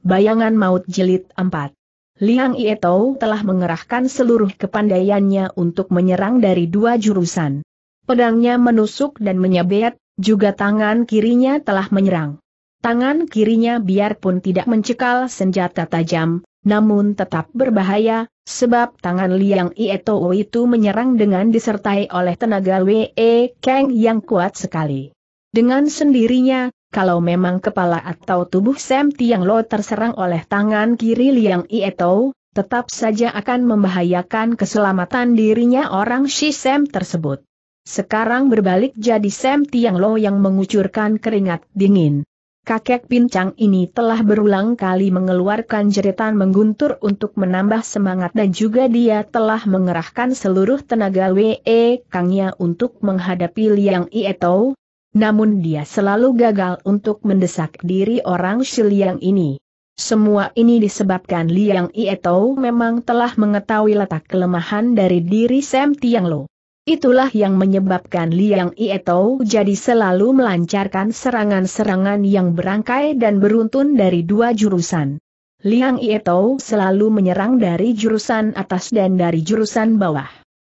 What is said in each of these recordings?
Bayangan Maut Jilid 4 Liang Yetou telah mengerahkan seluruh kepandaiannya untuk menyerang dari dua jurusan. Pedangnya menusuk dan menyabet, juga tangan kirinya telah menyerang. Tangan kirinya biarpun tidak mencekal senjata tajam, namun tetap berbahaya, sebab tangan Liang Yetou itu menyerang dengan disertai oleh tenaga Wee Kang yang kuat sekali. Dengan sendirinya, kalau memang kepala atau tubuh Sam Tiang Lo terserang oleh tangan kiri Liang Ieto, tetap saja akan membahayakan keselamatan dirinya orang Shi Sam tersebut. Sekarang berbalik jadi Sam Tiang Lo yang mengucurkan keringat dingin. Kakek pincang ini telah berulang kali mengeluarkan jeritan mengguntur untuk menambah semangat dan juga dia telah mengerahkan seluruh tenaga WE Kangnya untuk menghadapi Liang Ieto, namun dia selalu gagal untuk mendesak diri orang Shiliang ini. Semua ini disebabkan Liang Ietou memang telah mengetahui letak kelemahan dari diri Sam Tiang Lo. Itulah yang menyebabkan Liang Ietou jadi selalu melancarkan serangan-serangan yang berangkai dan beruntun dari dua jurusan. Liang Ietou selalu menyerang dari jurusan atas dan dari jurusan bawah.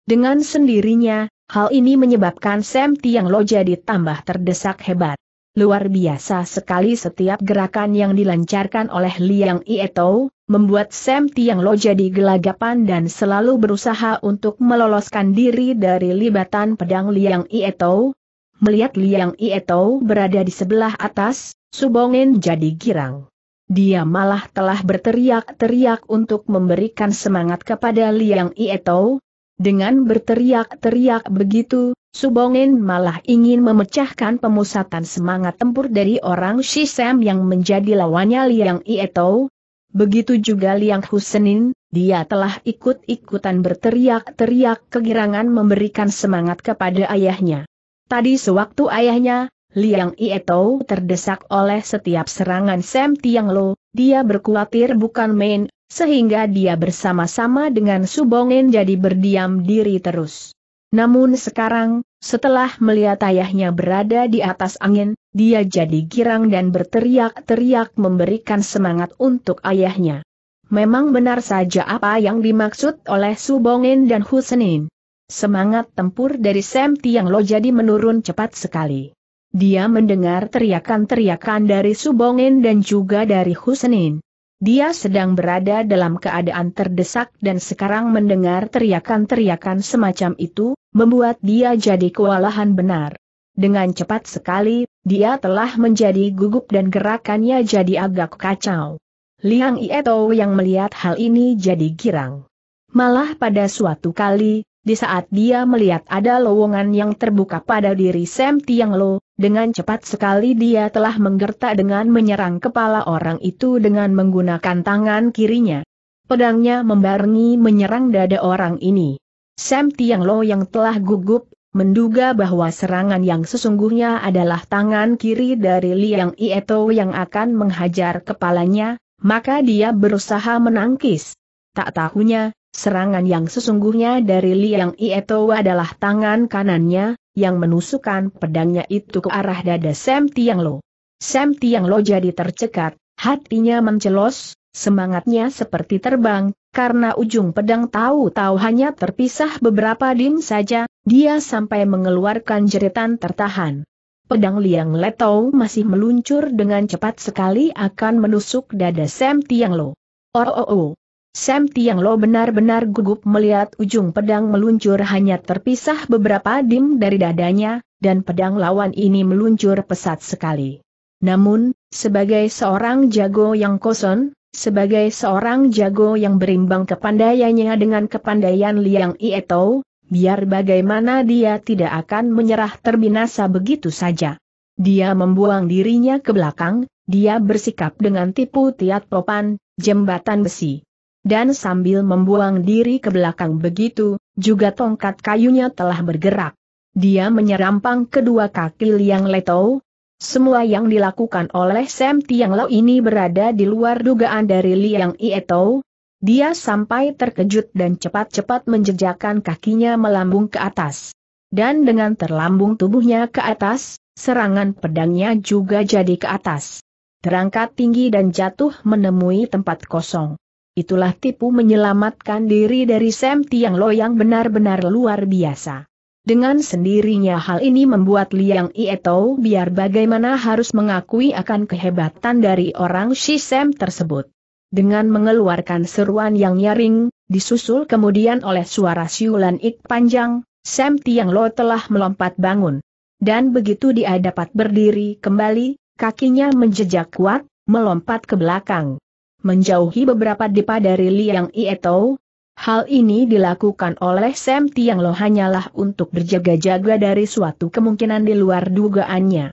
Dengan sendirinya, Hal ini menyebabkan Sam Tiang Lo jadi tambah terdesak hebat. Luar biasa sekali setiap gerakan yang dilancarkan oleh Liang Ieto, membuat Sam Tiang Lo jadi gelagapan dan selalu berusaha untuk meloloskan diri dari libatan pedang Liang Ieto. Melihat Liang Ieto berada di sebelah atas, Subongin jadi girang. Dia malah telah berteriak-teriak untuk memberikan semangat kepada Liang Ieto, dengan berteriak-teriak begitu, Subongin malah ingin memecahkan pemusatan semangat tempur dari orang Shisem yang menjadi lawannya Liang Ietou. Begitu juga Liang Husenin, dia telah ikut-ikutan berteriak-teriak kegirangan memberikan semangat kepada ayahnya. Tadi sewaktu ayahnya, Liang Ietou terdesak oleh setiap serangan Sam Tianglo, dia berkuatir bukan main, sehingga dia bersama-sama dengan Subongen jadi berdiam diri terus. Namun sekarang, setelah melihat ayahnya berada di atas angin, dia jadi girang dan berteriak-teriak memberikan semangat untuk ayahnya. Memang benar saja apa yang dimaksud oleh Subongen dan Husenin. Semangat tempur dari Sam Tiang Lo jadi menurun cepat sekali. Dia mendengar teriakan-teriakan dari Subongen dan juga dari Husenin. Dia sedang berada dalam keadaan terdesak dan sekarang mendengar teriakan-teriakan semacam itu, membuat dia jadi kewalahan benar. Dengan cepat sekali, dia telah menjadi gugup dan gerakannya jadi agak kacau. Liang Ieto yang melihat hal ini jadi girang. Malah pada suatu kali, di saat dia melihat ada lowongan yang terbuka pada diri Sam Tiang Lo, dengan cepat sekali dia telah menggertak dengan menyerang kepala orang itu dengan menggunakan tangan kirinya. Pedangnya membarengi menyerang dada orang ini. Sam Tiang Lo yang telah gugup, menduga bahwa serangan yang sesungguhnya adalah tangan kiri dari Liang Ieto yang akan menghajar kepalanya, maka dia berusaha menangkis. Tak tahunya, Serangan yang sesungguhnya dari Liang Ieto adalah tangan kanannya, yang menusukkan pedangnya itu ke arah dada Sam Tiang Lo. Sam Tiang Lo jadi tercekat, hatinya mencelos, semangatnya seperti terbang, karena ujung pedang tahu-tahu hanya terpisah beberapa dim saja, dia sampai mengeluarkan jeritan tertahan. Pedang Liang Letou masih meluncur dengan cepat sekali akan menusuk dada Sam Tiang Lo. Oh oh oh, Sam Tiang Lo benar-benar gugup melihat ujung pedang meluncur hanya terpisah beberapa dim dari dadanya, dan pedang lawan ini meluncur pesat sekali. Namun, sebagai seorang jago yang kosong, sebagai seorang jago yang berimbang kepandaiannya dengan kepandaian Liang Ieto, biar bagaimana dia tidak akan menyerah terbinasa begitu saja. Dia membuang dirinya ke belakang, dia bersikap dengan tipu tiat popan, jembatan besi dan sambil membuang diri ke belakang begitu, juga tongkat kayunya telah bergerak. Dia menyerampang kedua kaki Liang Leto. Semua yang dilakukan oleh Sam Tiang Lo ini berada di luar dugaan dari Liang Ieto. Dia sampai terkejut dan cepat-cepat menjejakkan kakinya melambung ke atas. Dan dengan terlambung tubuhnya ke atas, serangan pedangnya juga jadi ke atas. Terangkat tinggi dan jatuh menemui tempat kosong itulah tipu menyelamatkan diri dari Sam Tiang Lo yang benar-benar luar biasa. Dengan sendirinya hal ini membuat Liang Ietou biar bagaimana harus mengakui akan kehebatan dari orang Shisem tersebut. Dengan mengeluarkan seruan yang nyaring, disusul kemudian oleh suara siulan ik panjang, Sam Tiang Lo telah melompat bangun. Dan begitu dia dapat berdiri kembali, kakinya menjejak kuat, melompat ke belakang menjauhi beberapa depa dari Liang Ietou. Hal ini dilakukan oleh Sam Tiang Lo hanyalah untuk berjaga-jaga dari suatu kemungkinan di luar dugaannya.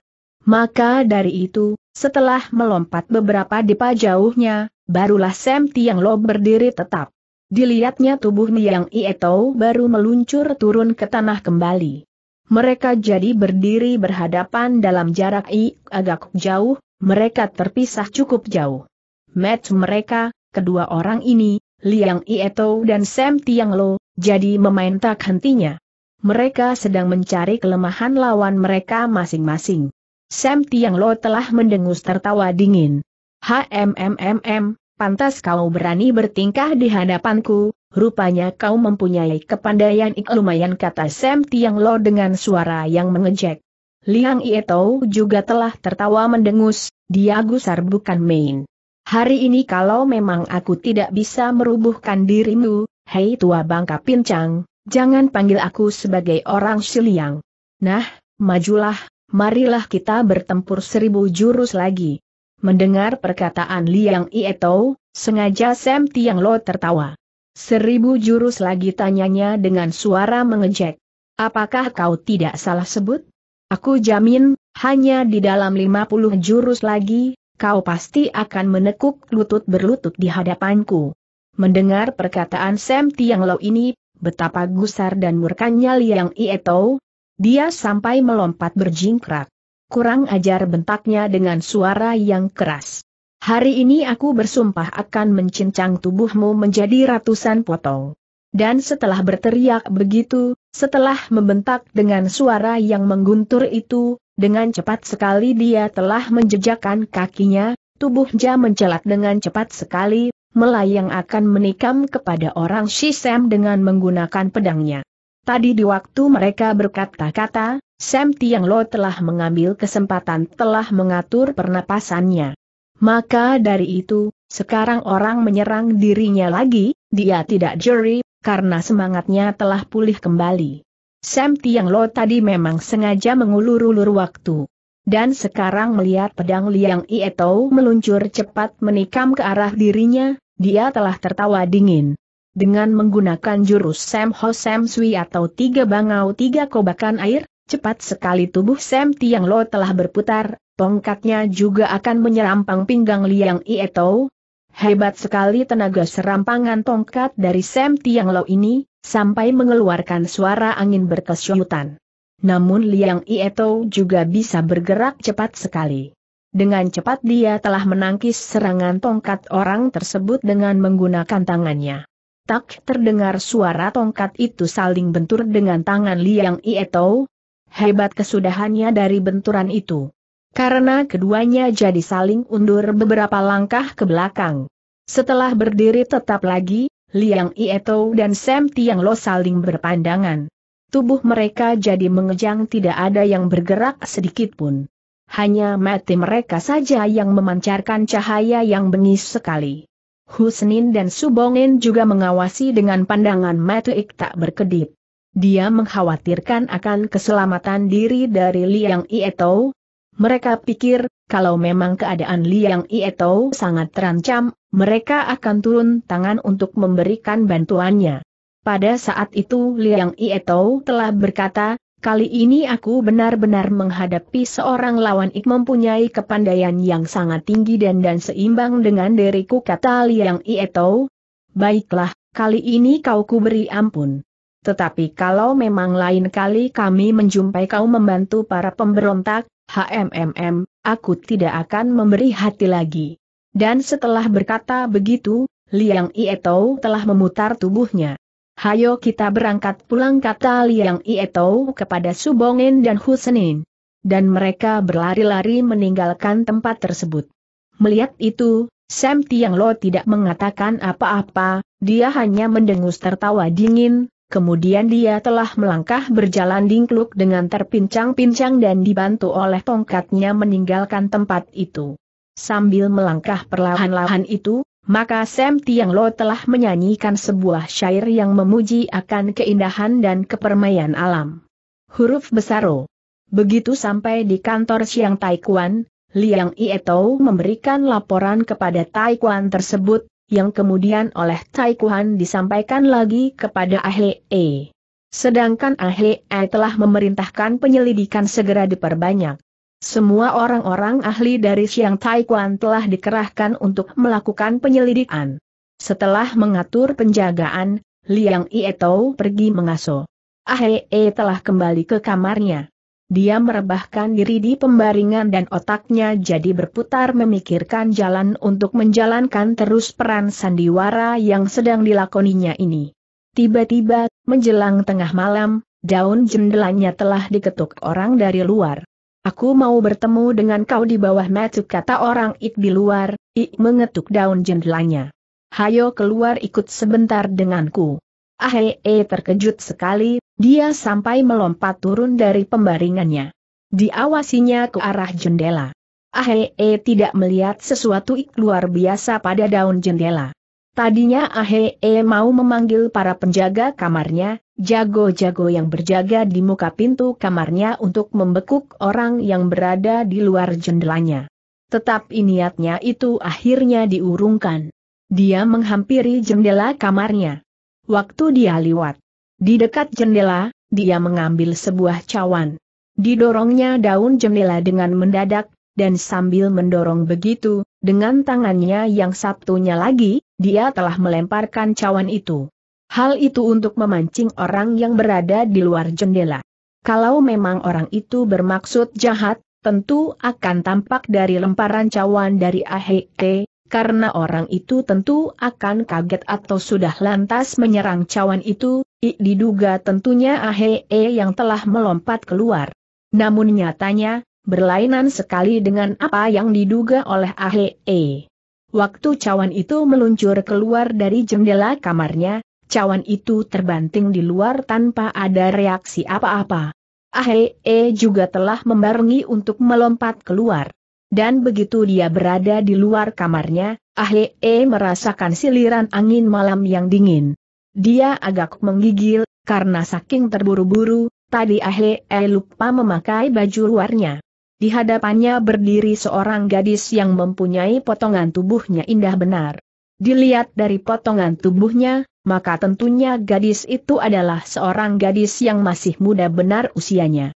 Maka dari itu, setelah melompat beberapa depa jauhnya, barulah Sam Tiang Lo berdiri tetap. Dilihatnya tubuh Liang Ietou baru meluncur turun ke tanah kembali. Mereka jadi berdiri berhadapan dalam jarak i agak jauh, mereka terpisah cukup jauh. Match mereka, kedua orang ini, Liang Ieto dan Sam Tiang Lo, jadi memain tak hentinya. Mereka sedang mencari kelemahan lawan mereka masing-masing. Sam Tiang Lo telah mendengus tertawa dingin. HMMMM, pantas kau berani bertingkah di hadapanku, rupanya kau mempunyai kepandaian ik lumayan kata Sam Tiang Lo dengan suara yang mengejek. Liang Ieto juga telah tertawa mendengus, dia gusar bukan main. Hari ini kalau memang aku tidak bisa merubuhkan dirimu, hei tua bangka pincang, jangan panggil aku sebagai orang siliang. Nah, majulah, marilah kita bertempur seribu jurus lagi. Mendengar perkataan Liang Ieto, sengaja Sam Tiang Lo tertawa. Seribu jurus lagi tanyanya dengan suara mengejek. Apakah kau tidak salah sebut? Aku jamin, hanya di dalam lima puluh jurus lagi, kau pasti akan menekuk lutut berlutut di hadapanku. Mendengar perkataan Sam Tiang Lo ini, betapa gusar dan murkanya Liang Ieto, dia sampai melompat berjingkrak. Kurang ajar bentaknya dengan suara yang keras. Hari ini aku bersumpah akan mencincang tubuhmu menjadi ratusan potong. Dan setelah berteriak begitu, setelah membentak dengan suara yang mengguntur itu, dengan cepat sekali dia telah menjejakkan kakinya, tubuhnya mencelat dengan cepat sekali, melayang akan menikam kepada orang Shisem dengan menggunakan pedangnya. Tadi di waktu mereka berkata-kata, Sam Tiang Lo telah mengambil kesempatan telah mengatur pernapasannya. Maka dari itu, sekarang orang menyerang dirinya lagi, dia tidak jeri, karena semangatnya telah pulih kembali. Sam Tiang Lo tadi memang sengaja mengulur-ulur waktu. Dan sekarang melihat pedang Liang Ieto meluncur cepat menikam ke arah dirinya, dia telah tertawa dingin. Dengan menggunakan jurus Sam Ho Sam Sui atau tiga bangau tiga kobakan air, cepat sekali tubuh Sam Tiang Lo telah berputar, tongkatnya juga akan menyerampang pinggang Liang Ieto, Hebat sekali tenaga serampangan tongkat dari Sam Tiang Lo ini, sampai mengeluarkan suara angin berkesyutan. Namun Liang Ieto juga bisa bergerak cepat sekali. Dengan cepat dia telah menangkis serangan tongkat orang tersebut dengan menggunakan tangannya. Tak terdengar suara tongkat itu saling bentur dengan tangan Liang Ieto. Hebat kesudahannya dari benturan itu karena keduanya jadi saling undur beberapa langkah ke belakang. Setelah berdiri tetap lagi, Liang Ieto dan Sam Tiang Lo saling berpandangan. Tubuh mereka jadi mengejang tidak ada yang bergerak sedikit pun. Hanya mati mereka saja yang memancarkan cahaya yang bengis sekali. Husnin dan Subongin juga mengawasi dengan pandangan Matuik tak berkedip. Dia mengkhawatirkan akan keselamatan diri dari Liang Ieto, mereka pikir, kalau memang keadaan Liang Ieto sangat terancam, mereka akan turun tangan untuk memberikan bantuannya. Pada saat itu Liang Ieto telah berkata, kali ini aku benar-benar menghadapi seorang lawan ik mempunyai kepandaian yang sangat tinggi dan dan seimbang dengan diriku kata Liang Ieto. Baiklah, kali ini kau kuberi ampun. Tetapi kalau memang lain kali kami menjumpai kau membantu para pemberontak, HMMM, aku tidak akan memberi hati lagi. Dan setelah berkata begitu, Liang Ietou telah memutar tubuhnya. Hayo kita berangkat pulang kata Liang Ietou kepada Subongin dan Husenin. Dan mereka berlari-lari meninggalkan tempat tersebut. Melihat itu, Sam Tiang Lo tidak mengatakan apa-apa, dia hanya mendengus tertawa dingin, Kemudian dia telah melangkah berjalan dingkluk dengan terpincang-pincang dan dibantu oleh tongkatnya meninggalkan tempat itu. Sambil melangkah perlahan-lahan itu, maka Sam Tiang Lo telah menyanyikan sebuah syair yang memuji akan keindahan dan kepermaian alam. Huruf besar O. Begitu sampai di kantor Siang Taikuan, Liang Ietou memberikan laporan kepada Taikuan tersebut, yang kemudian oleh Tai Kuan disampaikan lagi kepada Ahli E. Sedangkan Ahli E telah memerintahkan penyelidikan segera diperbanyak. Semua orang-orang ahli dari Siang Tai Kuan telah dikerahkan untuk melakukan penyelidikan. Setelah mengatur penjagaan, Liang Ietou pergi mengasuh. E telah kembali ke kamarnya. Dia merebahkan diri di pembaringan dan otaknya jadi berputar memikirkan jalan untuk menjalankan terus peran sandiwara yang sedang dilakoninya ini. Tiba-tiba, menjelang tengah malam, daun jendelanya telah diketuk orang dari luar. Aku mau bertemu dengan kau di bawah metu kata orang Ik di luar, Ik mengetuk daun jendelanya. Hayo keluar ikut sebentar denganku. Ahe terkejut sekali, dia sampai melompat turun dari pembaringannya. Diawasinya ke arah jendela. Ahee eh, tidak melihat sesuatu luar biasa pada daun jendela. Tadinya Ahee eh, mau memanggil para penjaga kamarnya, jago-jago yang berjaga di muka pintu kamarnya untuk membekuk orang yang berada di luar jendelanya. Tetapi niatnya itu akhirnya diurungkan. Dia menghampiri jendela kamarnya. Waktu dia lewat. Di dekat jendela, dia mengambil sebuah cawan. Didorongnya daun jendela dengan mendadak, dan sambil mendorong begitu, dengan tangannya yang satunya lagi, dia telah melemparkan cawan itu. Hal itu untuk memancing orang yang berada di luar jendela. Kalau memang orang itu bermaksud jahat, tentu akan tampak dari lemparan cawan dari AHE, karena orang itu tentu akan kaget atau sudah lantas menyerang cawan itu, I diduga tentunya Ahee yang telah melompat keluar. Namun nyatanya, berlainan sekali dengan apa yang diduga oleh Ahee. Waktu cawan itu meluncur keluar dari jendela kamarnya, cawan itu terbanting di luar tanpa ada reaksi apa-apa. Ahee juga telah membarengi untuk melompat keluar. Dan begitu dia berada di luar kamarnya, Ahee merasakan siliran angin malam yang dingin. Dia agak menggigil, karena saking terburu-buru, tadi Ahe -e lupa memakai baju luarnya. Di hadapannya berdiri seorang gadis yang mempunyai potongan tubuhnya indah benar. Dilihat dari potongan tubuhnya, maka tentunya gadis itu adalah seorang gadis yang masih muda benar usianya.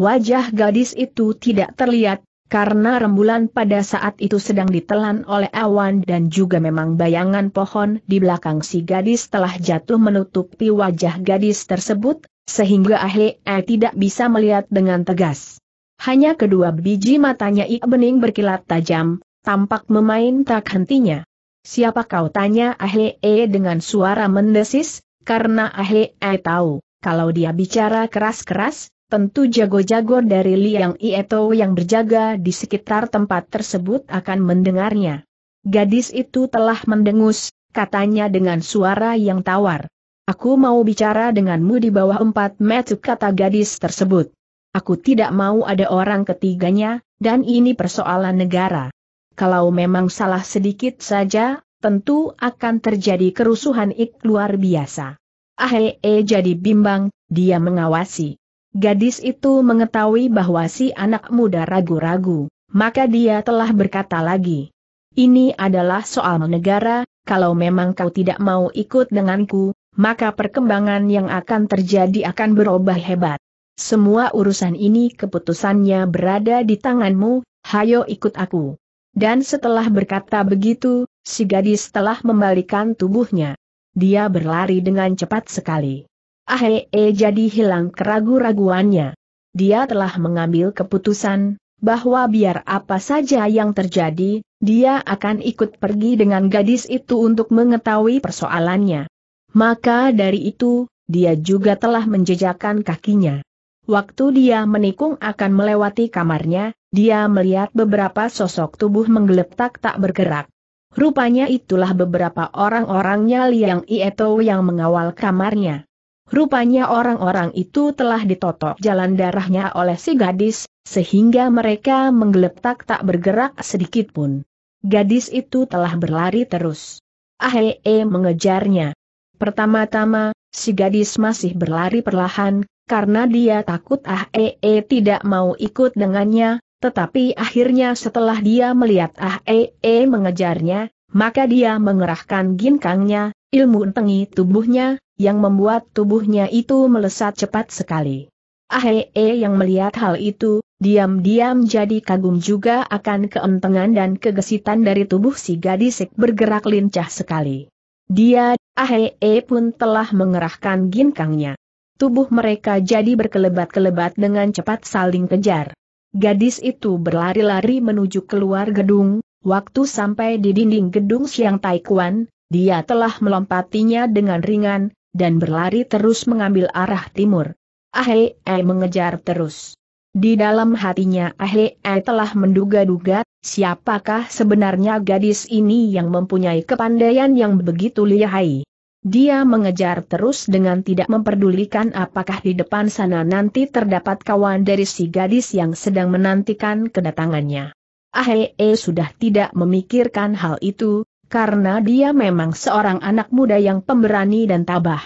Wajah gadis itu tidak terlihat, karena rembulan pada saat itu sedang ditelan oleh awan dan juga memang bayangan pohon di belakang si gadis telah jatuh menutupi wajah gadis tersebut, sehingga Ahle tidak bisa melihat dengan tegas. Hanya kedua biji matanya Ia Bening berkilat tajam, tampak memain tak hentinya. Siapa kau tanya Ahle dengan suara mendesis, karena Ahle tahu, kalau dia bicara keras-keras, Tentu jago-jago dari Liang Ieto yang berjaga di sekitar tempat tersebut akan mendengarnya. Gadis itu telah mendengus, katanya dengan suara yang tawar. Aku mau bicara denganmu di bawah empat meter kata gadis tersebut. Aku tidak mau ada orang ketiganya, dan ini persoalan negara. Kalau memang salah sedikit saja, tentu akan terjadi kerusuhan ik luar biasa. Ahe, -e jadi bimbang, dia mengawasi. Gadis itu mengetahui bahwa si anak muda ragu-ragu, maka dia telah berkata lagi. Ini adalah soal negara, kalau memang kau tidak mau ikut denganku, maka perkembangan yang akan terjadi akan berubah hebat. Semua urusan ini keputusannya berada di tanganmu, hayo ikut aku. Dan setelah berkata begitu, si gadis telah membalikan tubuhnya. Dia berlari dengan cepat sekali. Ahe eh, jadi hilang keragu-raguannya. Dia telah mengambil keputusan, bahwa biar apa saja yang terjadi, dia akan ikut pergi dengan gadis itu untuk mengetahui persoalannya. Maka dari itu, dia juga telah menjejakkan kakinya. Waktu dia menikung akan melewati kamarnya, dia melihat beberapa sosok tubuh menggeletak tak bergerak. Rupanya itulah beberapa orang-orangnya Liang Ieto yang mengawal kamarnya. Rupanya orang-orang itu telah ditotok jalan darahnya oleh si gadis, sehingga mereka menggeletak tak bergerak sedikit pun. Gadis itu telah berlari terus. Ahee mengejarnya. Pertama-tama, si gadis masih berlari perlahan, karena dia takut Ahee e, tidak mau ikut dengannya, tetapi akhirnya setelah dia melihat Ahee e, mengejarnya, maka dia mengerahkan ginkangnya, ilmu tengi tubuhnya, yang membuat tubuhnya itu melesat cepat sekali. Ahee yang melihat hal itu, diam-diam jadi kagum juga akan keentengan dan kegesitan dari tubuh si gadis bergerak lincah sekali. Dia, Ahee pun telah mengerahkan ginkangnya. Tubuh mereka jadi berkelebat-kelebat dengan cepat saling kejar. Gadis itu berlari-lari menuju keluar gedung, waktu sampai di dinding gedung Siang Taikuan, dia telah melompatinya dengan ringan, dan berlari terus mengambil arah timur. Ahe e mengejar terus. Di dalam hatinya Ahe e telah menduga-duga, siapakah sebenarnya gadis ini yang mempunyai kepandaian yang begitu lihai. Dia mengejar terus dengan tidak memperdulikan apakah di depan sana nanti terdapat kawan dari si gadis yang sedang menantikan kedatangannya. Ahe e sudah tidak memikirkan hal itu, karena dia memang seorang anak muda yang pemberani dan tabah.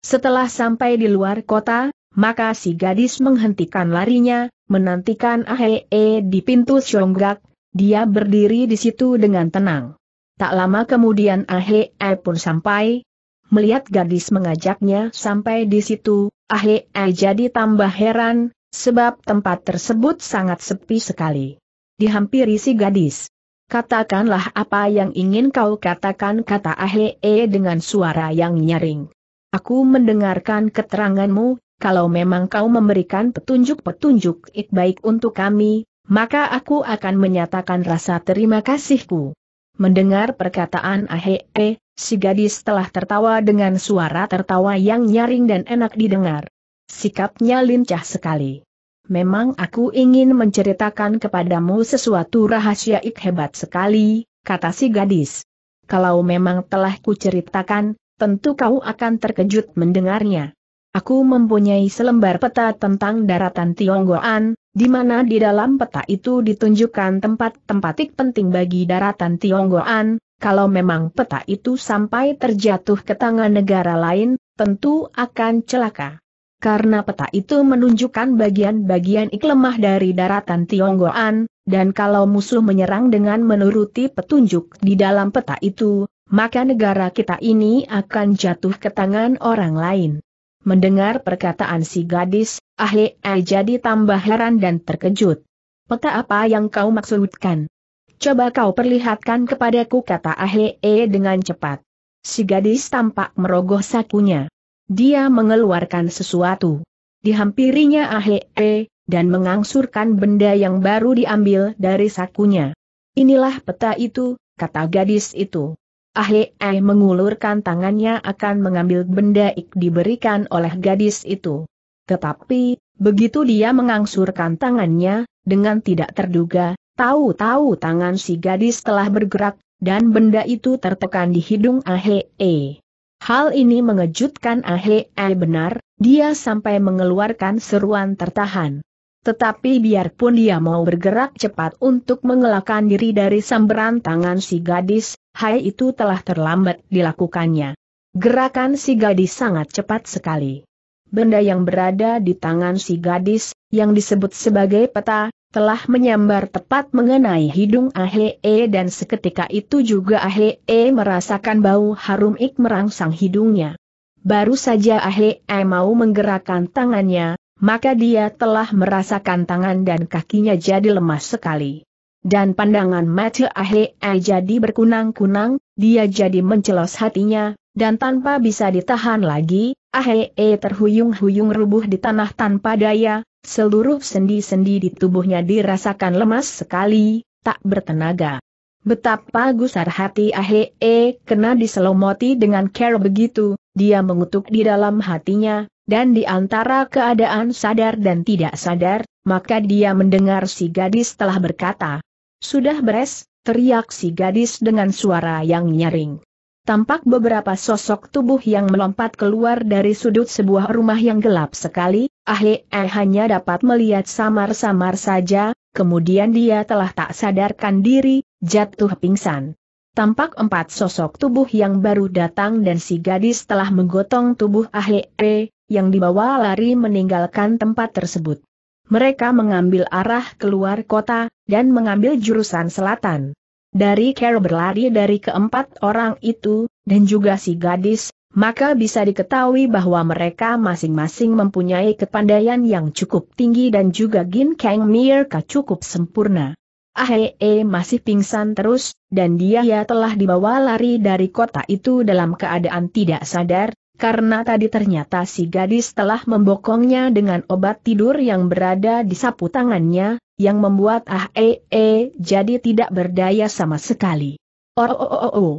Setelah sampai di luar kota, maka si gadis menghentikan larinya, menantikan E di pintu Syonggak, dia berdiri di situ dengan tenang. Tak lama kemudian E pun sampai, melihat gadis mengajaknya sampai di situ, E jadi tambah heran, sebab tempat tersebut sangat sepi sekali. Dihampiri si gadis. Katakanlah apa yang ingin kau katakan kata E dengan suara yang nyaring. Aku mendengarkan keteranganmu, kalau memang kau memberikan petunjuk-petunjuk baik untuk kami, maka aku akan menyatakan rasa terima kasihku. Mendengar perkataan E, si gadis telah tertawa dengan suara tertawa yang nyaring dan enak didengar. Sikapnya lincah sekali memang aku ingin menceritakan kepadamu sesuatu rahasia ik hebat sekali, kata si gadis. Kalau memang telah kuceritakan, tentu kau akan terkejut mendengarnya. Aku mempunyai selembar peta tentang daratan Tionggoan, di mana di dalam peta itu ditunjukkan tempat-tempat penting bagi daratan Tionggoan, kalau memang peta itu sampai terjatuh ke tangan negara lain, tentu akan celaka karena peta itu menunjukkan bagian-bagian iklemah dari daratan Tionggoan, dan kalau musuh menyerang dengan menuruti petunjuk di dalam peta itu, maka negara kita ini akan jatuh ke tangan orang lain. Mendengar perkataan si gadis, Ahle jadi tambah heran dan terkejut. Peta apa yang kau maksudkan? Coba kau perlihatkan kepadaku kata Ahle dengan cepat. Si gadis tampak merogoh sakunya. Dia mengeluarkan sesuatu. Dihampirinya Ahe, dan mengangsurkan benda yang baru diambil dari sakunya. Inilah peta itu, kata gadis itu. Ahe mengulurkan tangannya akan mengambil benda ik diberikan oleh gadis itu. Tetapi, begitu dia mengangsurkan tangannya, dengan tidak terduga, tahu-tahu tangan si gadis telah bergerak, dan benda itu tertekan di hidung Ahe. Hal ini mengejutkan Ai eh, benar, dia sampai mengeluarkan seruan tertahan. Tetapi biarpun dia mau bergerak cepat untuk mengelakkan diri dari samberan tangan si gadis, Hai itu telah terlambat dilakukannya. Gerakan si gadis sangat cepat sekali. Benda yang berada di tangan si gadis, yang disebut sebagai peta, telah menyambar tepat mengenai hidung E dan seketika itu juga E merasakan bau harum ik merangsang hidungnya. Baru saja E mau menggerakkan tangannya, maka dia telah merasakan tangan dan kakinya jadi lemas sekali. Dan pandangan mata E jadi berkunang-kunang, dia jadi mencelos hatinya, dan tanpa bisa ditahan lagi, Ahee terhuyung-huyung rubuh di tanah tanpa daya, seluruh sendi-sendi di tubuhnya dirasakan lemas sekali, tak bertenaga. Betapa gusar hati Ahee kena diselomoti dengan care begitu, dia mengutuk di dalam hatinya, dan di antara keadaan sadar dan tidak sadar, maka dia mendengar si gadis telah berkata, Sudah beres, teriak si gadis dengan suara yang nyaring tampak beberapa sosok tubuh yang melompat keluar dari sudut sebuah rumah yang gelap sekali, Ahe eh, hanya dapat melihat samar-samar saja, kemudian dia telah tak sadarkan diri, jatuh pingsan. Tampak empat sosok tubuh yang baru datang dan si gadis telah menggotong tubuh Ahe eh, yang dibawa lari meninggalkan tempat tersebut. Mereka mengambil arah keluar kota, dan mengambil jurusan selatan dari Carol berlari dari keempat orang itu, dan juga si gadis, maka bisa diketahui bahwa mereka masing-masing mempunyai kepandaian yang cukup tinggi dan juga Gin Kang Mirka cukup sempurna. Ahee masih pingsan terus, dan dia ya telah dibawa lari dari kota itu dalam keadaan tidak sadar, karena tadi ternyata si gadis telah membokongnya dengan obat tidur yang berada di sapu tangannya, yang membuat Ah -e -e jadi tidak berdaya sama sekali. Oh, oh, oh, oh, oh.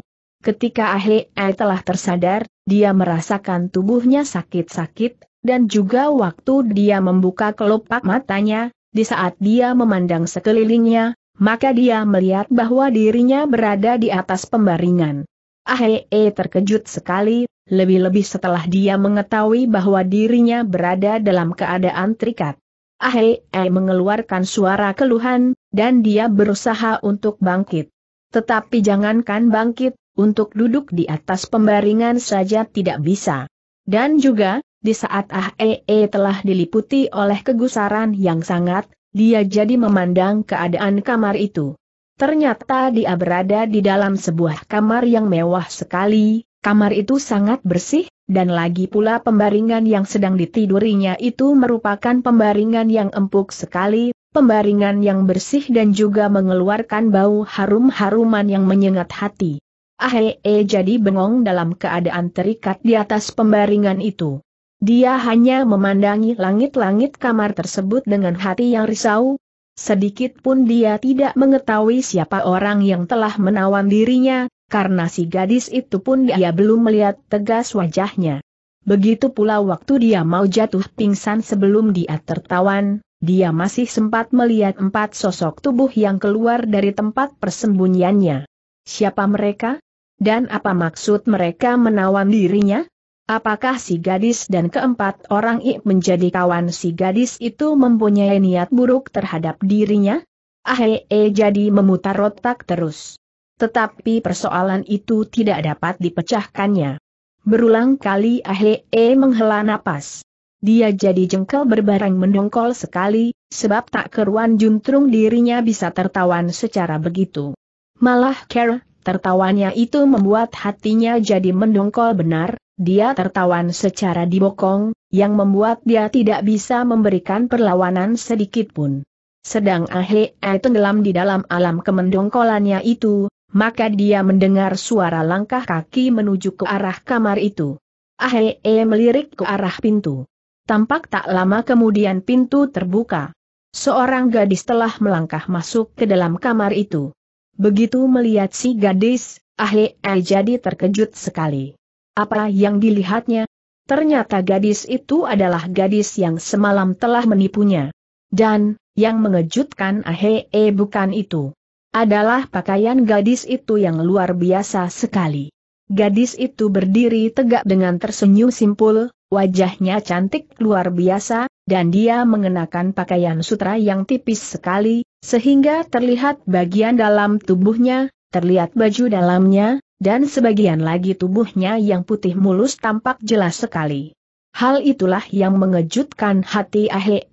Ketika Ah -e -e telah tersadar, dia merasakan tubuhnya sakit-sakit, dan juga waktu dia membuka kelopak matanya, di saat dia memandang sekelilingnya, maka dia melihat bahwa dirinya berada di atas pembaringan. Ah -e -e terkejut sekali, lebih-lebih setelah dia mengetahui bahwa dirinya berada dalam keadaan terikat. Ahei eh mengeluarkan suara keluhan, dan dia berusaha untuk bangkit. Tetapi jangankan bangkit, untuk duduk di atas pembaringan saja tidak bisa. Dan juga, di saat Ahee eh eh telah diliputi oleh kegusaran yang sangat, dia jadi memandang keadaan kamar itu. Ternyata dia berada di dalam sebuah kamar yang mewah sekali, Kamar itu sangat bersih, dan lagi pula pembaringan yang sedang ditidurinya itu merupakan pembaringan yang empuk sekali, pembaringan yang bersih dan juga mengeluarkan bau harum-haruman yang menyengat hati. Ahee jadi bengong dalam keadaan terikat di atas pembaringan itu. Dia hanya memandangi langit-langit kamar tersebut dengan hati yang risau. Sedikit pun dia tidak mengetahui siapa orang yang telah menawan dirinya, karena si gadis itu pun dia belum melihat tegas wajahnya. Begitu pula waktu dia mau jatuh pingsan sebelum dia tertawan, dia masih sempat melihat empat sosok tubuh yang keluar dari tempat persembunyiannya. Siapa mereka? Dan apa maksud mereka menawan dirinya? Apakah si gadis dan keempat orang ik menjadi kawan si gadis itu mempunyai niat buruk terhadap dirinya? eh, jadi memutar otak terus. Tetapi persoalan itu tidak dapat dipecahkannya. Berulang kali Ahe e, menghela napas. Dia jadi jengkel berbareng mendongkol sekali, sebab tak keruan juntrung dirinya bisa tertawan secara begitu. Malah Kera, tertawanya itu membuat hatinya jadi mendongkol benar, dia tertawan secara dibokong, yang membuat dia tidak bisa memberikan perlawanan sedikitpun. pun. Sedang Ahe e, tenggelam di dalam alam kemendongkolannya itu, maka dia mendengar suara langkah kaki menuju ke arah kamar itu. Ahe e, melirik ke arah pintu. Tampak tak lama kemudian pintu terbuka. Seorang gadis telah melangkah masuk ke dalam kamar itu. Begitu melihat si gadis, Ahe e, jadi terkejut sekali. Apa yang dilihatnya? Ternyata gadis itu adalah gadis yang semalam telah menipunya. Dan, yang mengejutkan Ahe e, bukan itu adalah pakaian gadis itu yang luar biasa sekali. Gadis itu berdiri tegak dengan tersenyum simpul, wajahnya cantik luar biasa, dan dia mengenakan pakaian sutra yang tipis sekali, sehingga terlihat bagian dalam tubuhnya, terlihat baju dalamnya, dan sebagian lagi tubuhnya yang putih mulus tampak jelas sekali. Hal itulah yang mengejutkan hati Ahe,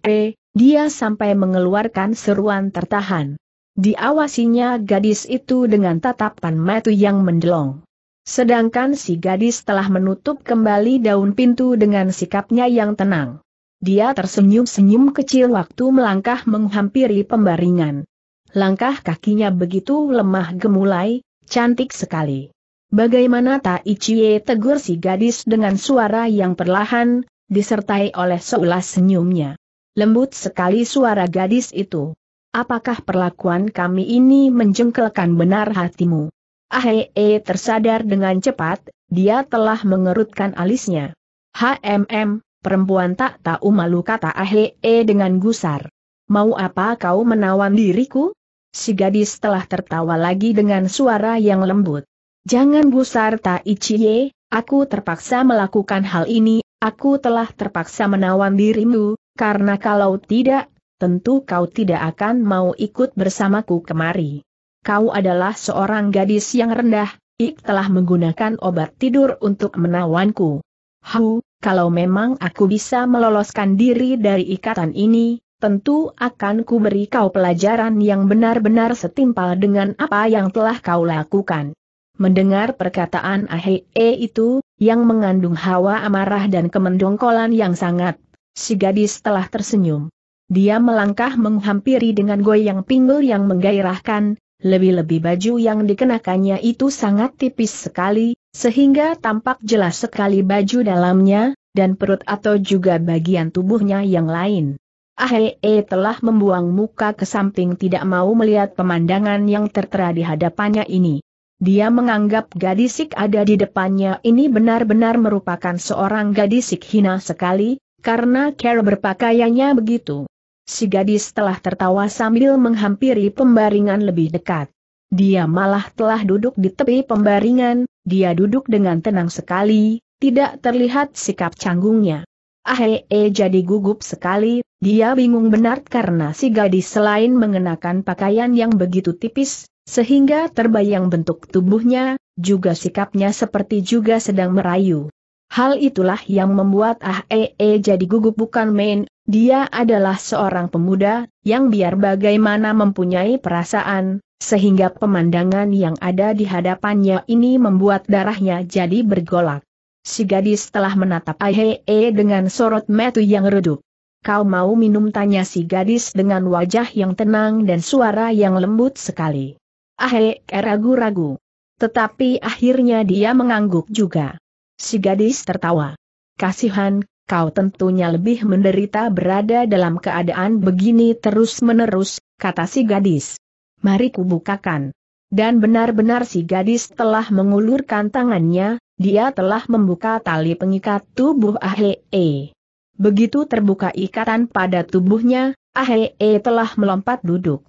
dia sampai mengeluarkan seruan tertahan. Diawasinya gadis itu dengan tatapan mata yang mendelong. Sedangkan si gadis telah menutup kembali daun pintu dengan sikapnya yang tenang. Dia tersenyum-senyum kecil waktu melangkah menghampiri pembaringan. Langkah kakinya begitu lemah gemulai, cantik sekali. Bagaimana Tak Ichie tegur si gadis dengan suara yang perlahan, disertai oleh seulas senyumnya. Lembut sekali suara gadis itu. Apakah perlakuan kami ini menjengkelkan benar hatimu? Ahee tersadar dengan cepat, dia telah mengerutkan alisnya. HMM, perempuan tak tahu malu kata Ahee dengan gusar. Mau apa kau menawan diriku? Si gadis telah tertawa lagi dengan suara yang lembut. Jangan gusar tak iciye, aku terpaksa melakukan hal ini, aku telah terpaksa menawan dirimu, karena kalau tidak tentu kau tidak akan mau ikut bersamaku kemari. Kau adalah seorang gadis yang rendah, Ik telah menggunakan obat tidur untuk menawanku. Hu, kalau memang aku bisa meloloskan diri dari ikatan ini, tentu akan kuberi kau pelajaran yang benar-benar setimpal dengan apa yang telah kau lakukan. Mendengar perkataan E itu, yang mengandung hawa amarah dan kemendongkolan yang sangat, si gadis telah tersenyum. Dia melangkah menghampiri dengan goyang pinggul yang menggairahkan, lebih-lebih baju yang dikenakannya itu sangat tipis sekali, sehingga tampak jelas sekali baju dalamnya, dan perut atau juga bagian tubuhnya yang lain. Ahee telah membuang muka ke samping tidak mau melihat pemandangan yang tertera di hadapannya ini. Dia menganggap gadisik ada di depannya ini benar-benar merupakan seorang gadisik hina sekali, karena cara berpakaiannya begitu. Si gadis telah tertawa sambil menghampiri pembaringan lebih dekat. Dia malah telah duduk di tepi pembaringan, dia duduk dengan tenang sekali, tidak terlihat sikap canggungnya. Ahee jadi gugup sekali, dia bingung benar karena si gadis selain mengenakan pakaian yang begitu tipis, sehingga terbayang bentuk tubuhnya, juga sikapnya seperti juga sedang merayu. Hal itulah yang membuat Ah Ee e jadi gugup bukan main, dia adalah seorang pemuda, yang biar bagaimana mempunyai perasaan, sehingga pemandangan yang ada di hadapannya ini membuat darahnya jadi bergolak. Si gadis telah menatap Ah Ee e dengan sorot metu yang redup. Kau mau minum tanya si gadis dengan wajah yang tenang dan suara yang lembut sekali. Ah Ee e ragu-ragu. Tetapi akhirnya dia mengangguk juga. Si gadis tertawa. Kasihan, kau tentunya lebih menderita berada dalam keadaan begini terus-menerus, kata si gadis. Mari kubukakan. Dan benar-benar si gadis telah mengulurkan tangannya, dia telah membuka tali pengikat tubuh Ahee. Begitu terbuka ikatan pada tubuhnya, Ahee telah melompat duduk.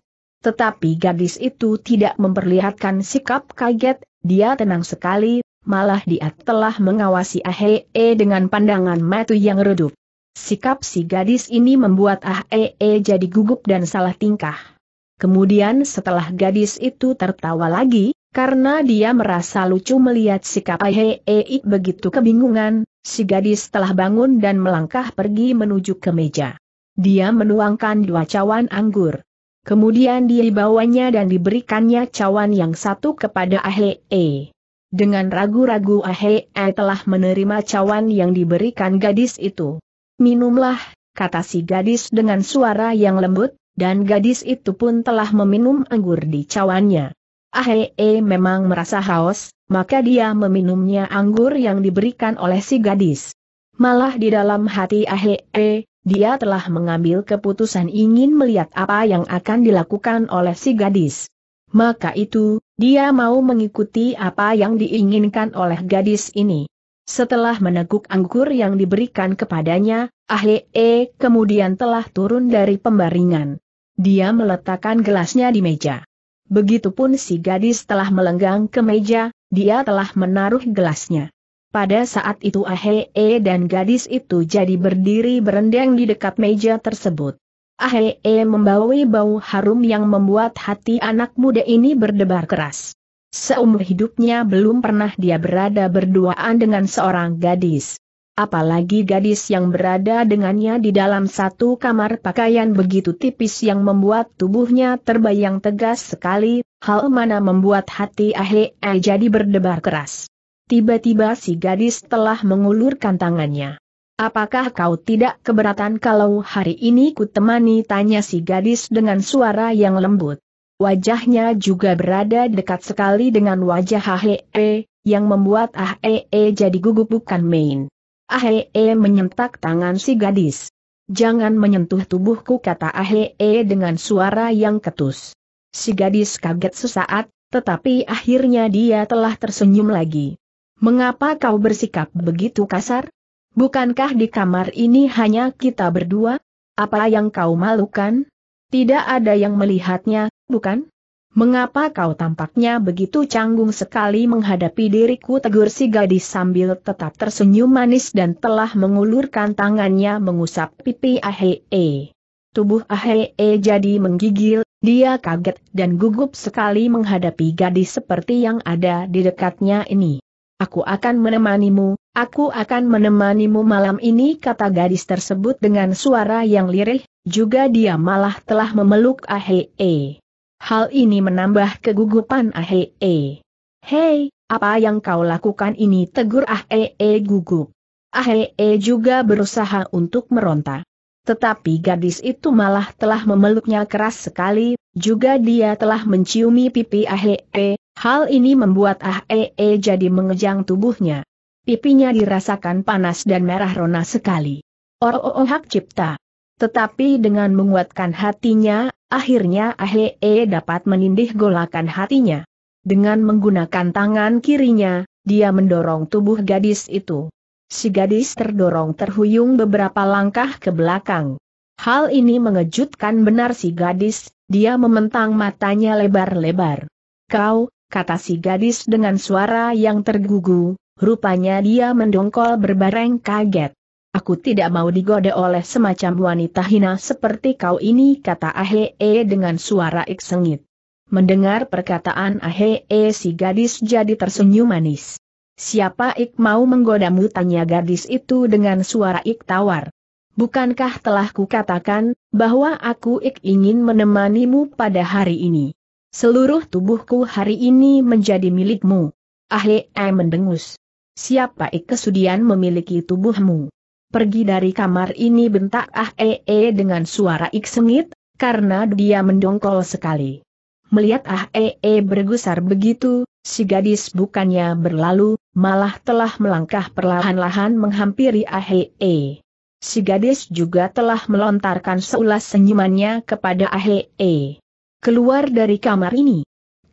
Tetapi gadis itu tidak memperlihatkan sikap kaget, dia tenang sekali, malah dia telah mengawasi Ahee dengan pandangan matu yang redup. Sikap si gadis ini membuat Ahee e jadi gugup dan salah tingkah. Kemudian setelah gadis itu tertawa lagi, karena dia merasa lucu melihat sikap Ahee begitu kebingungan, si gadis telah bangun dan melangkah pergi menuju ke meja. Dia menuangkan dua cawan anggur. Kemudian dia dibawanya dan diberikannya cawan yang satu kepada Ahee. Dengan ragu-ragu Ahe telah menerima cawan yang diberikan gadis itu. Minumlah, kata si gadis dengan suara yang lembut, dan gadis itu pun telah meminum anggur di cawannya. Ahe eh, memang merasa haus, maka dia meminumnya anggur yang diberikan oleh si gadis. Malah di dalam hati Ahe, eh, dia telah mengambil keputusan ingin melihat apa yang akan dilakukan oleh si gadis. Maka itu, dia mau mengikuti apa yang diinginkan oleh gadis ini. Setelah meneguk anggur yang diberikan kepadanya, E kemudian telah turun dari pembaringan. Dia meletakkan gelasnya di meja. Begitupun si gadis telah melenggang ke meja, dia telah menaruh gelasnya. Pada saat itu E dan gadis itu jadi berdiri berendang di dekat meja tersebut. Ahee membawa bau harum yang membuat hati anak muda ini berdebar keras. Seumur hidupnya belum pernah dia berada berduaan dengan seorang gadis. Apalagi gadis yang berada dengannya di dalam satu kamar pakaian begitu tipis yang membuat tubuhnya terbayang tegas sekali, hal mana membuat hati Ahee jadi berdebar keras. Tiba-tiba si gadis telah mengulurkan tangannya. Apakah kau tidak keberatan kalau hari ini ku temani tanya si gadis dengan suara yang lembut? Wajahnya juga berada dekat sekali dengan wajah Ahee, yang membuat Ahee jadi gugup bukan main. Ahee menyentak tangan si gadis. Jangan menyentuh tubuhku kata Ahee dengan suara yang ketus. Si gadis kaget sesaat, tetapi akhirnya dia telah tersenyum lagi. Mengapa kau bersikap begitu kasar? Bukankah di kamar ini hanya kita berdua? Apa yang kau malukan? Tidak ada yang melihatnya, bukan? Mengapa kau tampaknya begitu canggung sekali menghadapi diriku tegur si gadis sambil tetap tersenyum manis dan telah mengulurkan tangannya mengusap pipi Ahee. Tubuh Ahee jadi menggigil, dia kaget dan gugup sekali menghadapi gadis seperti yang ada di dekatnya ini. Aku akan menemanimu, aku akan menemanimu malam ini kata gadis tersebut dengan suara yang lirih, juga dia malah telah memeluk Ahee. Hal ini menambah kegugupan Ahee. Hei, apa yang kau lakukan ini tegur Ahee gugup. Ahee juga berusaha untuk meronta. Tetapi gadis itu malah telah memeluknya keras sekali, juga dia telah menciumi pipi Ahee, Hal ini membuat Ah Ee e jadi mengejang tubuhnya. Pipinya dirasakan panas dan merah rona sekali. Oh, oh, oh hak cipta. Tetapi dengan menguatkan hatinya, akhirnya Ah Ee e dapat menindih golakan hatinya. Dengan menggunakan tangan kirinya, dia mendorong tubuh gadis itu. Si gadis terdorong terhuyung beberapa langkah ke belakang. Hal ini mengejutkan benar si gadis, dia mementang matanya lebar-lebar. Kau, kata si gadis dengan suara yang tergugu, rupanya dia mendongkol berbareng kaget. Aku tidak mau digoda oleh semacam wanita hina seperti kau ini kata E dengan suara iksengit. Mendengar perkataan E si gadis jadi tersenyum manis. Siapa Ik mau menggodamu tanya gadis itu dengan suara Ik tawar. Bukankah telah kukatakan, bahwa aku Ik ingin menemanimu pada hari ini. Seluruh tubuhku hari ini menjadi milikmu. Ahe mendengus. Siapa ik kesudian memiliki tubuhmu? Pergi dari kamar ini bentak Ahee e dengan suara ik sengit, karena dia mendongkol sekali. Melihat Ahee e bergusar begitu, si gadis bukannya berlalu, malah telah melangkah perlahan-lahan menghampiri Ahee. E. Si gadis juga telah melontarkan seulas senyumannya kepada Ahee. Keluar dari kamar ini.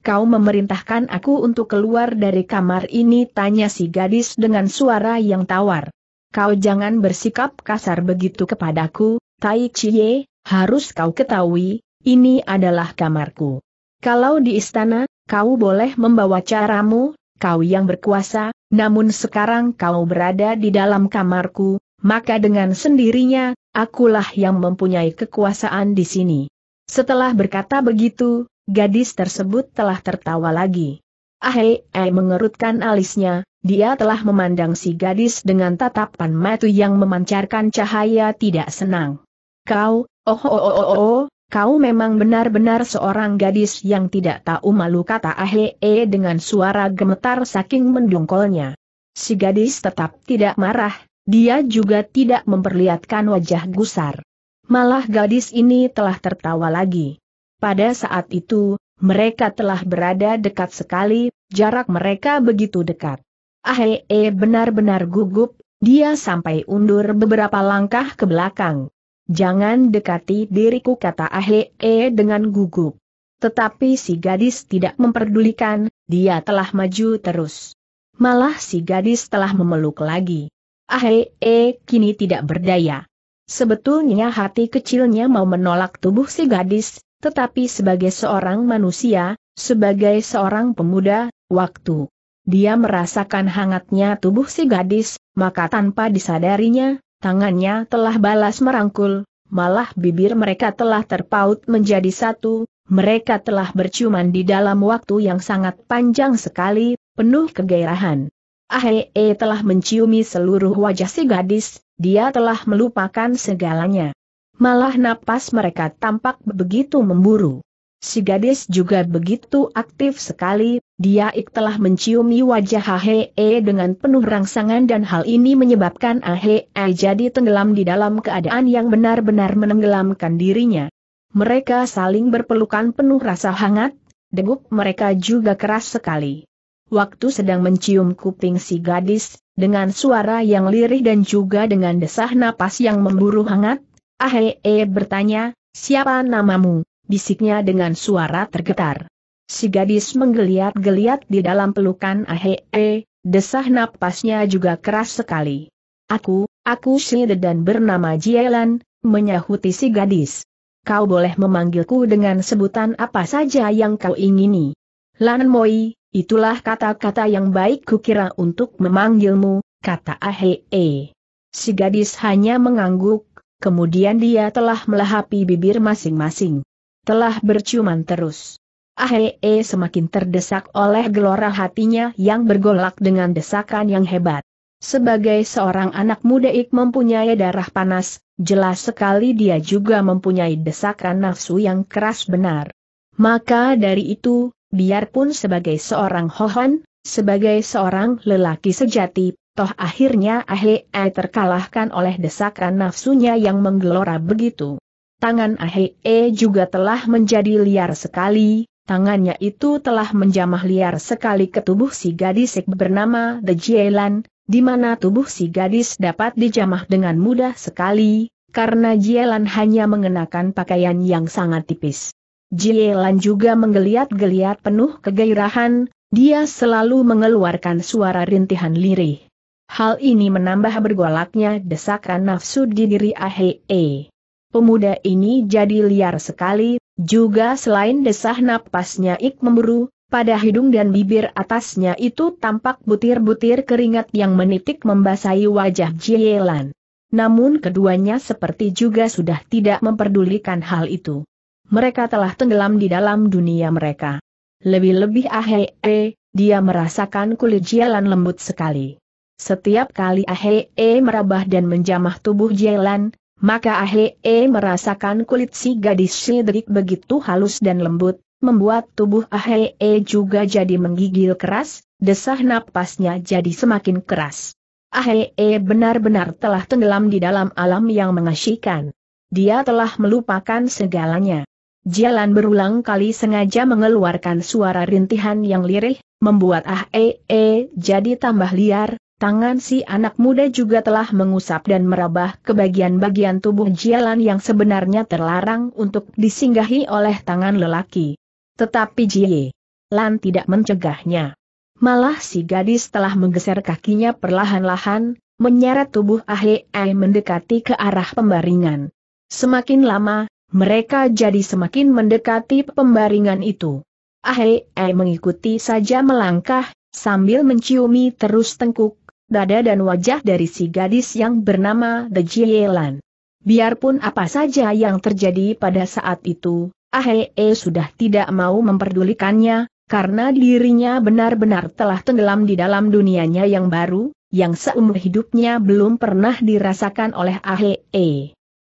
Kau memerintahkan aku untuk keluar dari kamar ini tanya si gadis dengan suara yang tawar. Kau jangan bersikap kasar begitu kepadaku, Tai Chiye, harus kau ketahui, ini adalah kamarku. Kalau di istana, kau boleh membawa caramu, kau yang berkuasa, namun sekarang kau berada di dalam kamarku, maka dengan sendirinya, akulah yang mempunyai kekuasaan di sini. Setelah berkata begitu, gadis tersebut telah tertawa lagi. Ahe, eh mengerutkan alisnya, dia telah memandang si gadis dengan tatapan mata yang memancarkan cahaya tidak senang. Kau, oh oh oh oh, oh kau memang benar-benar seorang gadis yang tidak tahu malu kata Ahe eh dengan suara gemetar saking mendungkolnya. Si gadis tetap tidak marah, dia juga tidak memperlihatkan wajah gusar. Malah gadis ini telah tertawa lagi. Pada saat itu, mereka telah berada dekat sekali, jarak mereka begitu dekat. Ahee benar-benar gugup, dia sampai undur beberapa langkah ke belakang. Jangan dekati diriku kata Ahee dengan gugup. Tetapi si gadis tidak memperdulikan, dia telah maju terus. Malah si gadis telah memeluk lagi. Ahee kini tidak berdaya. Sebetulnya hati kecilnya mau menolak tubuh si gadis, tetapi sebagai seorang manusia, sebagai seorang pemuda, waktu dia merasakan hangatnya tubuh si gadis, maka tanpa disadarinya, tangannya telah balas merangkul, malah bibir mereka telah terpaut menjadi satu, mereka telah berciuman di dalam waktu yang sangat panjang sekali, penuh kegairahan. Ahee telah menciumi seluruh wajah si gadis, dia telah melupakan segalanya. Malah napas mereka tampak begitu memburu. Si gadis juga begitu aktif sekali, dia ik telah menciumi wajah E dengan penuh rangsangan dan hal ini menyebabkan E jadi tenggelam di dalam keadaan yang benar-benar menenggelamkan dirinya. Mereka saling berpelukan penuh rasa hangat, degup mereka juga keras sekali. Waktu sedang mencium kuping si gadis, dengan suara yang lirih dan juga dengan desah napas yang memburu hangat, Ahee bertanya, siapa namamu? Bisiknya dengan suara tergetar. Si gadis menggeliat-geliat di dalam pelukan Ahee, desah napasnya juga keras sekali. Aku, aku Shide dan bernama Jielan, menyahuti si gadis. Kau boleh memanggilku dengan sebutan apa saja yang kau ingini. Lan Moi, Itulah kata-kata yang baik kukira untuk memanggilmu, kata E. Si gadis hanya mengangguk, kemudian dia telah melahapi bibir masing-masing. Telah berciuman terus. E semakin terdesak oleh gelora hatinya yang bergolak dengan desakan yang hebat. Sebagai seorang anak muda Ik mempunyai darah panas, jelas sekali dia juga mempunyai desakan nafsu yang keras benar. Maka dari itu, biarpun sebagai seorang hohan, sebagai seorang lelaki sejati, toh akhirnya Ahe terkalahkan oleh desakan nafsunya yang menggelora begitu. Tangan Ahe juga telah menjadi liar sekali, tangannya itu telah menjamah liar sekali ke tubuh si gadis bernama The Jielan, di mana tubuh si gadis dapat dijamah dengan mudah sekali, karena Jielan hanya mengenakan pakaian yang sangat tipis. Jielan juga menggeliat-geliat penuh kegairahan, dia selalu mengeluarkan suara rintihan lirih. Hal ini menambah bergolaknya desakan nafsu di diri Ahe. Pemuda ini jadi liar sekali, juga selain desah napasnya ik memburu, pada hidung dan bibir atasnya itu tampak butir-butir keringat yang menitik membasahi wajah Jielan. Namun keduanya seperti juga sudah tidak memperdulikan hal itu mereka telah tenggelam di dalam dunia mereka. Lebih-lebih E, dia merasakan kulit Jialan lembut sekali. Setiap kali E merabah dan menjamah tubuh Jialan, maka E merasakan kulit si gadis Sidrik begitu halus dan lembut, membuat tubuh E juga jadi menggigil keras, desah napasnya jadi semakin keras. E benar-benar telah tenggelam di dalam alam yang mengasyikan. Dia telah melupakan segalanya. Jalan berulang kali sengaja mengeluarkan suara rintihan yang lirih, membuat ah ee eh, -e eh, jadi tambah liar, tangan si anak muda juga telah mengusap dan merabah ke bagian-bagian tubuh Jalan yang sebenarnya terlarang untuk disinggahi oleh tangan lelaki. Tetapi Jie Lan tidak mencegahnya. Malah si gadis telah menggeser kakinya perlahan-lahan, menyeret tubuh Ahe -e eh, mendekati ke arah pembaringan. Semakin lama, mereka jadi semakin mendekati pembaringan itu. Ahe, eh mengikuti saja melangkah, sambil menciumi terus tengkuk, dada dan wajah dari si gadis yang bernama The Jielan. Biarpun apa saja yang terjadi pada saat itu, Ahe sudah tidak mau memperdulikannya, karena dirinya benar-benar telah tenggelam di dalam dunianya yang baru, yang seumur hidupnya belum pernah dirasakan oleh Ahe.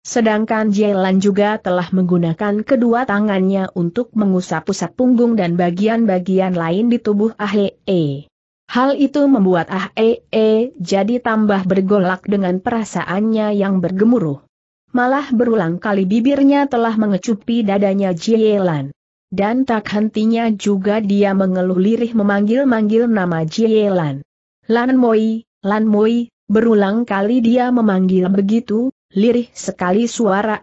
Sedangkan Jelan juga telah menggunakan kedua tangannya untuk mengusap-usap punggung dan bagian-bagian lain di tubuh Ahee. Hal itu membuat Ahee jadi tambah bergolak dengan perasaannya yang bergemuruh. Malah berulang kali bibirnya telah mengecupi dadanya Jelan. Dan tak hentinya juga dia mengeluh lirih memanggil-manggil nama Jelan. Lan Moi, Lan Moi, berulang kali dia memanggil begitu, lirih sekali suara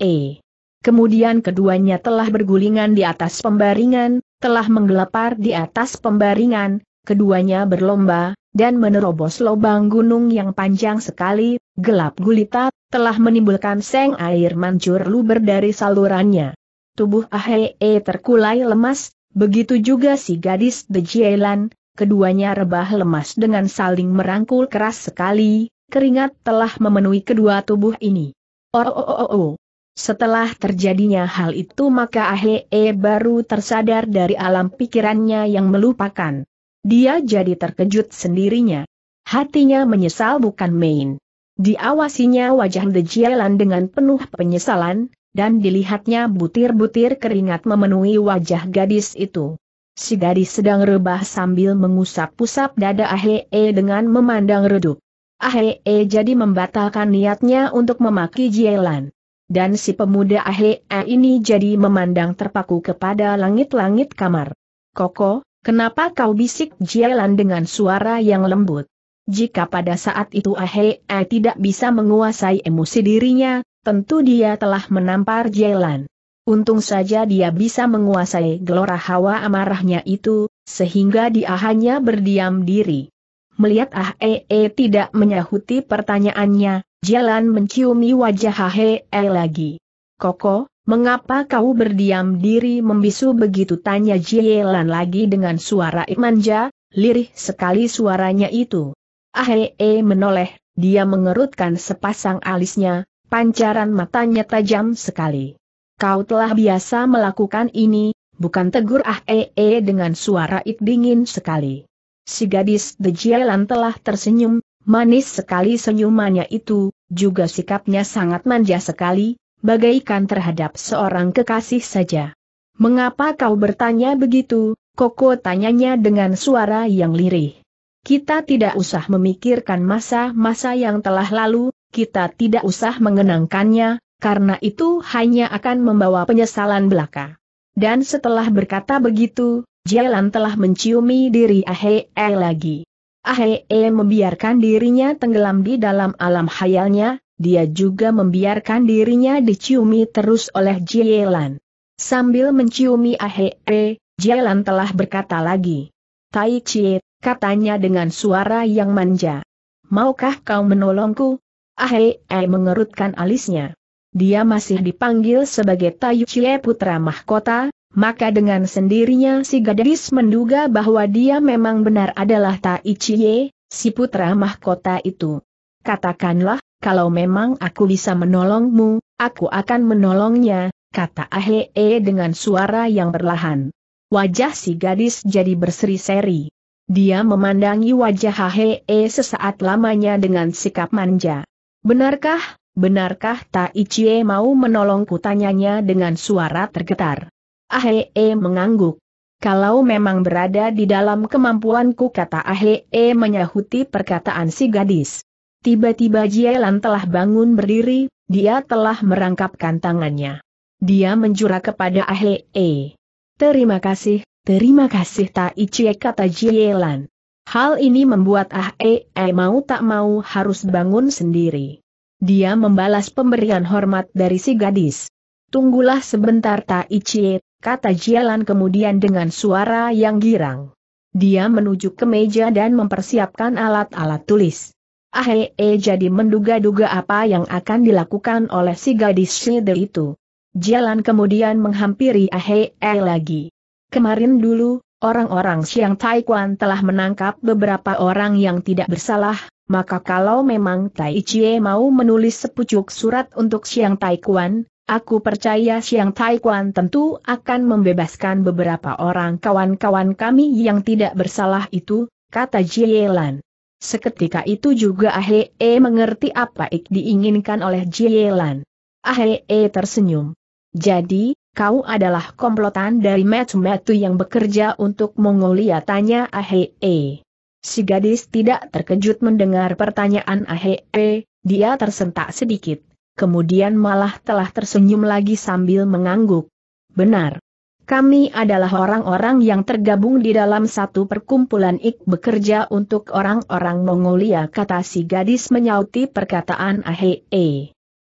E. Kemudian keduanya telah bergulingan di atas pembaringan, telah menggelepar di atas pembaringan, keduanya berlomba, dan menerobos lubang gunung yang panjang sekali, gelap gulita, telah menimbulkan seng air mancur luber dari salurannya. Tubuh E terkulai lemas, begitu juga si gadis Dejielan, keduanya rebah lemas dengan saling merangkul keras sekali, keringat telah memenuhi kedua tubuh ini. Oh, oh, oh, oh, oh. Setelah terjadinya hal itu maka E baru tersadar dari alam pikirannya yang melupakan. Dia jadi terkejut sendirinya. Hatinya menyesal bukan main. Diawasinya wajah Dejialan dengan penuh penyesalan, dan dilihatnya butir-butir keringat memenuhi wajah gadis itu. Si gadis sedang rebah sambil mengusap-usap dada E dengan memandang redup. Ahe jadi membatalkan niatnya untuk memaki Jielan. Dan si pemuda Ahe ini jadi memandang terpaku kepada langit-langit kamar. Koko, kenapa kau bisik Jielan dengan suara yang lembut? Jika pada saat itu Ahe tidak bisa menguasai emosi dirinya, tentu dia telah menampar Jielan. Untung saja dia bisa menguasai gelora hawa amarahnya itu, sehingga dia hanya berdiam diri. Melihat Ah -e, e tidak menyahuti pertanyaannya, Jalan menciumi wajah Ah -e, e lagi. Koko, mengapa kau berdiam diri membisu begitu tanya Jalan lagi dengan suara imanja, lirih sekali suaranya itu. Ah -e, e menoleh, dia mengerutkan sepasang alisnya, pancaran matanya tajam sekali. Kau telah biasa melakukan ini, bukan tegur Ah Ee e dengan suara ik dingin sekali. Si gadis bejelan telah tersenyum, manis sekali senyumannya itu, juga sikapnya sangat manja sekali, bagaikan terhadap seorang kekasih saja. Mengapa kau bertanya begitu, Koko tanyanya dengan suara yang lirih. Kita tidak usah memikirkan masa-masa yang telah lalu, kita tidak usah mengenangkannya, karena itu hanya akan membawa penyesalan belaka. Dan setelah berkata begitu, Jalan telah menciumi diri Ahee lagi. Ahee membiarkan dirinya tenggelam di dalam alam hayalnya, dia juga membiarkan dirinya diciumi terus oleh Jialan. Sambil menciumi Ahee, Jialan telah berkata lagi. Tai Chie, katanya dengan suara yang manja. Maukah kau menolongku? Ahee mengerutkan alisnya. Dia masih dipanggil sebagai Tai Chie putra mahkota, maka dengan sendirinya si gadis menduga bahwa dia memang benar adalah Tai Chie, si putra mahkota itu. Katakanlah, kalau memang aku bisa menolongmu, aku akan menolongnya, kata Ahee dengan suara yang berlahan. Wajah si gadis jadi berseri-seri. Dia memandangi wajah Ahee sesaat lamanya dengan sikap manja. Benarkah, benarkah Tai Chie mau menolongku tanyanya dengan suara tergetar. Ahee mengangguk. Kalau memang berada di dalam kemampuanku kata Ahee menyahuti perkataan si gadis. Tiba-tiba Jielan telah bangun berdiri, dia telah merangkapkan tangannya. Dia menjura kepada Ahee. Terima kasih, terima kasih Tai Cie kata Jielan. Hal ini membuat Ahee mau tak mau harus bangun sendiri. Dia membalas pemberian hormat dari si gadis. Tunggulah sebentar Tai Cie, kata Jialan kemudian dengan suara yang girang. Dia menuju ke meja dan mempersiapkan alat-alat tulis. Ahee jadi menduga-duga apa yang akan dilakukan oleh si gadis Shider itu. Jalan kemudian menghampiri Ahe e, lagi. Kemarin dulu, orang-orang Siang taiquan telah menangkap beberapa orang yang tidak bersalah, maka kalau memang Tai Chie mau menulis sepucuk surat untuk Siang taiquan. Aku percaya Siang Taiwan tentu akan membebaskan beberapa orang kawan-kawan kami yang tidak bersalah itu, kata Jielan. Seketika itu juga Ahee mengerti apa ik diinginkan oleh Jielan. Ahee tersenyum. Jadi, kau adalah komplotan dari Metu-Metu yang bekerja untuk Mongolia tanya Ahee. Si gadis tidak terkejut mendengar pertanyaan Ahee, dia tersentak sedikit kemudian malah telah tersenyum lagi sambil mengangguk. Benar. Kami adalah orang-orang yang tergabung di dalam satu perkumpulan ik bekerja untuk orang-orang Mongolia kata si gadis menyauti perkataan Ahe.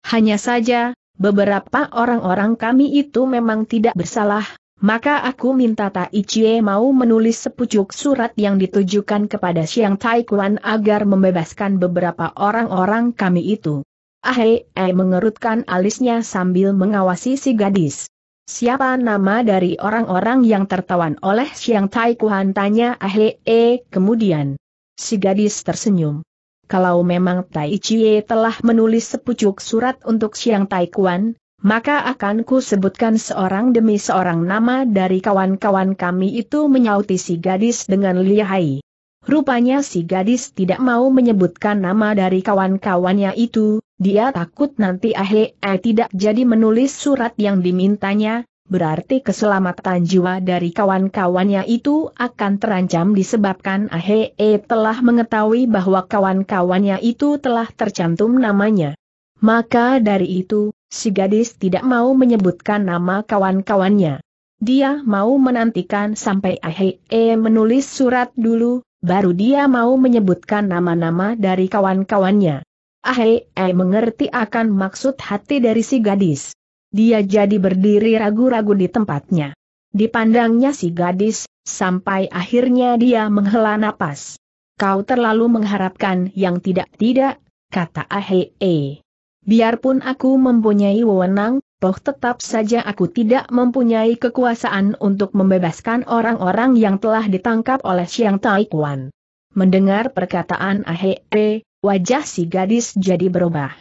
Hanya saja, beberapa orang-orang kami itu memang tidak bersalah, maka aku minta Tai Chie mau menulis sepucuk surat yang ditujukan kepada Siang Taikuan agar membebaskan beberapa orang-orang kami itu. Ahe, eh mengerutkan alisnya sambil mengawasi si gadis. Siapa nama dari orang-orang yang tertawan oleh Siang Tai Kuan tanya Ahe, eh kemudian. Si gadis tersenyum. Kalau memang Tai Chie telah menulis sepucuk surat untuk Siang Tai Kuan, maka akan ku sebutkan seorang demi seorang nama dari kawan-kawan kami itu menyauti si gadis dengan lihai. Rupanya si gadis tidak mau menyebutkan nama dari kawan-kawannya itu, dia takut nanti Ahe tidak jadi menulis surat yang dimintanya, berarti keselamatan jiwa dari kawan-kawannya itu akan terancam disebabkan Ahe telah mengetahui bahwa kawan-kawannya itu telah tercantum namanya. Maka dari itu, si gadis tidak mau menyebutkan nama kawan-kawannya. Dia mau menantikan sampai Ahe menulis surat dulu, baru dia mau menyebutkan nama-nama dari kawan-kawannya. Ahei, eh mengerti akan maksud hati dari si gadis. Dia jadi berdiri ragu-ragu di tempatnya. Dipandangnya si gadis, sampai akhirnya dia menghela napas. Kau terlalu mengharapkan yang tidak-tidak, kata Ahei. Eh. Biarpun aku mempunyai wewenang, toh tetap saja aku tidak mempunyai kekuasaan untuk membebaskan orang-orang yang telah ditangkap oleh Siang Taikuan. Mendengar perkataan Ahei, eh, Wajah si gadis jadi berubah.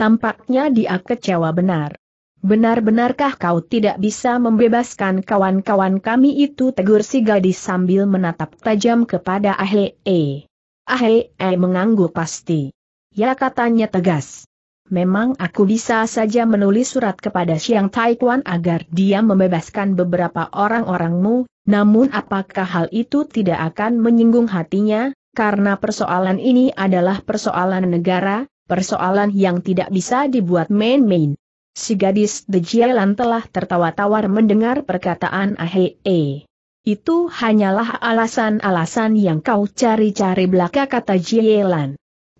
Tampaknya dia kecewa benar. Benar-benarkah kau tidak bisa membebaskan kawan-kawan kami itu? Tegur si gadis sambil menatap tajam kepada E. Ahle e eh, mengangguk pasti. Ya katanya tegas. Memang aku bisa saja menulis surat kepada Siang Taikuan agar dia membebaskan beberapa orang-orangmu, namun apakah hal itu tidak akan menyinggung hatinya? karena persoalan ini adalah persoalan negara, persoalan yang tidak bisa dibuat main-main. Si gadis The Jialan telah tertawa-tawar mendengar perkataan E. Itu hanyalah alasan-alasan yang kau cari-cari belaka kata Jielan.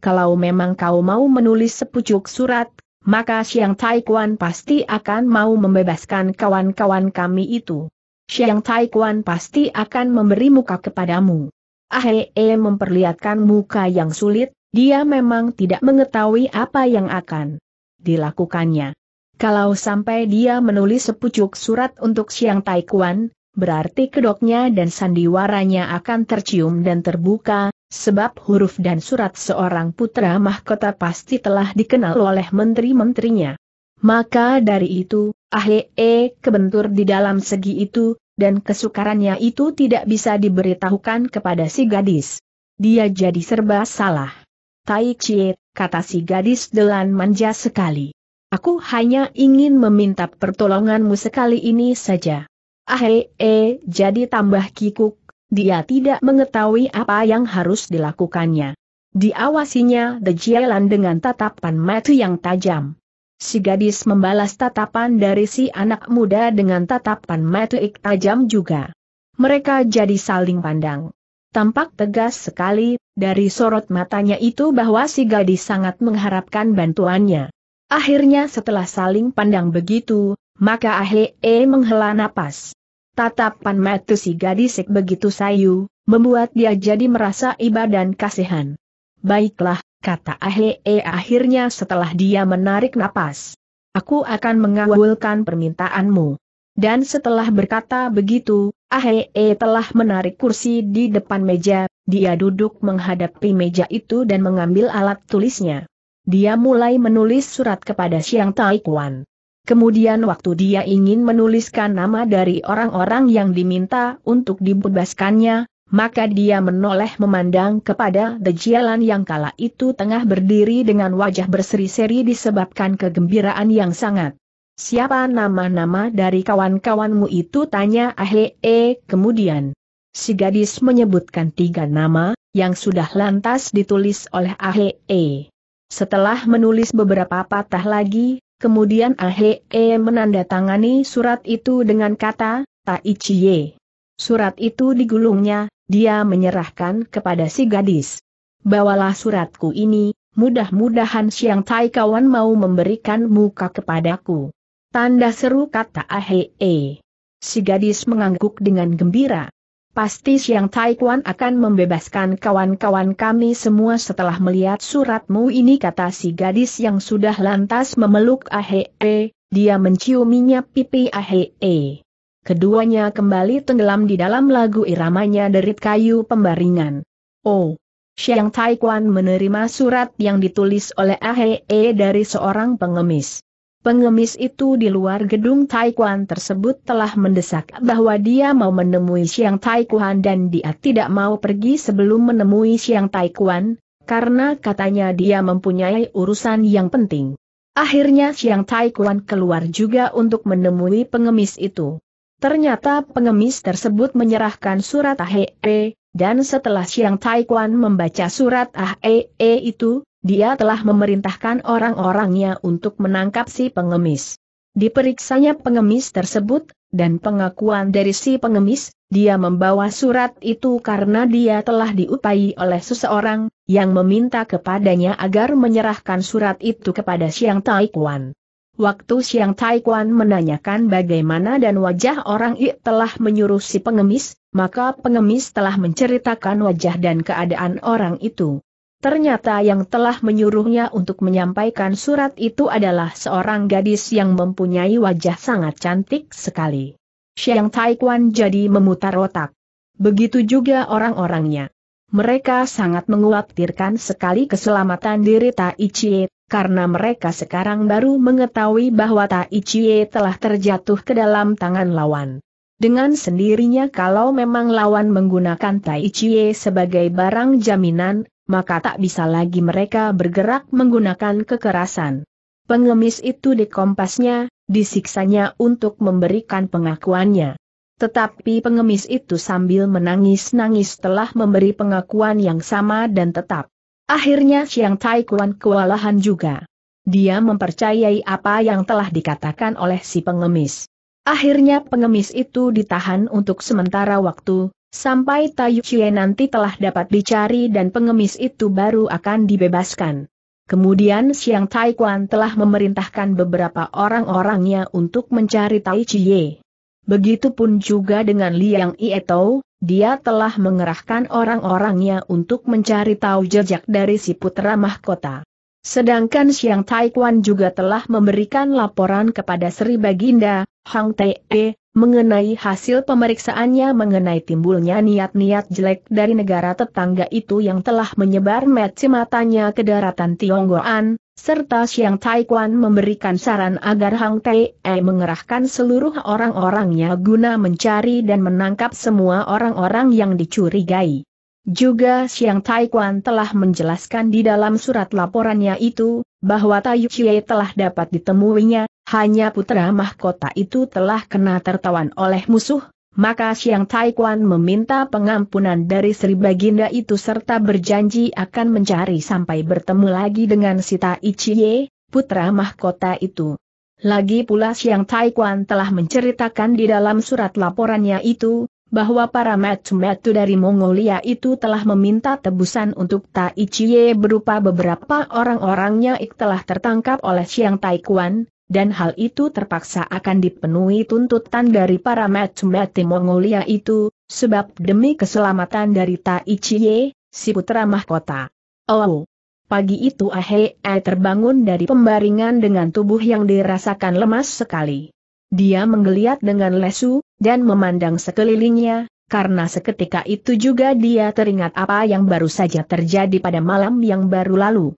Kalau memang kau mau menulis sepucuk surat, maka Xiang Taikuan pasti akan mau membebaskan kawan-kawan kami itu. Xiang Taikuan pasti akan memberi muka kepadamu. Ahe memperlihatkan muka yang sulit, dia memang tidak mengetahui apa yang akan dilakukannya. Kalau sampai dia menulis sepucuk surat untuk Siang Taikuan, berarti kedoknya dan sandiwaranya akan tercium dan terbuka, sebab huruf dan surat seorang putra mahkota pasti telah dikenal oleh menteri-menterinya. Maka dari itu, Ahe kebentur di dalam segi itu, dan kesukarannya itu tidak bisa diberitahukan kepada si gadis. Dia jadi serba salah. Tai Chie, kata si gadis dengan manja sekali. Aku hanya ingin meminta pertolonganmu sekali ini saja. Ah, eh, eh jadi tambah kikuk, dia tidak mengetahui apa yang harus dilakukannya. Diawasinya The Jielan dengan tatapan mata yang tajam. Si gadis membalas tatapan dari si anak muda dengan tatapan metuik tajam juga. Mereka jadi saling pandang. Tampak tegas sekali, dari sorot matanya itu bahwa si gadis sangat mengharapkan bantuannya. Akhirnya setelah saling pandang begitu, maka Ahe e menghela napas. Tatapan metu si gadis begitu sayu, membuat dia jadi merasa iba dan kasihan. Baiklah, kata Ahe eh, akhirnya setelah dia menarik napas. Aku akan mengawulkan permintaanmu. Dan setelah berkata begitu, Ahe eh, telah menarik kursi di depan meja, dia duduk menghadapi meja itu dan mengambil alat tulisnya. Dia mulai menulis surat kepada Siang Taikuan. Kemudian waktu dia ingin menuliskan nama dari orang-orang yang diminta untuk dibebaskannya, maka dia menoleh memandang kepada The Jalan yang kala itu tengah berdiri dengan wajah berseri-seri disebabkan kegembiraan yang sangat. Siapa nama-nama dari kawan-kawanmu itu tanya Ahle e. kemudian. Si gadis menyebutkan tiga nama, yang sudah lantas ditulis oleh Ahle e. Setelah menulis beberapa patah lagi, kemudian Ahle e menandatangani surat itu dengan kata, Taichiye. Surat itu digulungnya, dia menyerahkan kepada si gadis. Bawalah suratku ini, mudah-mudahan Siang Tai kawan mau memberikan muka kepadaku. Tanda seru kata E. Si gadis mengangguk dengan gembira. Pasti Siang Tai kawan akan membebaskan kawan-kawan kami semua setelah melihat suratmu ini kata si gadis yang sudah lantas memeluk E. dia menciuminya pipi E keduanya kembali tenggelam di dalam lagu iramanya derit kayu pembaringan. Oh! Xiang Taiquan menerima surat yang ditulis oleh Ahe e dari seorang pengemis. Pengemis itu di luar gedung Taiquan tersebut telah mendesak bahwa dia mau menemui Xiang Taiquan dan dia tidak mau pergi sebelum menemui Xiang Taiquan, karena katanya dia mempunyai urusan yang penting. Akhirnya Xiang Taiquan keluar juga untuk menemui pengemis itu. Ternyata pengemis tersebut menyerahkan surat AHE, dan setelah Siang Taikwan membaca surat AHE itu, dia telah memerintahkan orang-orangnya untuk menangkap si pengemis. Diperiksanya pengemis tersebut, dan pengakuan dari si pengemis, dia membawa surat itu karena dia telah diupai oleh seseorang, yang meminta kepadanya agar menyerahkan surat itu kepada Siang Taikwan. Waktu Siang Taikwan menanyakan bagaimana dan wajah orang I telah menyuruh si pengemis, maka pengemis telah menceritakan wajah dan keadaan orang itu. Ternyata yang telah menyuruhnya untuk menyampaikan surat itu adalah seorang gadis yang mempunyai wajah sangat cantik sekali. Siang Taikwan jadi memutar otak. Begitu juga orang-orangnya. Mereka sangat menguatirkan sekali keselamatan diri Tai Chiet karena mereka sekarang baru mengetahui bahwa Tai Chie telah terjatuh ke dalam tangan lawan. Dengan sendirinya kalau memang lawan menggunakan Tai Chie sebagai barang jaminan, maka tak bisa lagi mereka bergerak menggunakan kekerasan. Pengemis itu dikompasnya, disiksanya untuk memberikan pengakuannya. Tetapi pengemis itu sambil menangis-nangis telah memberi pengakuan yang sama dan tetap. Akhirnya Siang Tai Kuan kewalahan juga. Dia mempercayai apa yang telah dikatakan oleh si pengemis. Akhirnya pengemis itu ditahan untuk sementara waktu, sampai Tayu Chie nanti telah dapat dicari dan pengemis itu baru akan dibebaskan. Kemudian Siang Tai Kuan telah memerintahkan beberapa orang-orangnya untuk mencari Tai Chie. Begitupun juga dengan Liang Ietou, dia telah mengerahkan orang-orangnya untuk mencari tahu jejak dari si putra mahkota. Sedangkan Xiang Taikwan juga telah memberikan laporan kepada Sri Baginda, Hang Tae, mengenai hasil pemeriksaannya mengenai timbulnya niat-niat jelek dari negara tetangga itu yang telah menyebar meci matanya ke daratan Tionggoan, serta Xiang Taikuan memberikan saran agar Hang Tae eh, mengerahkan seluruh orang-orangnya guna mencari dan menangkap semua orang-orang yang dicurigai. Juga Xiang Taikuan telah menjelaskan di dalam surat laporannya itu, bahwa Tai Chie telah dapat ditemuinya, hanya putra mahkota itu telah kena tertawan oleh musuh, maka Tai Kuan meminta pengampunan dari Sri Baginda itu serta berjanji akan mencari sampai bertemu lagi dengan Sita Ichie, putra mahkota itu. Lagi pula Tai Kuan telah menceritakan di dalam surat laporannya itu, bahwa para metu-metu dari Mongolia itu telah meminta tebusan untuk Tai berupa beberapa orang-orangnya ik telah tertangkap oleh Tai Kuan dan hal itu terpaksa akan dipenuhi tuntutan dari para match-mati Mongolia itu, sebab demi keselamatan dari Tai Chie, si putra mahkota. Oh, pagi itu Ahei terbangun dari pembaringan dengan tubuh yang dirasakan lemas sekali. Dia menggeliat dengan lesu, dan memandang sekelilingnya, karena seketika itu juga dia teringat apa yang baru saja terjadi pada malam yang baru lalu.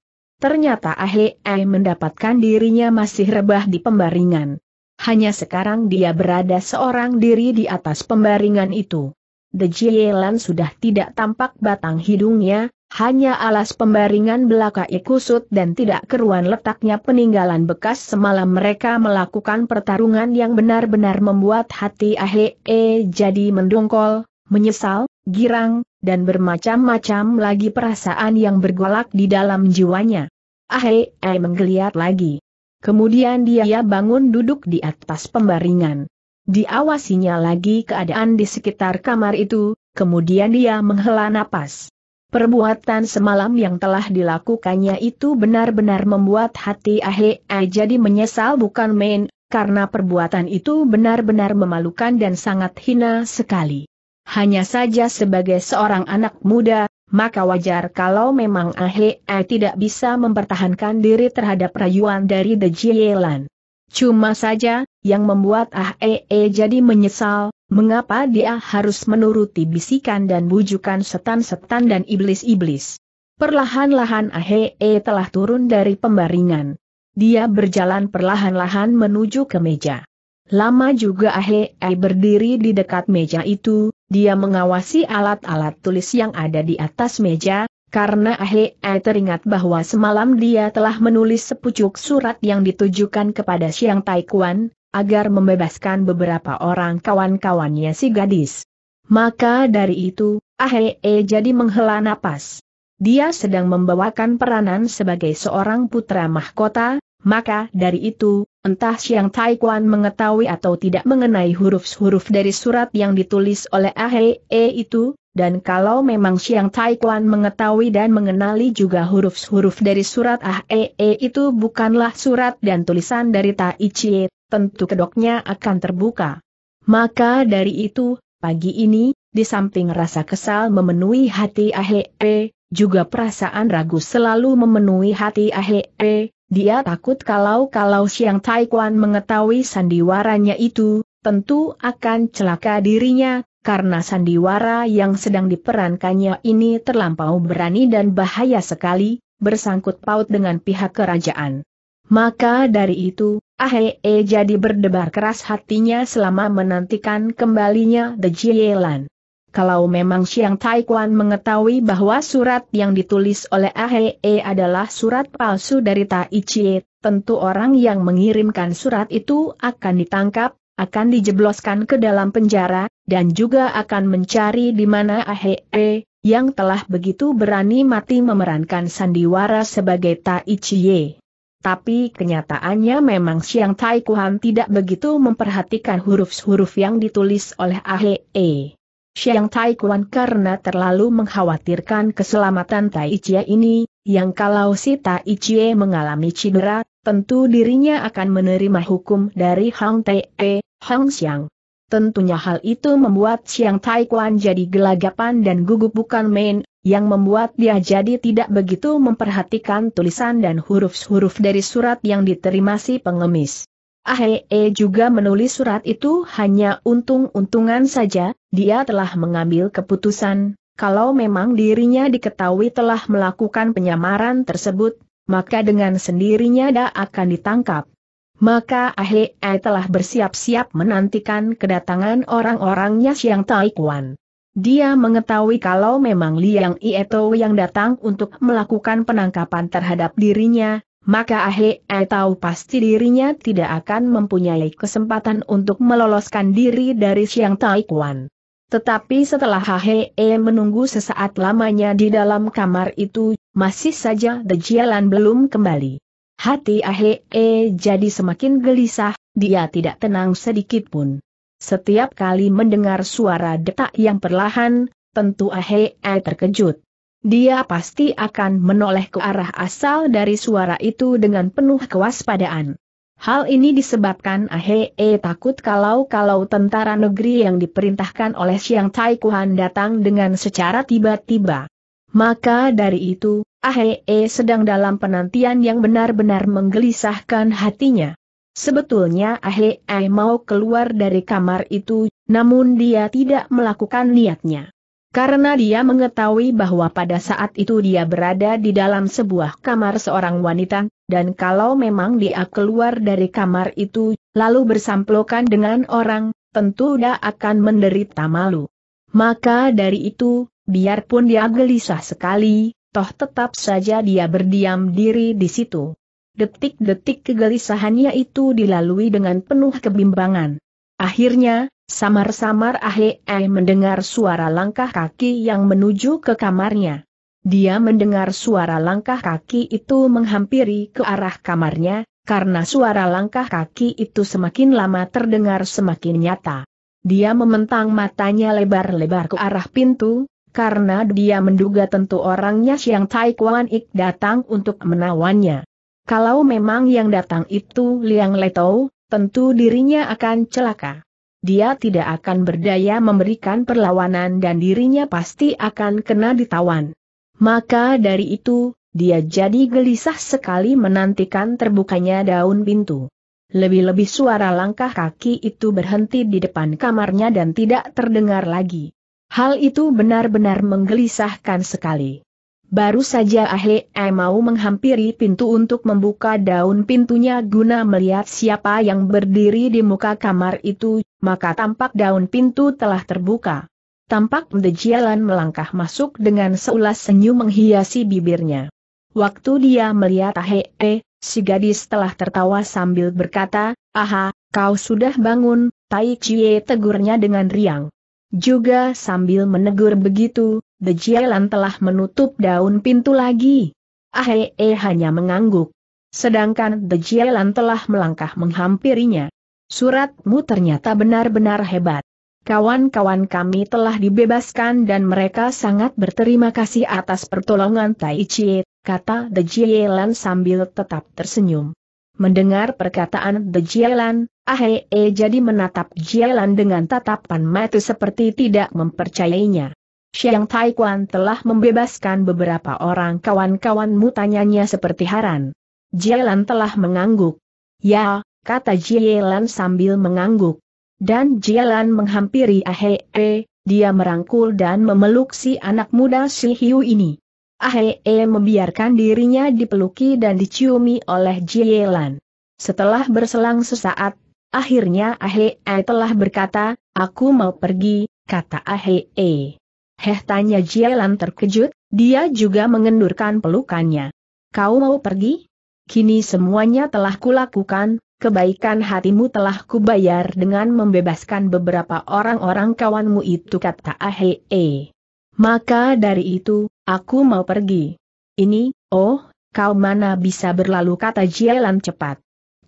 Ternyata Ahe mendapatkan dirinya masih rebah di pembaringan. Hanya sekarang dia berada seorang diri di atas pembaringan itu. The Jielan sudah tidak tampak batang hidungnya, hanya alas pembaringan belaka kusut dan tidak keruan letaknya peninggalan bekas semalam mereka melakukan pertarungan yang benar-benar membuat hati Ahe jadi mendongkol, menyesal, girang, dan bermacam-macam lagi perasaan yang bergolak di dalam jiwanya. Ahe, eh menggeliat lagi. Kemudian dia bangun duduk di atas pembaringan. Diawasinya lagi keadaan di sekitar kamar itu, kemudian dia menghela napas. Perbuatan semalam yang telah dilakukannya itu benar-benar membuat hati Ahe -ah jadi menyesal bukan main, karena perbuatan itu benar-benar memalukan dan sangat hina sekali. Hanya saja sebagai seorang anak muda, maka wajar kalau memang Ahe tidak bisa mempertahankan diri terhadap rayuan dari The Jielan. Cuma saja, yang membuat Ahe e jadi menyesal, mengapa dia harus menuruti bisikan dan bujukan setan-setan dan iblis-iblis. Perlahan-lahan Ahe e telah turun dari pembaringan. Dia berjalan perlahan-lahan menuju ke meja. Lama juga Ahe e berdiri di dekat meja itu, dia mengawasi alat-alat tulis yang ada di atas meja, karena Ahe teringat bahwa semalam dia telah menulis sepucuk surat yang ditujukan kepada Siang Taikuan, agar membebaskan beberapa orang kawan-kawannya si gadis. Maka dari itu, Ahe e jadi menghela napas. Dia sedang membawakan peranan sebagai seorang putra mahkota, maka dari itu, Entah siang Taiwan mengetahui atau tidak mengenai huruf-huruf dari surat yang ditulis oleh Ahe -e itu, dan kalau memang siang Taiwan mengetahui dan mengenali juga huruf-huruf dari surat Ahe -e itu bukanlah surat dan tulisan dari Tai Chie, tentu kedoknya akan terbuka. Maka dari itu, pagi ini, di samping rasa kesal memenuhi hati Ahe -e, juga perasaan ragu selalu memenuhi hati Ahe -e, dia takut kalau-kalau Tai Taikuan mengetahui sandiwaranya itu, tentu akan celaka dirinya, karena sandiwara yang sedang diperankannya ini terlampau berani dan bahaya sekali, bersangkut paut dengan pihak kerajaan. Maka dari itu, Ahee jadi berdebar keras hatinya selama menantikan kembalinya The Jielan kalau memang Xiang Taikuan mengetahui bahwa surat yang ditulis oleh Ahe e adalah surat palsu dari Tai Chie, tentu orang yang mengirimkan surat itu akan ditangkap, akan dijebloskan ke dalam penjara, dan juga akan mencari di mana Ahe e, yang telah begitu berani mati memerankan sandiwara sebagai Tai Chie. Tapi kenyataannya memang Xiang Taikuan tidak begitu memperhatikan huruf-huruf yang ditulis oleh Ahe e. Xiang Taikuan karena terlalu mengkhawatirkan keselamatan Tai Ichie ini, yang kalau si Tai Ichie mengalami cedera, tentu dirinya akan menerima hukum dari Hang Tai E, eh, Hang Xiang. Tentunya hal itu membuat Xiang Taikuan jadi gelagapan dan gugup bukan main, yang membuat dia jadi tidak begitu memperhatikan tulisan dan huruf-huruf dari surat yang diterima si pengemis. Ahe juga menulis surat itu hanya untung-untungan saja, dia telah mengambil keputusan, kalau memang dirinya diketahui telah melakukan penyamaran tersebut, maka dengan sendirinya dia akan ditangkap. Maka Ahe telah bersiap-siap menantikan kedatangan orang-orangnya siang Taikwan. Dia mengetahui kalau memang Liang Ieto yang datang untuk melakukan penangkapan terhadap dirinya, maka Ahe -e tahu pasti dirinya tidak akan mempunyai kesempatan untuk meloloskan diri dari Siang Taikuan. Tetapi setelah Ahe -e menunggu sesaat lamanya di dalam kamar itu, masih saja The Jalan belum kembali. Hati Ahe -e jadi semakin gelisah, dia tidak tenang sedikit pun. Setiap kali mendengar suara detak yang perlahan, tentu Ahe -e terkejut dia pasti akan menoleh ke arah asal dari suara itu dengan penuh kewaspadaan. Hal ini disebabkan Ahee eh, takut kalau-kalau tentara negeri yang diperintahkan oleh Siang Tai datang dengan secara tiba-tiba. Maka dari itu, Ahee eh, sedang dalam penantian yang benar-benar menggelisahkan hatinya. Sebetulnya Ahee eh, mau keluar dari kamar itu, namun dia tidak melakukan niatnya. Karena dia mengetahui bahwa pada saat itu dia berada di dalam sebuah kamar seorang wanita, dan kalau memang dia keluar dari kamar itu, lalu bersamplokan dengan orang, tentu dia akan menderita malu. Maka dari itu, biarpun dia gelisah sekali, toh tetap saja dia berdiam diri di situ. Detik-detik kegelisahannya itu dilalui dengan penuh kebimbangan. Akhirnya, Samar-samar Ahe eh, mendengar suara langkah kaki yang menuju ke kamarnya. Dia mendengar suara langkah kaki itu menghampiri ke arah kamarnya, karena suara langkah kaki itu semakin lama terdengar semakin nyata. Dia mementang matanya lebar-lebar ke arah pintu, karena dia menduga tentu orangnya Siang Taekwan Ik datang untuk menawannya. Kalau memang yang datang itu Liang Letou, tentu dirinya akan celaka dia tidak akan berdaya memberikan perlawanan dan dirinya pasti akan kena ditawan. Maka dari itu, dia jadi gelisah sekali menantikan terbukanya daun pintu. Lebih-lebih suara langkah kaki itu berhenti di depan kamarnya dan tidak terdengar lagi. Hal itu benar-benar menggelisahkan sekali. Baru saja Ahle eh, mau menghampiri pintu untuk membuka daun pintunya guna melihat siapa yang berdiri di muka kamar itu, maka tampak daun pintu telah terbuka. Tampak The melangkah masuk dengan seulas senyum menghiasi bibirnya. Waktu dia melihat eh, si gadis telah tertawa sambil berkata, Aha, kau sudah bangun, Tai Chie tegurnya dengan riang. Juga sambil menegur begitu, Bejialan telah menutup daun pintu lagi. Ahe eh, hanya mengangguk. Sedangkan Bejialan telah melangkah menghampirinya. Suratmu ternyata benar-benar hebat. Kawan-kawan kami telah dibebaskan dan mereka sangat berterima kasih atas pertolongan Tai Chi, kata The Jielan sambil tetap tersenyum. Mendengar perkataan The Jielan, Ahee eh, jadi menatap Jielan dengan tatapan mata seperti tidak mempercayainya. Xiang Taiquan telah membebaskan beberapa orang kawan kawan tanyanya seperti haran. Jielan telah mengangguk. Ya, kata Jielan sambil mengangguk. Dan Jielan menghampiri Ahee, dia merangkul dan memeluk si anak muda Si Hiu ini. Ahee membiarkan dirinya dipeluki dan diciumi oleh Jielan. Setelah berselang sesaat, akhirnya Ahee telah berkata, aku mau pergi, kata Ahee. Heh tanya Jielan terkejut, dia juga mengendurkan pelukannya. Kau mau pergi? Kini semuanya telah kulakukan, kebaikan hatimu telah kubayar dengan membebaskan beberapa orang-orang kawanmu itu kata Ahe. Maka dari itu, aku mau pergi. Ini, oh, kau mana bisa berlalu kata Jielan cepat.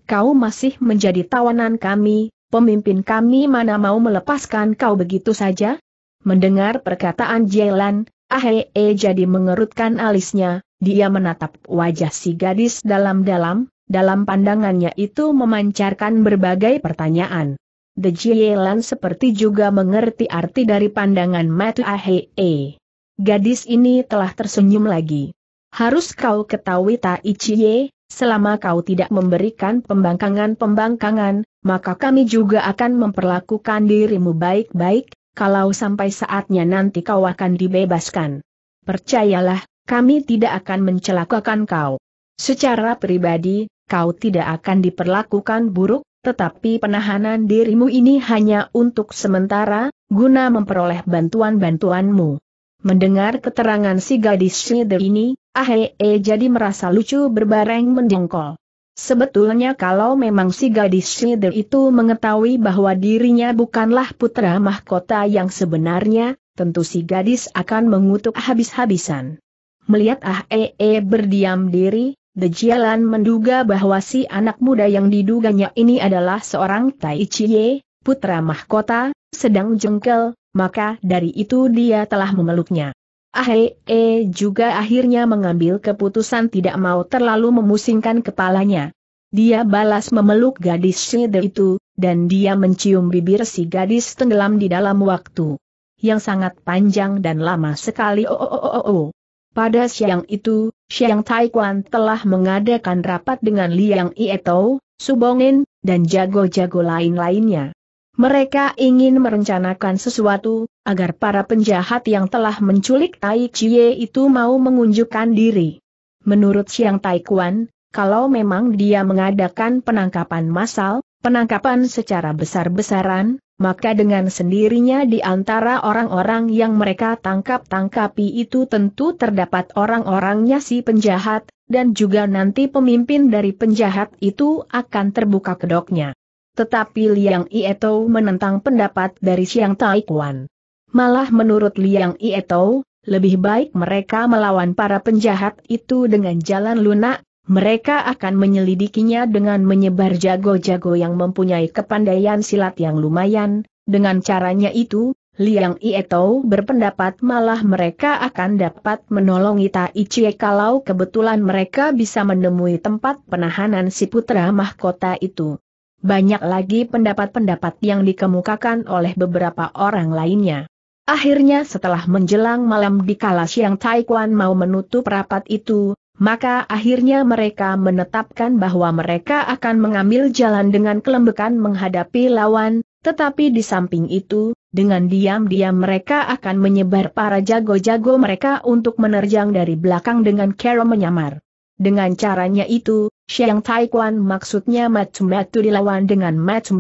Kau masih menjadi tawanan kami, pemimpin kami mana mau melepaskan kau begitu saja? Mendengar perkataan Jelan, Ahee jadi mengerutkan alisnya, dia menatap wajah si gadis dalam-dalam, dalam pandangannya itu memancarkan berbagai pertanyaan. The Jelan seperti juga mengerti arti dari pandangan Matt Ahee. Gadis ini telah tersenyum lagi. Harus kau ketahui Tai Chie, selama kau tidak memberikan pembangkangan-pembangkangan, maka kami juga akan memperlakukan dirimu baik-baik, kalau sampai saatnya nanti kau akan dibebaskan. Percayalah, kami tidak akan mencelakakan kau. Secara pribadi, kau tidak akan diperlakukan buruk, tetapi penahanan dirimu ini hanya untuk sementara, guna memperoleh bantuan-bantuanmu. Mendengar keterangan si gadis Slider ini, Ahe e jadi merasa lucu berbareng mendengkol. Sebetulnya kalau memang si gadis Schneider itu mengetahui bahwa dirinya bukanlah putra mahkota yang sebenarnya, tentu si gadis akan mengutuk habis-habisan. Melihat Ah -e, berdiam diri, The Jialan menduga bahwa si anak muda yang diduganya ini adalah seorang Tai Chiye, putra mahkota, sedang jengkel, maka dari itu dia telah memeluknya. Ahe -e juga akhirnya mengambil keputusan tidak mau terlalu memusingkan kepalanya. Dia balas memeluk gadis Shide itu, dan dia mencium bibir si gadis tenggelam di dalam waktu yang sangat panjang dan lama sekali. Oh, oh, oh, oh, oh. Pada siang itu, siang Taikuan telah mengadakan rapat dengan Liang Ietou, Subongin, dan jago-jago lain-lainnya. Mereka ingin merencanakan sesuatu, agar para penjahat yang telah menculik Tai Chie itu mau mengunjukkan diri. Menurut Siang Tai Kuan, kalau memang dia mengadakan penangkapan massal, penangkapan secara besar-besaran, maka dengan sendirinya di antara orang-orang yang mereka tangkap-tangkapi itu tentu terdapat orang-orangnya si penjahat, dan juga nanti pemimpin dari penjahat itu akan terbuka kedoknya. Tetapi Liang Ieto menentang pendapat dari Siang Taikuan. Malah menurut Liang Ieto, lebih baik mereka melawan para penjahat itu dengan jalan lunak, mereka akan menyelidikinya dengan menyebar jago-jago yang mempunyai kepandaian silat yang lumayan, dengan caranya itu, Liang Ieto berpendapat malah mereka akan dapat menolong Ita Ichie kalau kebetulan mereka bisa menemui tempat penahanan si putra mahkota itu banyak lagi pendapat-pendapat yang dikemukakan oleh beberapa orang lainnya. Akhirnya setelah menjelang malam di kala siang Taekwan mau menutup rapat itu, maka akhirnya mereka menetapkan bahwa mereka akan mengambil jalan dengan kelembekan menghadapi lawan, tetapi di samping itu, dengan diam-diam mereka akan menyebar para jago-jago mereka untuk menerjang dari belakang dengan cara menyamar. Dengan caranya itu, yang Taikuan maksudnya Matu dilawan dengan Matu,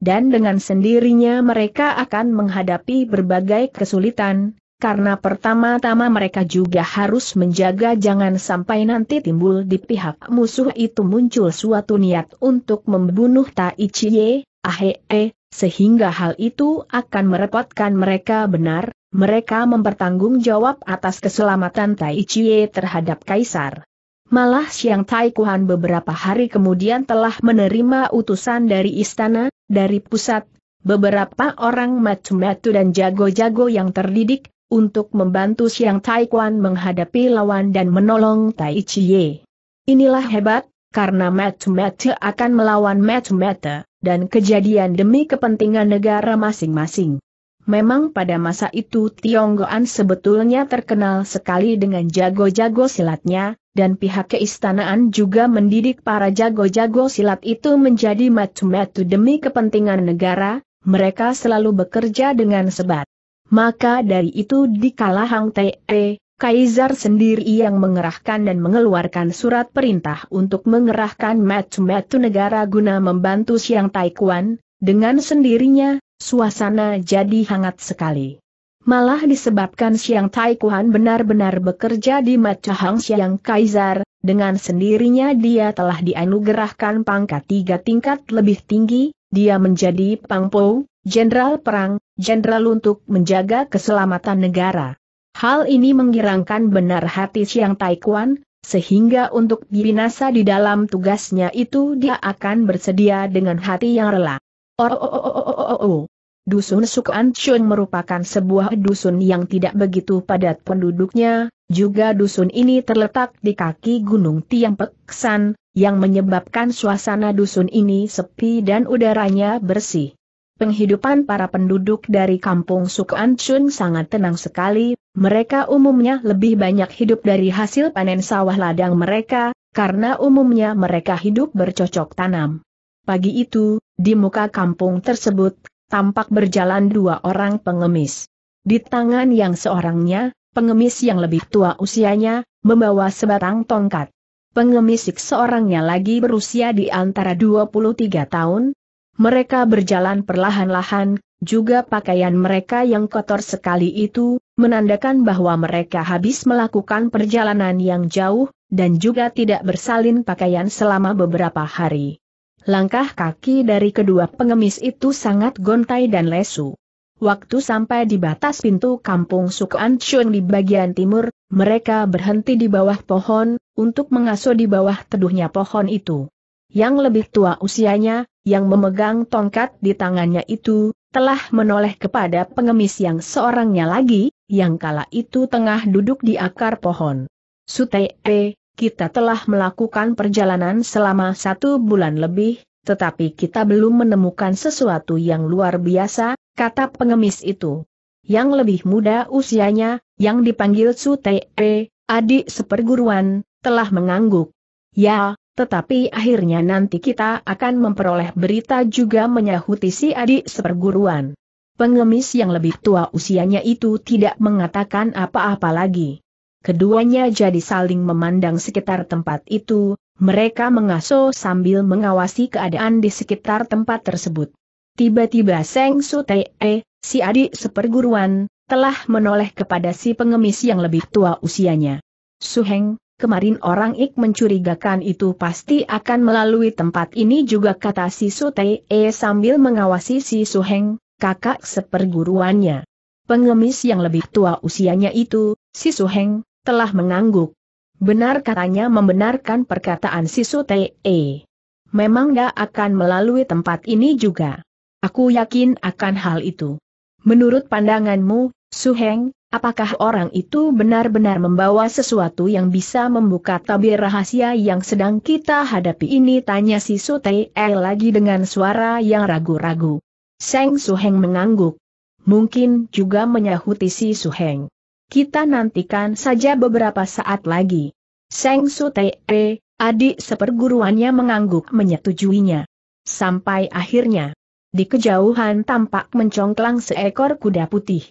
dan dengan sendirinya mereka akan menghadapi berbagai kesulitan, karena pertama-tama mereka juga harus menjaga jangan sampai nanti timbul di pihak musuh itu muncul suatu niat untuk membunuh Tai Ahe Ahee, sehingga hal itu akan merepotkan mereka benar, mereka mempertanggung jawab atas keselamatan Tai Ye terhadap Kaisar. Malah Siang Kuhan beberapa hari kemudian telah menerima utusan dari istana, dari pusat, beberapa orang matu-matu dan jago-jago yang terdidik, untuk membantu Siang Kuhan menghadapi lawan dan menolong Tai Chie. Inilah hebat, karena matu-matu akan melawan matu-matu, dan kejadian demi kepentingan negara masing-masing. Memang pada masa itu Tionggoan sebetulnya terkenal sekali dengan jago-jago silatnya, dan pihak keistanaan juga mendidik para jago-jago silat itu menjadi matu-matu demi kepentingan negara, mereka selalu bekerja dengan sebat. Maka dari itu di Kalahang Te, eh, Kaisar sendiri yang mengerahkan dan mengeluarkan surat perintah untuk mengerahkan matu-matu negara guna membantu Siang Taekwan, dengan sendirinya, suasana jadi hangat sekali. Malah disebabkan Siang Taikuan benar-benar bekerja di mata Hang Siang Kaisar, dengan sendirinya dia telah dianugerahkan pangkat tiga tingkat lebih tinggi, dia menjadi Pangpo, Jenderal Perang, Jenderal untuk menjaga keselamatan negara. Hal ini mengirangkan benar hati Siang Taikuan, sehingga untuk binasa di dalam tugasnya itu dia akan bersedia dengan hati yang rela. Oh, oh, oh, oh, oh, oh, oh. oh. Dusun Chun merupakan sebuah dusun yang tidak begitu padat penduduknya, juga dusun ini terletak di kaki Gunung Tiang Peksan, yang menyebabkan suasana dusun ini sepi dan udaranya bersih. Penghidupan para penduduk dari kampung Sukanchun sangat tenang sekali, mereka umumnya lebih banyak hidup dari hasil panen sawah ladang mereka, karena umumnya mereka hidup bercocok tanam. Pagi itu, di muka kampung tersebut, tampak berjalan dua orang pengemis. Di tangan yang seorangnya, pengemis yang lebih tua usianya, membawa sebatang tongkat. Pengemis seorangnya lagi berusia di antara 23 tahun. Mereka berjalan perlahan-lahan, juga pakaian mereka yang kotor sekali itu, menandakan bahwa mereka habis melakukan perjalanan yang jauh, dan juga tidak bersalin pakaian selama beberapa hari. Langkah kaki dari kedua pengemis itu sangat gontai dan lesu. Waktu sampai di batas pintu kampung suku di bagian timur, mereka berhenti di bawah pohon, untuk mengasuh di bawah teduhnya pohon itu. Yang lebih tua usianya, yang memegang tongkat di tangannya itu, telah menoleh kepada pengemis yang seorangnya lagi, yang kala itu tengah duduk di akar pohon. Sutee, kita telah melakukan perjalanan selama satu bulan lebih, tetapi kita belum menemukan sesuatu yang luar biasa, kata pengemis itu. Yang lebih muda usianya, yang dipanggil Su Te, adik seperguruan, telah mengangguk. Ya, tetapi akhirnya nanti kita akan memperoleh berita juga menyahuti si adik seperguruan. Pengemis yang lebih tua usianya itu tidak mengatakan apa-apa lagi. Keduanya jadi saling memandang sekitar tempat itu, mereka mengasuh sambil mengawasi keadaan di sekitar tempat tersebut. Tiba-tiba Seng Sutee, eh, si adik seperguruan, telah menoleh kepada si pengemis yang lebih tua usianya. Suheng, kemarin orang Ik mencurigakan itu pasti akan melalui tempat ini juga kata si e, sambil mengawasi si Suheng, kakak seperguruannya. Pengemis yang lebih tua usianya itu, si Suheng, telah mengangguk. Benar katanya membenarkan perkataan si Sute. E. Memang dia akan melalui tempat ini juga. Aku yakin akan hal itu. Menurut pandanganmu, Suheng, apakah orang itu benar-benar membawa sesuatu yang bisa membuka tabir rahasia yang sedang kita hadapi ini? Tanya si Sute e lagi dengan suara yang ragu-ragu. Seng Suheng mengangguk. Mungkin juga menyahuti si Suheng. Kita nantikan saja beberapa saat lagi. Seng Sutee, eh, adik seperguruannya mengangguk menyetujuinya. Sampai akhirnya, di kejauhan tampak mencongklang seekor kuda putih.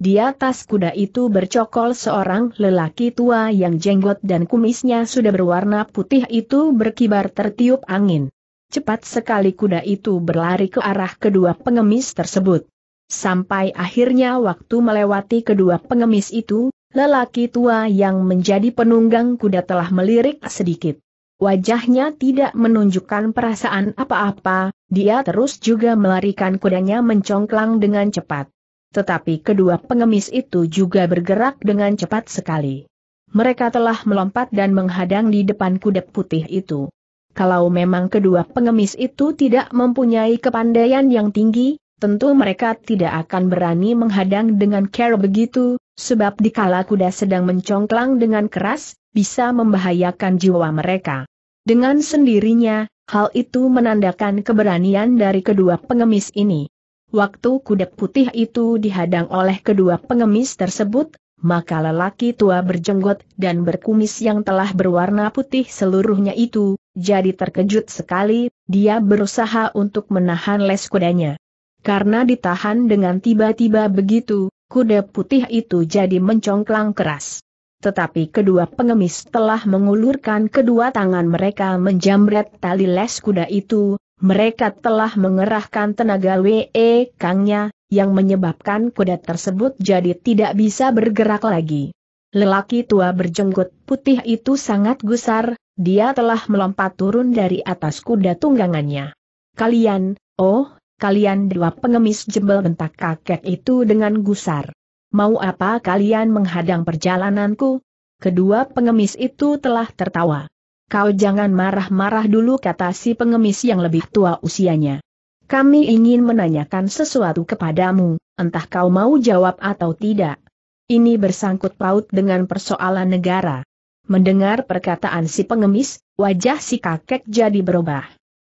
Di atas kuda itu bercokol seorang lelaki tua yang jenggot dan kumisnya sudah berwarna putih itu berkibar tertiup angin. Cepat sekali kuda itu berlari ke arah kedua pengemis tersebut. Sampai akhirnya waktu melewati kedua pengemis itu, lelaki tua yang menjadi penunggang kuda telah melirik sedikit. Wajahnya tidak menunjukkan perasaan apa-apa, dia terus juga melarikan kudanya mencongklang dengan cepat. Tetapi kedua pengemis itu juga bergerak dengan cepat sekali. Mereka telah melompat dan menghadang di depan kuda putih itu. Kalau memang kedua pengemis itu tidak mempunyai kepandaian yang tinggi, tentu mereka tidak akan berani menghadang dengan cara begitu, sebab dikala kuda sedang mencongklang dengan keras, bisa membahayakan jiwa mereka. Dengan sendirinya, hal itu menandakan keberanian dari kedua pengemis ini. Waktu kuda putih itu dihadang oleh kedua pengemis tersebut, maka lelaki tua berjenggot dan berkumis yang telah berwarna putih seluruhnya itu, jadi terkejut sekali, dia berusaha untuk menahan les kudanya karena ditahan dengan tiba-tiba begitu, kuda putih itu jadi mencongklang keras. Tetapi kedua pengemis telah mengulurkan kedua tangan mereka menjamret tali les kuda itu, mereka telah mengerahkan tenaga WE Kangnya, yang menyebabkan kuda tersebut jadi tidak bisa bergerak lagi. Lelaki tua berjenggot putih itu sangat gusar, dia telah melompat turun dari atas kuda tunggangannya. Kalian, oh, kalian dua pengemis jembel bentak kakek itu dengan gusar. Mau apa kalian menghadang perjalananku? Kedua pengemis itu telah tertawa. Kau jangan marah-marah dulu kata si pengemis yang lebih tua usianya. Kami ingin menanyakan sesuatu kepadamu, entah kau mau jawab atau tidak. Ini bersangkut paut dengan persoalan negara. Mendengar perkataan si pengemis, wajah si kakek jadi berubah.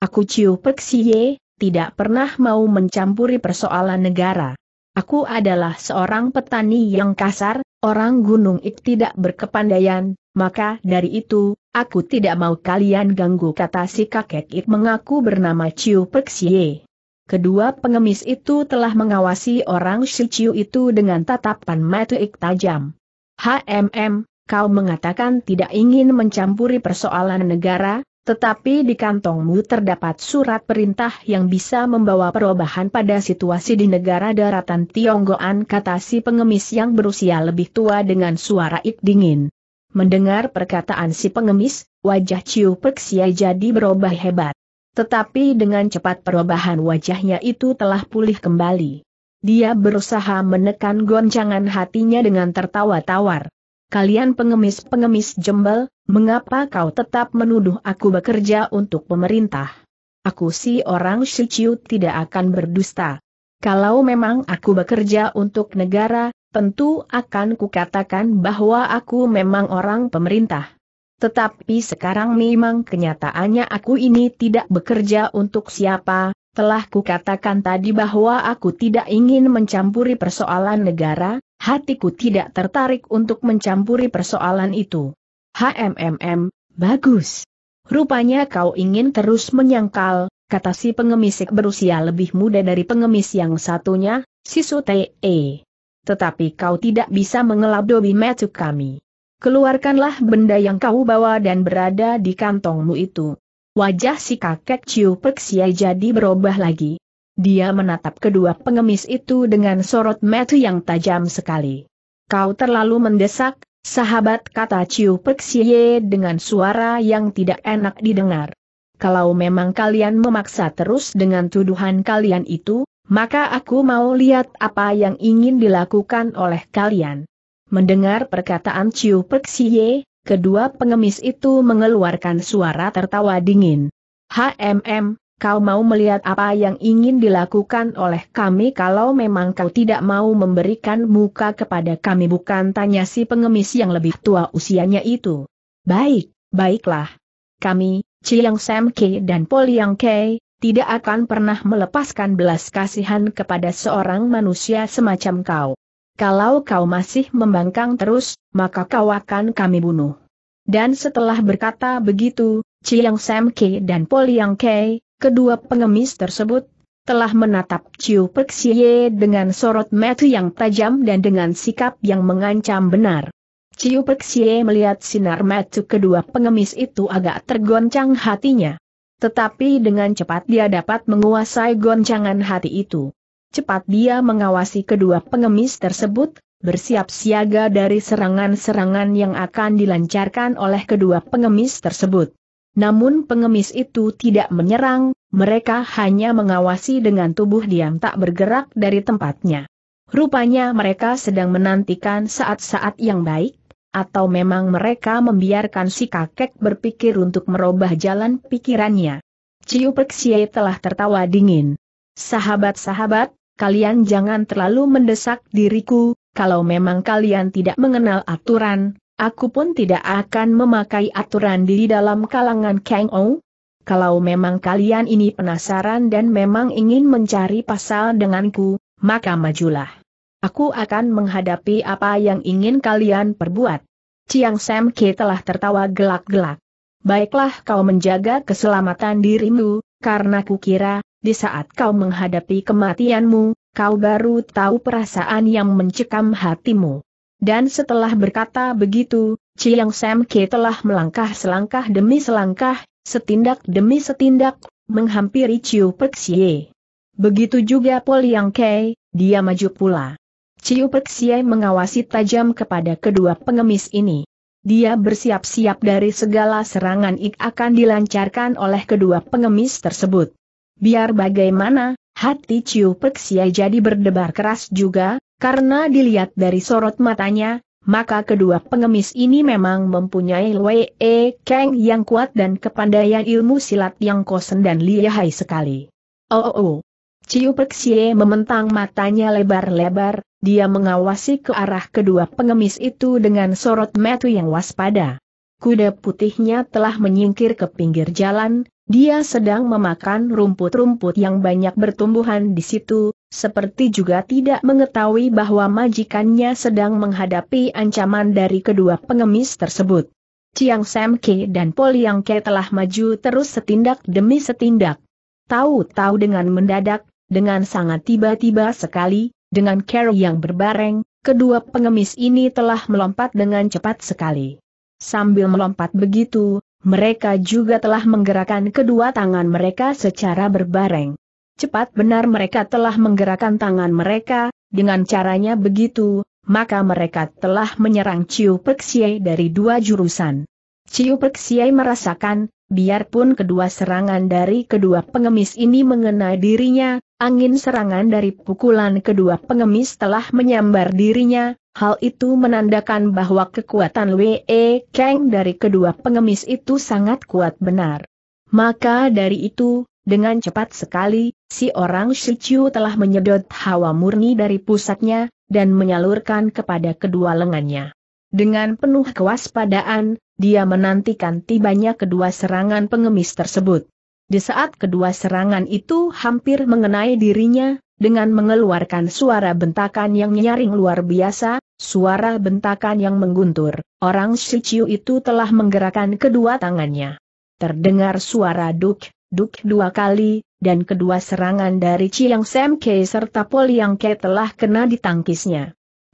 Aku ciu peksiye, tidak pernah mau mencampuri persoalan negara. Aku adalah seorang petani yang kasar, orang Gunung Ik tidak berkepandaian, maka dari itu, aku tidak mau kalian ganggu kata si kakek Ik mengaku bernama Chiu Peksie. Kedua pengemis itu telah mengawasi orang si Chiu itu dengan tatapan mata Ik tajam. HMM, kau mengatakan tidak ingin mencampuri persoalan negara, tetapi di kantongmu terdapat surat perintah yang bisa membawa perubahan pada situasi di negara daratan Tionggoan kata si pengemis yang berusia lebih tua dengan suara ik dingin. Mendengar perkataan si pengemis, wajah Ciu Peksia jadi berubah hebat. Tetapi dengan cepat perubahan wajahnya itu telah pulih kembali. Dia berusaha menekan goncangan hatinya dengan tertawa tawar kalian pengemis-pengemis jembel, mengapa kau tetap menuduh aku bekerja untuk pemerintah? Aku si orang Shiciu tidak akan berdusta. Kalau memang aku bekerja untuk negara, tentu akan kukatakan bahwa aku memang orang pemerintah. Tetapi sekarang memang kenyataannya aku ini tidak bekerja untuk siapa, telah kukatakan tadi bahwa aku tidak ingin mencampuri persoalan negara, hatiku tidak tertarik untuk mencampuri persoalan itu. HMMM, bagus. Rupanya kau ingin terus menyangkal, kata si pengemis berusia lebih muda dari pengemis yang satunya, si Sute. Tetapi kau tidak bisa mengelabdobi metu kami. Keluarkanlah benda yang kau bawa dan berada di kantongmu itu. Wajah si kakek Ciu Peksia jadi berubah lagi. Dia menatap kedua pengemis itu dengan sorot mata yang tajam sekali. Kau terlalu mendesak, sahabat kata Ciu Peksie dengan suara yang tidak enak didengar. Kalau memang kalian memaksa terus dengan tuduhan kalian itu, maka aku mau lihat apa yang ingin dilakukan oleh kalian. Mendengar perkataan Ciu Peksie, kedua pengemis itu mengeluarkan suara tertawa dingin. HMM, kau mau melihat apa yang ingin dilakukan oleh kami kalau memang kau tidak mau memberikan muka kepada kami bukan tanya si pengemis yang lebih tua usianya itu. Baik, baiklah. Kami, Chiang Sam K dan Poliang K, tidak akan pernah melepaskan belas kasihan kepada seorang manusia semacam kau. Kalau kau masih membangkang terus, maka kau akan kami bunuh. Dan setelah berkata begitu, Chiang Sam K dan Poliang K. Kedua pengemis tersebut telah menatap Ciu Peksie dengan sorot mata yang tajam dan dengan sikap yang mengancam benar. Ciu Peksie melihat sinar mata kedua pengemis itu agak tergoncang hatinya. Tetapi dengan cepat dia dapat menguasai goncangan hati itu. Cepat dia mengawasi kedua pengemis tersebut, bersiap siaga dari serangan-serangan yang akan dilancarkan oleh kedua pengemis tersebut. Namun pengemis itu tidak menyerang, mereka hanya mengawasi dengan tubuh diam tak bergerak dari tempatnya. Rupanya mereka sedang menantikan saat-saat yang baik, atau memang mereka membiarkan si kakek berpikir untuk merubah jalan pikirannya. Ciu Peksie telah tertawa dingin. Sahabat-sahabat, kalian jangan terlalu mendesak diriku, kalau memang kalian tidak mengenal aturan, Aku pun tidak akan memakai aturan di dalam kalangan Kang Ou. Kalau memang kalian ini penasaran dan memang ingin mencari pasal denganku, maka majulah. Aku akan menghadapi apa yang ingin kalian perbuat. Chiang Sam Ke telah tertawa gelak-gelak. Baiklah kau menjaga keselamatan dirimu, karena kukira, di saat kau menghadapi kematianmu, kau baru tahu perasaan yang mencekam hatimu. Dan setelah berkata begitu, Chiang Sam Ke telah melangkah selangkah demi selangkah, setindak demi setindak, menghampiri Chiu Pek Xie. Begitu juga Pol Yang Ke, dia maju pula. Chiu Pek Xie mengawasi tajam kepada kedua pengemis ini. Dia bersiap-siap dari segala serangan ik akan dilancarkan oleh kedua pengemis tersebut. Biar bagaimana, hati Chiu Pek Xie jadi berdebar keras juga, karena dilihat dari sorot matanya, maka kedua pengemis ini memang mempunyai Wei e Kang yang kuat dan kepandaian ilmu silat yang kosen dan lihai sekali. Oh oh oh. Ciu Perksie mementang matanya lebar-lebar, dia mengawasi ke arah kedua pengemis itu dengan sorot metu yang waspada. Kuda putihnya telah menyingkir ke pinggir jalan, dia sedang memakan rumput-rumput yang banyak bertumbuhan di situ, seperti juga tidak mengetahui bahwa majikannya sedang menghadapi ancaman dari kedua pengemis tersebut. Chiang Sam Ke dan Pol Yang Ke telah maju terus setindak demi setindak. Tahu-tahu dengan mendadak, dengan sangat tiba-tiba sekali, dengan care yang berbareng, kedua pengemis ini telah melompat dengan cepat sekali. Sambil melompat begitu, mereka juga telah menggerakkan kedua tangan mereka secara berbareng. Cepat benar mereka telah menggerakkan tangan mereka, dengan caranya begitu, maka mereka telah menyerang Ciu Perksie dari dua jurusan. Ciu Perksie merasakan, biarpun kedua serangan dari kedua pengemis ini mengenai dirinya, angin serangan dari pukulan kedua pengemis telah menyambar dirinya, hal itu menandakan bahwa kekuatan Wee Kang dari kedua pengemis itu sangat kuat benar. Maka dari itu, dengan cepat sekali, si orang Shichu telah menyedot hawa murni dari pusatnya, dan menyalurkan kepada kedua lengannya. Dengan penuh kewaspadaan, dia menantikan tibanya kedua serangan pengemis tersebut. Di saat kedua serangan itu hampir mengenai dirinya, dengan mengeluarkan suara bentakan yang nyaring luar biasa, suara bentakan yang mengguntur, orang Shichu itu telah menggerakkan kedua tangannya. Terdengar suara duk, duk dua kali, dan kedua serangan dari Chiang Sam Ke serta Pol Yang Ke telah kena ditangkisnya.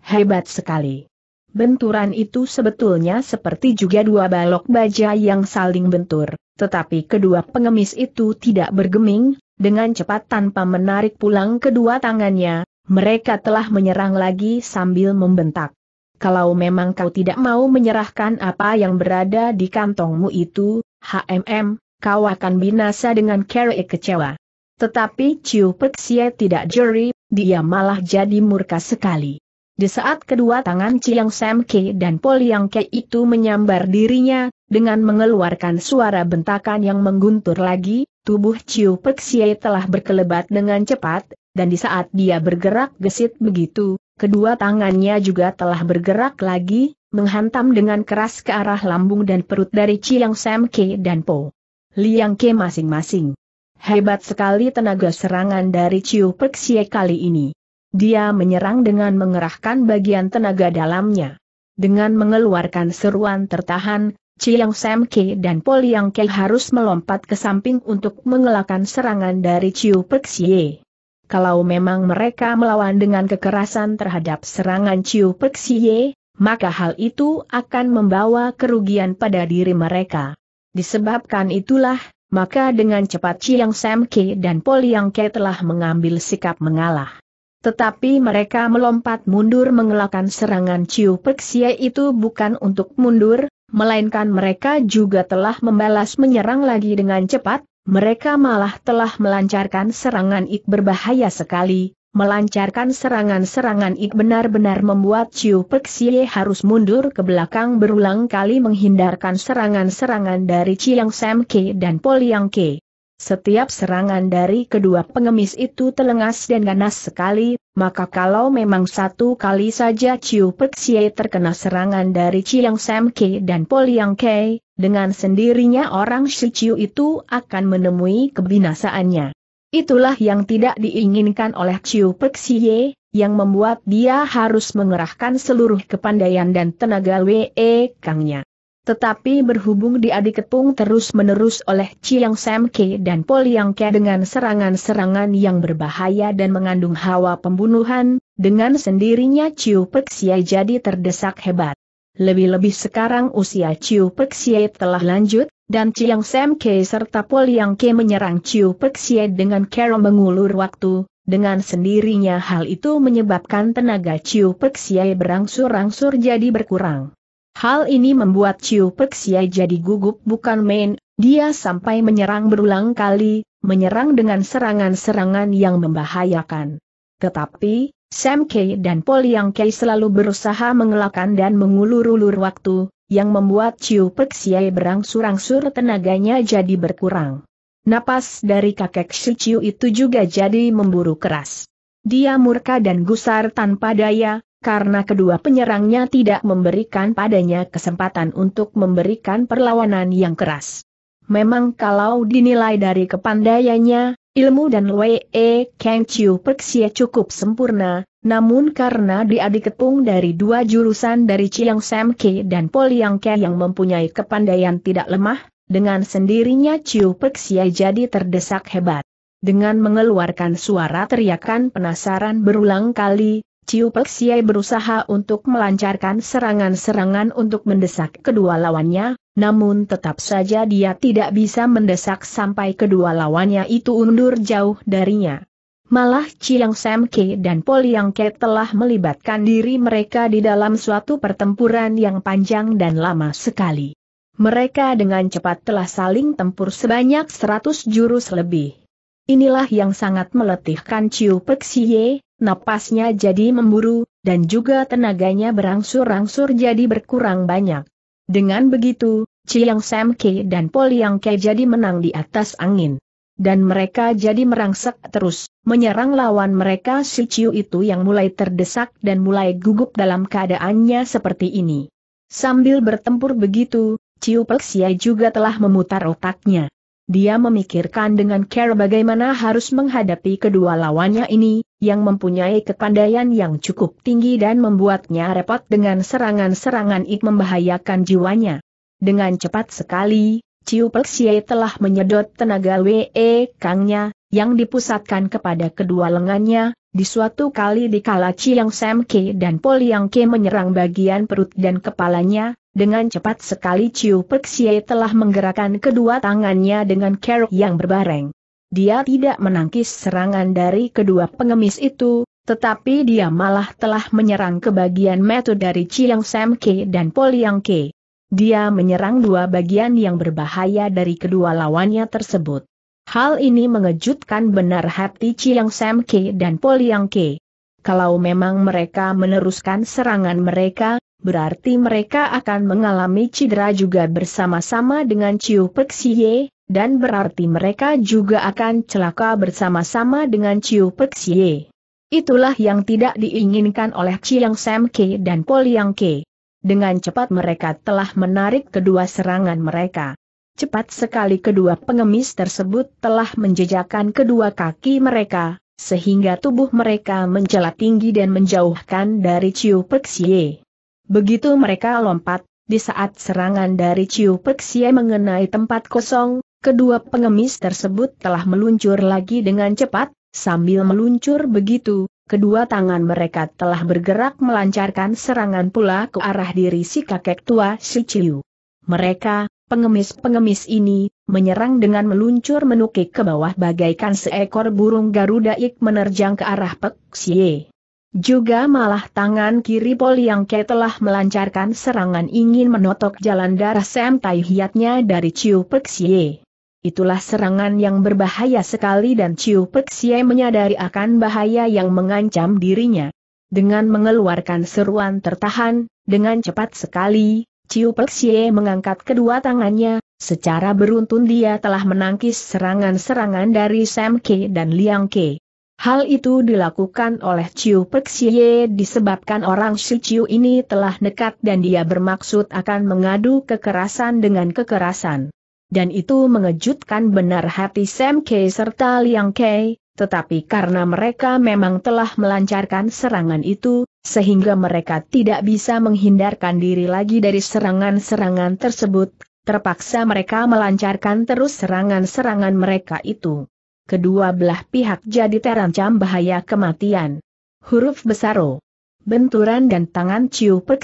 Hebat sekali. Benturan itu sebetulnya seperti juga dua balok baja yang saling bentur, tetapi kedua pengemis itu tidak bergeming, dengan cepat tanpa menarik pulang kedua tangannya, mereka telah menyerang lagi sambil membentak. Kalau memang kau tidak mau menyerahkan apa yang berada di kantongmu itu, HMM, kau akan binasa dengan Carrie kecewa. Tetapi Chiu Peksie tidak juri, dia malah jadi murka sekali. Di saat kedua tangan Chiang Sam Ke dan Pol Yang Ke itu menyambar dirinya, dengan mengeluarkan suara bentakan yang mengguntur lagi, tubuh Chiu Peksie telah berkelebat dengan cepat, dan di saat dia bergerak gesit begitu, kedua tangannya juga telah bergerak lagi, menghantam dengan keras ke arah lambung dan perut dari Chiang Sam Ke dan Po. Liang Ke masing-masing. Hebat sekali tenaga serangan dari Ciu Perksie kali ini. Dia menyerang dengan mengerahkan bagian tenaga dalamnya. Dengan mengeluarkan seruan tertahan, Chiang Sam Ke dan Poliang Ke harus melompat ke samping untuk mengelakkan serangan dari Chiu Perksie. Kalau memang mereka melawan dengan kekerasan terhadap serangan Chiu Perksie, maka hal itu akan membawa kerugian pada diri mereka. Disebabkan itulah, maka dengan cepat Chiang Sam Ke dan Pol Yang Ke telah mengambil sikap mengalah. Tetapi mereka melompat mundur mengelakkan serangan Chiu Perksie itu bukan untuk mundur, melainkan mereka juga telah membalas menyerang lagi dengan cepat, mereka malah telah melancarkan serangan ik berbahaya sekali, melancarkan serangan-serangan itu benar-benar membuat Chiu Peksie harus mundur ke belakang berulang kali menghindarkan serangan-serangan dari Chiang Sam Ke dan Poliang Ke. Setiap serangan dari kedua pengemis itu telengas dan ganas sekali, maka kalau memang satu kali saja Chiu Peksie terkena serangan dari Chiang Sam Ke dan Poliang Ke, dengan sendirinya orang si Chiu itu akan menemui kebinasaannya. Itulah yang tidak diinginkan oleh Chiu Peksie, yang membuat dia harus mengerahkan seluruh kepandaian dan tenaga WE Kangnya. Tetapi berhubung dia dikepung terus-menerus oleh Chiang Sam Ke dan Yang Ke dengan serangan-serangan yang berbahaya dan mengandung hawa pembunuhan, dengan sendirinya Chiu Peksie jadi terdesak hebat. Lebih-lebih sekarang usia Chiu Perksie telah lanjut, dan Chiang Sam Ke serta Pol Yang Ke menyerang Chiu Perksie dengan cara mengulur waktu, dengan sendirinya hal itu menyebabkan tenaga Chiu Perksie berangsur-angsur jadi berkurang. Hal ini membuat Chiu Perksie jadi gugup bukan main, dia sampai menyerang berulang kali, menyerang dengan serangan-serangan yang membahayakan. Tetapi, Sam Kay dan Paul Yang Kay selalu berusaha mengelakkan dan mengulur-ulur waktu, yang membuat Chiu Pek Siai berangsur-angsur tenaganya jadi berkurang. Napas dari kakek Shi Chiu itu juga jadi memburu keras. Dia murka dan gusar tanpa daya, karena kedua penyerangnya tidak memberikan padanya kesempatan untuk memberikan perlawanan yang keras. Memang kalau dinilai dari kepandaiannya, Ilmu dan Wei E Kang Chiu Perksia cukup sempurna, namun karena dia dikepung dari dua jurusan dari Chiang Sam Ke dan Poliang Ke yang mempunyai kepandaian tidak lemah, dengan sendirinya Chiu Perksia jadi terdesak hebat. Dengan mengeluarkan suara teriakan penasaran berulang kali, Chiu Perksia berusaha untuk melancarkan serangan-serangan untuk mendesak kedua lawannya, namun tetap saja dia tidak bisa mendesak sampai kedua lawannya itu undur jauh darinya. Malah Chiang Sam Ke dan Poliang Ke telah melibatkan diri mereka di dalam suatu pertempuran yang panjang dan lama sekali. Mereka dengan cepat telah saling tempur sebanyak 100 jurus lebih. Inilah yang sangat meletihkan Chiu Pek Siye, napasnya jadi memburu, dan juga tenaganya berangsur-angsur jadi berkurang banyak. Dengan begitu, Chiang Sam Ke dan Pol Yang Ke jadi menang di atas angin. Dan mereka jadi merangsek terus, menyerang lawan mereka si Chiu itu yang mulai terdesak dan mulai gugup dalam keadaannya seperti ini. Sambil bertempur begitu, Chiu Peksia juga telah memutar otaknya. Dia memikirkan dengan care bagaimana harus menghadapi kedua lawannya ini, yang mempunyai kepandaian yang cukup tinggi dan membuatnya repot dengan serangan-serangan ik membahayakan jiwanya. Dengan cepat sekali, Ciu Pelsie telah menyedot tenaga Wee Kangnya, yang dipusatkan kepada kedua lengannya, di suatu kali di kala Chiang Sam Ke dan Pol Yang Ke menyerang bagian perut dan kepalanya, dengan cepat sekali Ciu Pelsie telah menggerakkan kedua tangannya dengan kerok yang berbareng. Dia tidak menangkis serangan dari kedua pengemis itu, tetapi dia malah telah menyerang ke bagian metu dari Chiang Sam Ke dan Poliang Ke. Dia menyerang dua bagian yang berbahaya dari kedua lawannya tersebut. Hal ini mengejutkan benar hati Chiang Sam Ke dan Poliang Ke. Kalau memang mereka meneruskan serangan mereka, berarti mereka akan mengalami cedera juga bersama-sama dengan Chiu Pek dan berarti mereka juga akan celaka bersama-sama dengan Chiu Peksie. Itulah yang tidak diinginkan oleh Chiang Sam Ke dan Poliang Ke. Dengan cepat mereka telah menarik kedua serangan mereka. Cepat sekali kedua pengemis tersebut telah menjejakkan kedua kaki mereka, sehingga tubuh mereka menjelat tinggi dan menjauhkan dari Chiu Peksie. Begitu mereka lompat, di saat serangan dari Chiu Peksie mengenai tempat kosong, Kedua pengemis tersebut telah meluncur lagi dengan cepat, sambil meluncur begitu, kedua tangan mereka telah bergerak melancarkan serangan pula ke arah diri si kakek tua si Ciu. Mereka, pengemis-pengemis ini, menyerang dengan meluncur menukik ke bawah bagaikan seekor burung Garuda Ik menerjang ke arah Pek Xie. Juga malah tangan kiri Pol yang Ke telah melancarkan serangan ingin menotok jalan darah Sam Tai Hiatnya dari Ciu Peksie. Itulah serangan yang berbahaya sekali dan Chiu Peksie menyadari akan bahaya yang mengancam dirinya. Dengan mengeluarkan seruan tertahan, dengan cepat sekali, Chiu Peksie mengangkat kedua tangannya, secara beruntun dia telah menangkis serangan-serangan dari Sam Ke dan Liang Ke. Hal itu dilakukan oleh Ciu Peksie disebabkan orang si Ciu ini telah nekat dan dia bermaksud akan mengadu kekerasan dengan kekerasan dan itu mengejutkan benar hati Sam K serta Liang K, tetapi karena mereka memang telah melancarkan serangan itu, sehingga mereka tidak bisa menghindarkan diri lagi dari serangan-serangan tersebut, terpaksa mereka melancarkan terus serangan-serangan mereka itu. Kedua belah pihak jadi terancam bahaya kematian. Huruf besar O benturan dan tangan Chiu Pek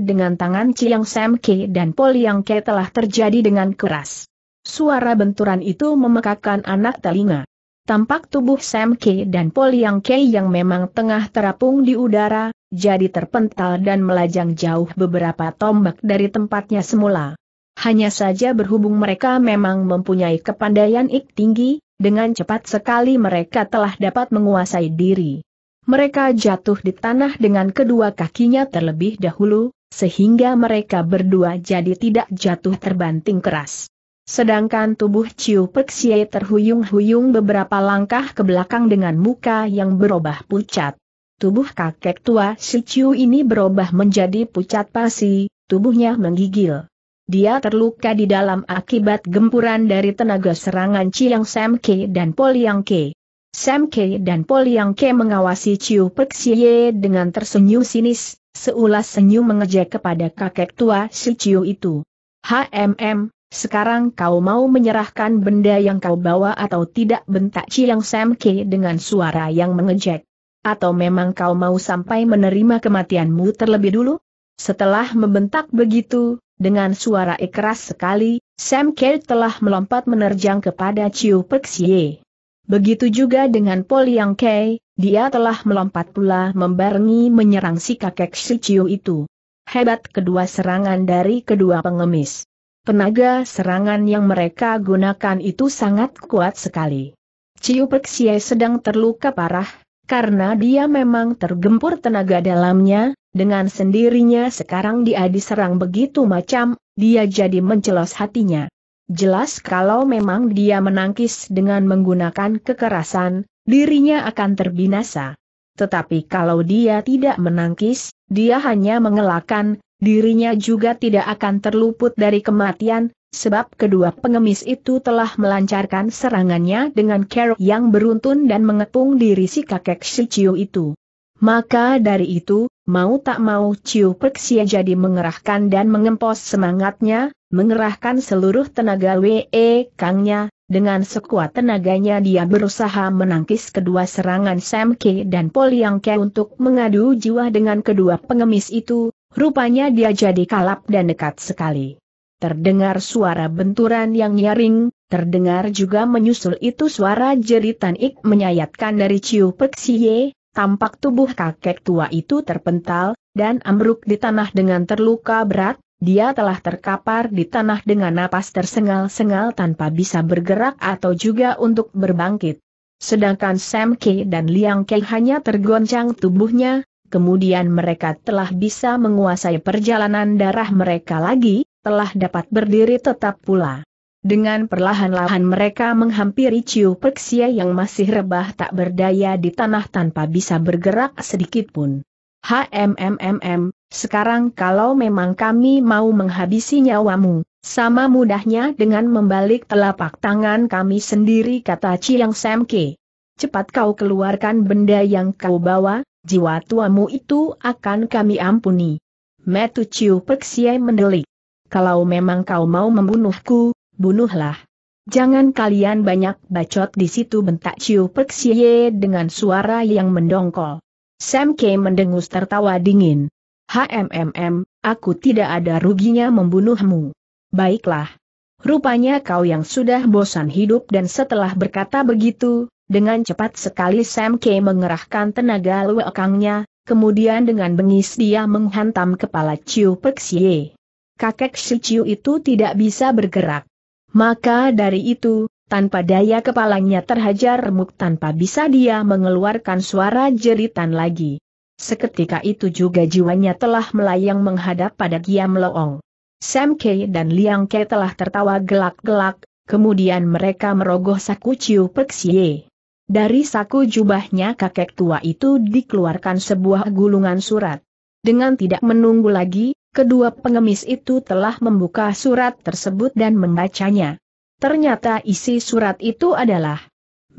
dengan tangan Chiang Sam Ke dan Pol Yang Ke telah terjadi dengan keras. Suara benturan itu memekakan anak telinga. Tampak tubuh Sam Ke dan Pol Yang Ke yang memang tengah terapung di udara, jadi terpental dan melajang jauh beberapa tombak dari tempatnya semula. Hanya saja berhubung mereka memang mempunyai kepandaian ik tinggi, dengan cepat sekali mereka telah dapat menguasai diri mereka jatuh di tanah dengan kedua kakinya terlebih dahulu, sehingga mereka berdua jadi tidak jatuh terbanting keras. Sedangkan tubuh Ciu Peksie terhuyung-huyung beberapa langkah ke belakang dengan muka yang berubah pucat. Tubuh kakek tua si Ciu ini berubah menjadi pucat pasi, tubuhnya menggigil. Dia terluka di dalam akibat gempuran dari tenaga serangan Chiang Sam Ke dan Poliang Ke. Sam Kei dan Pol Yang Ke mengawasi Chiu Pek Xie dengan tersenyum sinis, seulas senyum mengejek kepada kakek tua si Chiu itu. HMM, sekarang kau mau menyerahkan benda yang kau bawa atau tidak bentak Chiang Sam Kei dengan suara yang mengejek. Atau memang kau mau sampai menerima kematianmu terlebih dulu? Setelah membentak begitu, dengan suara keras sekali, Sam Kei telah melompat menerjang kepada Chiu Pek Xie. Begitu juga dengan Poliang Kei, dia telah melompat pula membarengi menyerang si kakek Si Shichiu itu. Hebat kedua serangan dari kedua pengemis. Tenaga serangan yang mereka gunakan itu sangat kuat sekali. Ciu Peksie sedang terluka parah, karena dia memang tergempur tenaga dalamnya, dengan sendirinya sekarang dia diserang begitu macam, dia jadi mencelos hatinya. Jelas kalau memang dia menangkis dengan menggunakan kekerasan, dirinya akan terbinasa. Tetapi kalau dia tidak menangkis, dia hanya mengelakkan, dirinya juga tidak akan terluput dari kematian, sebab kedua pengemis itu telah melancarkan serangannya dengan kerok yang beruntun dan mengepung diri si kakek Shichio itu. Maka dari itu, mau tak mau Ciu Perksia jadi mengerahkan dan mengempos semangatnya, mengerahkan seluruh tenaga WE Kangnya, dengan sekuat tenaganya dia berusaha menangkis kedua serangan Sam Ke dan Pol Yang Ke untuk mengadu jiwa dengan kedua pengemis itu, rupanya dia jadi kalap dan dekat sekali. Terdengar suara benturan yang nyaring, terdengar juga menyusul itu suara jeritan ik menyayatkan dari Ciu Perksia, Tampak tubuh kakek tua itu terpental, dan ambruk di tanah dengan terluka berat, dia telah terkapar di tanah dengan napas tersengal-sengal tanpa bisa bergerak atau juga untuk berbangkit. Sedangkan Sam K dan Liang Kei hanya tergoncang tubuhnya, kemudian mereka telah bisa menguasai perjalanan darah mereka lagi, telah dapat berdiri tetap pula. Dengan perlahan-lahan mereka menghampiri Ciu Perksia yang masih rebah tak berdaya di tanah tanpa bisa bergerak sedikit pun. HMMMM, sekarang kalau memang kami mau menghabisi nyawamu, sama mudahnya dengan membalik telapak tangan kami sendiri kata yang Semke. Cepat kau keluarkan benda yang kau bawa, jiwa tuamu itu akan kami ampuni. Metu Ciu Perksia mendelik. Kalau memang kau mau membunuhku, bunuhlah. Jangan kalian banyak bacot di situ bentak Chiu Perksie dengan suara yang mendongkol. Sam K mendengus tertawa dingin. HMMM, aku tidak ada ruginya membunuhmu. Baiklah. Rupanya kau yang sudah bosan hidup dan setelah berkata begitu, dengan cepat sekali Sam K mengerahkan tenaga lewekangnya, kemudian dengan bengis dia menghantam kepala Chiu Perksie. Kakek si Chiu itu tidak bisa bergerak. Maka dari itu, tanpa daya kepalanya terhajar remuk tanpa bisa dia mengeluarkan suara jeritan lagi. Seketika itu juga jiwanya telah melayang menghadap pada Giam Loong. Sam Kei dan Liang Kei telah tertawa gelak-gelak, kemudian mereka merogoh saku Ciu Peksie. Dari saku jubahnya kakek tua itu dikeluarkan sebuah gulungan surat. Dengan tidak menunggu lagi, Kedua pengemis itu telah membuka surat tersebut dan membacanya. Ternyata isi surat itu adalah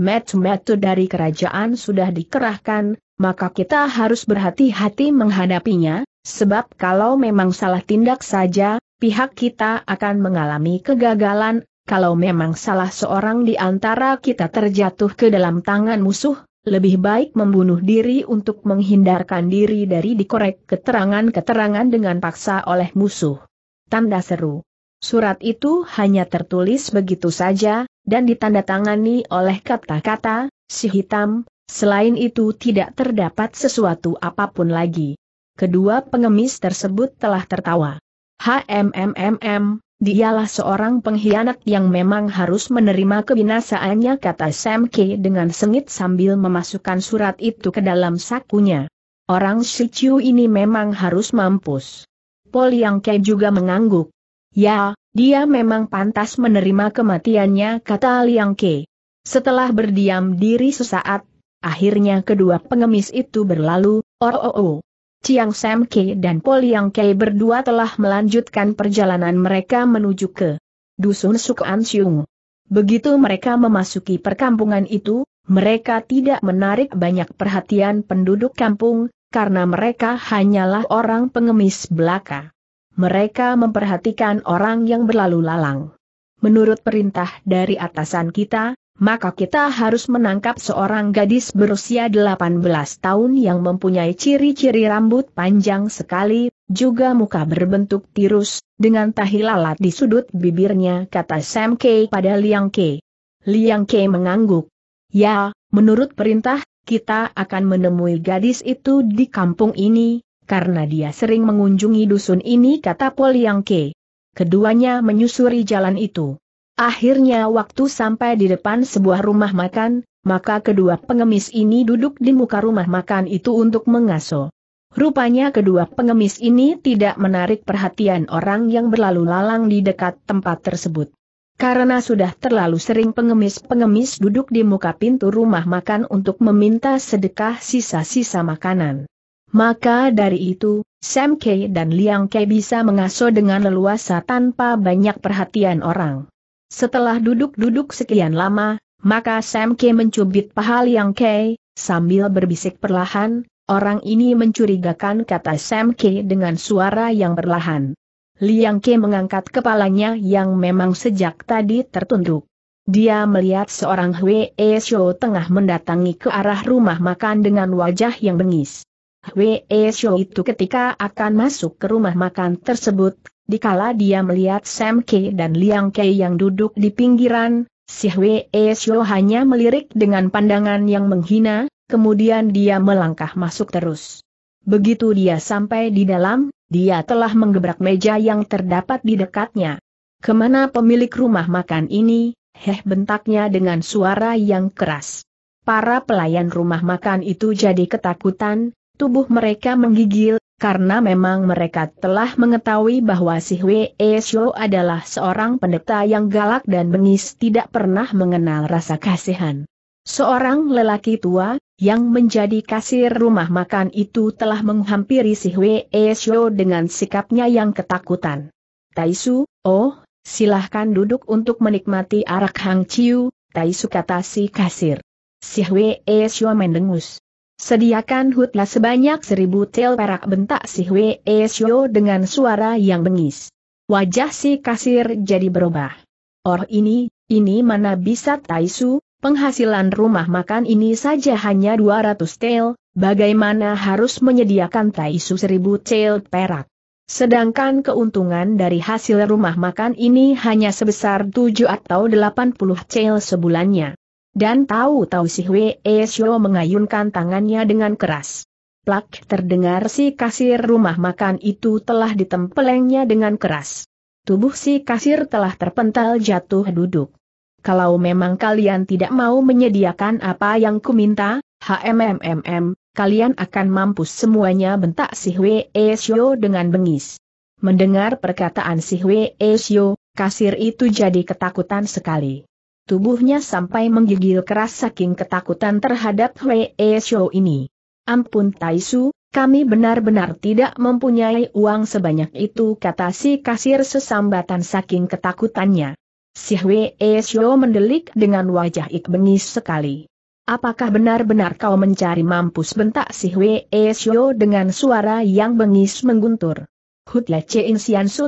Metu-metu dari kerajaan sudah dikerahkan, maka kita harus berhati-hati menghadapinya, sebab kalau memang salah tindak saja, pihak kita akan mengalami kegagalan, kalau memang salah seorang di antara kita terjatuh ke dalam tangan musuh, lebih baik membunuh diri untuk menghindarkan diri dari dikorek keterangan-keterangan dengan paksa oleh musuh. Tanda seru. Surat itu hanya tertulis begitu saja, dan ditandatangani oleh kata-kata, si hitam, selain itu tidak terdapat sesuatu apapun lagi. Kedua pengemis tersebut telah tertawa. HMMMM, Dialah seorang pengkhianat yang memang harus menerima kebinasaannya kata Sam K dengan sengit sambil memasukkan surat itu ke dalam sakunya. Orang Shichu ini memang harus mampus. Pol Yang Ke juga mengangguk. Ya, dia memang pantas menerima kematiannya kata Liang Ke. Setelah berdiam diri sesaat, akhirnya kedua pengemis itu berlalu, oh oh oh. Chiang Sam Ke dan Poliang Ke berdua telah melanjutkan perjalanan mereka menuju ke Dusun Sukuan Siung. Begitu mereka memasuki perkampungan itu, mereka tidak menarik banyak perhatian penduduk kampung, karena mereka hanyalah orang pengemis belaka. Mereka memperhatikan orang yang berlalu lalang. Menurut perintah dari atasan kita, maka kita harus menangkap seorang gadis berusia 18 tahun yang mempunyai ciri-ciri rambut panjang sekali, juga muka berbentuk tirus, dengan tahi lalat di sudut bibirnya kata Sam K pada Liang K. Liang K mengangguk. Ya, menurut perintah, kita akan menemui gadis itu di kampung ini, karena dia sering mengunjungi dusun ini kata Pol Liang K. Keduanya menyusuri jalan itu. Akhirnya waktu sampai di depan sebuah rumah makan, maka kedua pengemis ini duduk di muka rumah makan itu untuk mengaso. Rupanya kedua pengemis ini tidak menarik perhatian orang yang berlalu lalang di dekat tempat tersebut. Karena sudah terlalu sering pengemis-pengemis duduk di muka pintu rumah makan untuk meminta sedekah sisa-sisa makanan. Maka dari itu, Sam Kei dan Liang Kei bisa mengaso dengan leluasa tanpa banyak perhatian orang. Setelah duduk-duduk sekian lama, maka Sam K mencubit paha Liang K, sambil berbisik perlahan, orang ini mencurigakan kata Sam K dengan suara yang perlahan. Liang K mengangkat kepalanya yang memang sejak tadi tertunduk. Dia melihat seorang Hwee Sio tengah mendatangi ke arah rumah makan dengan wajah yang bengis. Hwee Sio itu ketika akan masuk ke rumah makan tersebut, Dikala dia melihat Sam Kei dan Liang Kei yang duduk di pinggiran, si Hwee Shio hanya melirik dengan pandangan yang menghina, kemudian dia melangkah masuk terus. Begitu dia sampai di dalam, dia telah menggebrak meja yang terdapat di dekatnya. Kemana pemilik rumah makan ini? Heh bentaknya dengan suara yang keras. Para pelayan rumah makan itu jadi ketakutan, tubuh mereka menggigil, karena memang mereka telah mengetahui bahwa si Hwee Shou adalah seorang pendeta yang galak dan bengis tidak pernah mengenal rasa kasihan. Seorang lelaki tua, yang menjadi kasir rumah makan itu telah menghampiri si Hwee Shou dengan sikapnya yang ketakutan. Taisu, oh, silahkan duduk untuk menikmati arak Hang Chiu, Taisu kata si kasir. Si Hwee Shou mendengus. Sediakan hutlah sebanyak seribu tel perak bentak si Hwee Shio dengan suara yang bengis. Wajah si kasir jadi berubah. Or ini, ini mana bisa taisu, penghasilan rumah makan ini saja hanya 200 tel, bagaimana harus menyediakan taisu seribu tel perak. Sedangkan keuntungan dari hasil rumah makan ini hanya sebesar 7 atau 80 tel sebulannya. Dan tahu-tahu si Hwee Shio mengayunkan tangannya dengan keras. Plak terdengar si kasir rumah makan itu telah ditempelengnya dengan keras. Tubuh si kasir telah terpental jatuh duduk. Kalau memang kalian tidak mau menyediakan apa yang kuminta, HMMMM, kalian akan mampus semuanya bentak si Hwee Shio dengan bengis. Mendengar perkataan si Hwee Shio, kasir itu jadi ketakutan sekali tubuhnya sampai menggigil keras saking ketakutan terhadap Hwee Show ini. Ampun Taisu, kami benar-benar tidak mempunyai uang sebanyak itu kata si kasir sesambatan saking ketakutannya. Si Hwee Show mendelik dengan wajah ik bengis sekali. Apakah benar-benar kau mencari mampus bentak si Hwee Show dengan suara yang bengis mengguntur? Hutla Cheng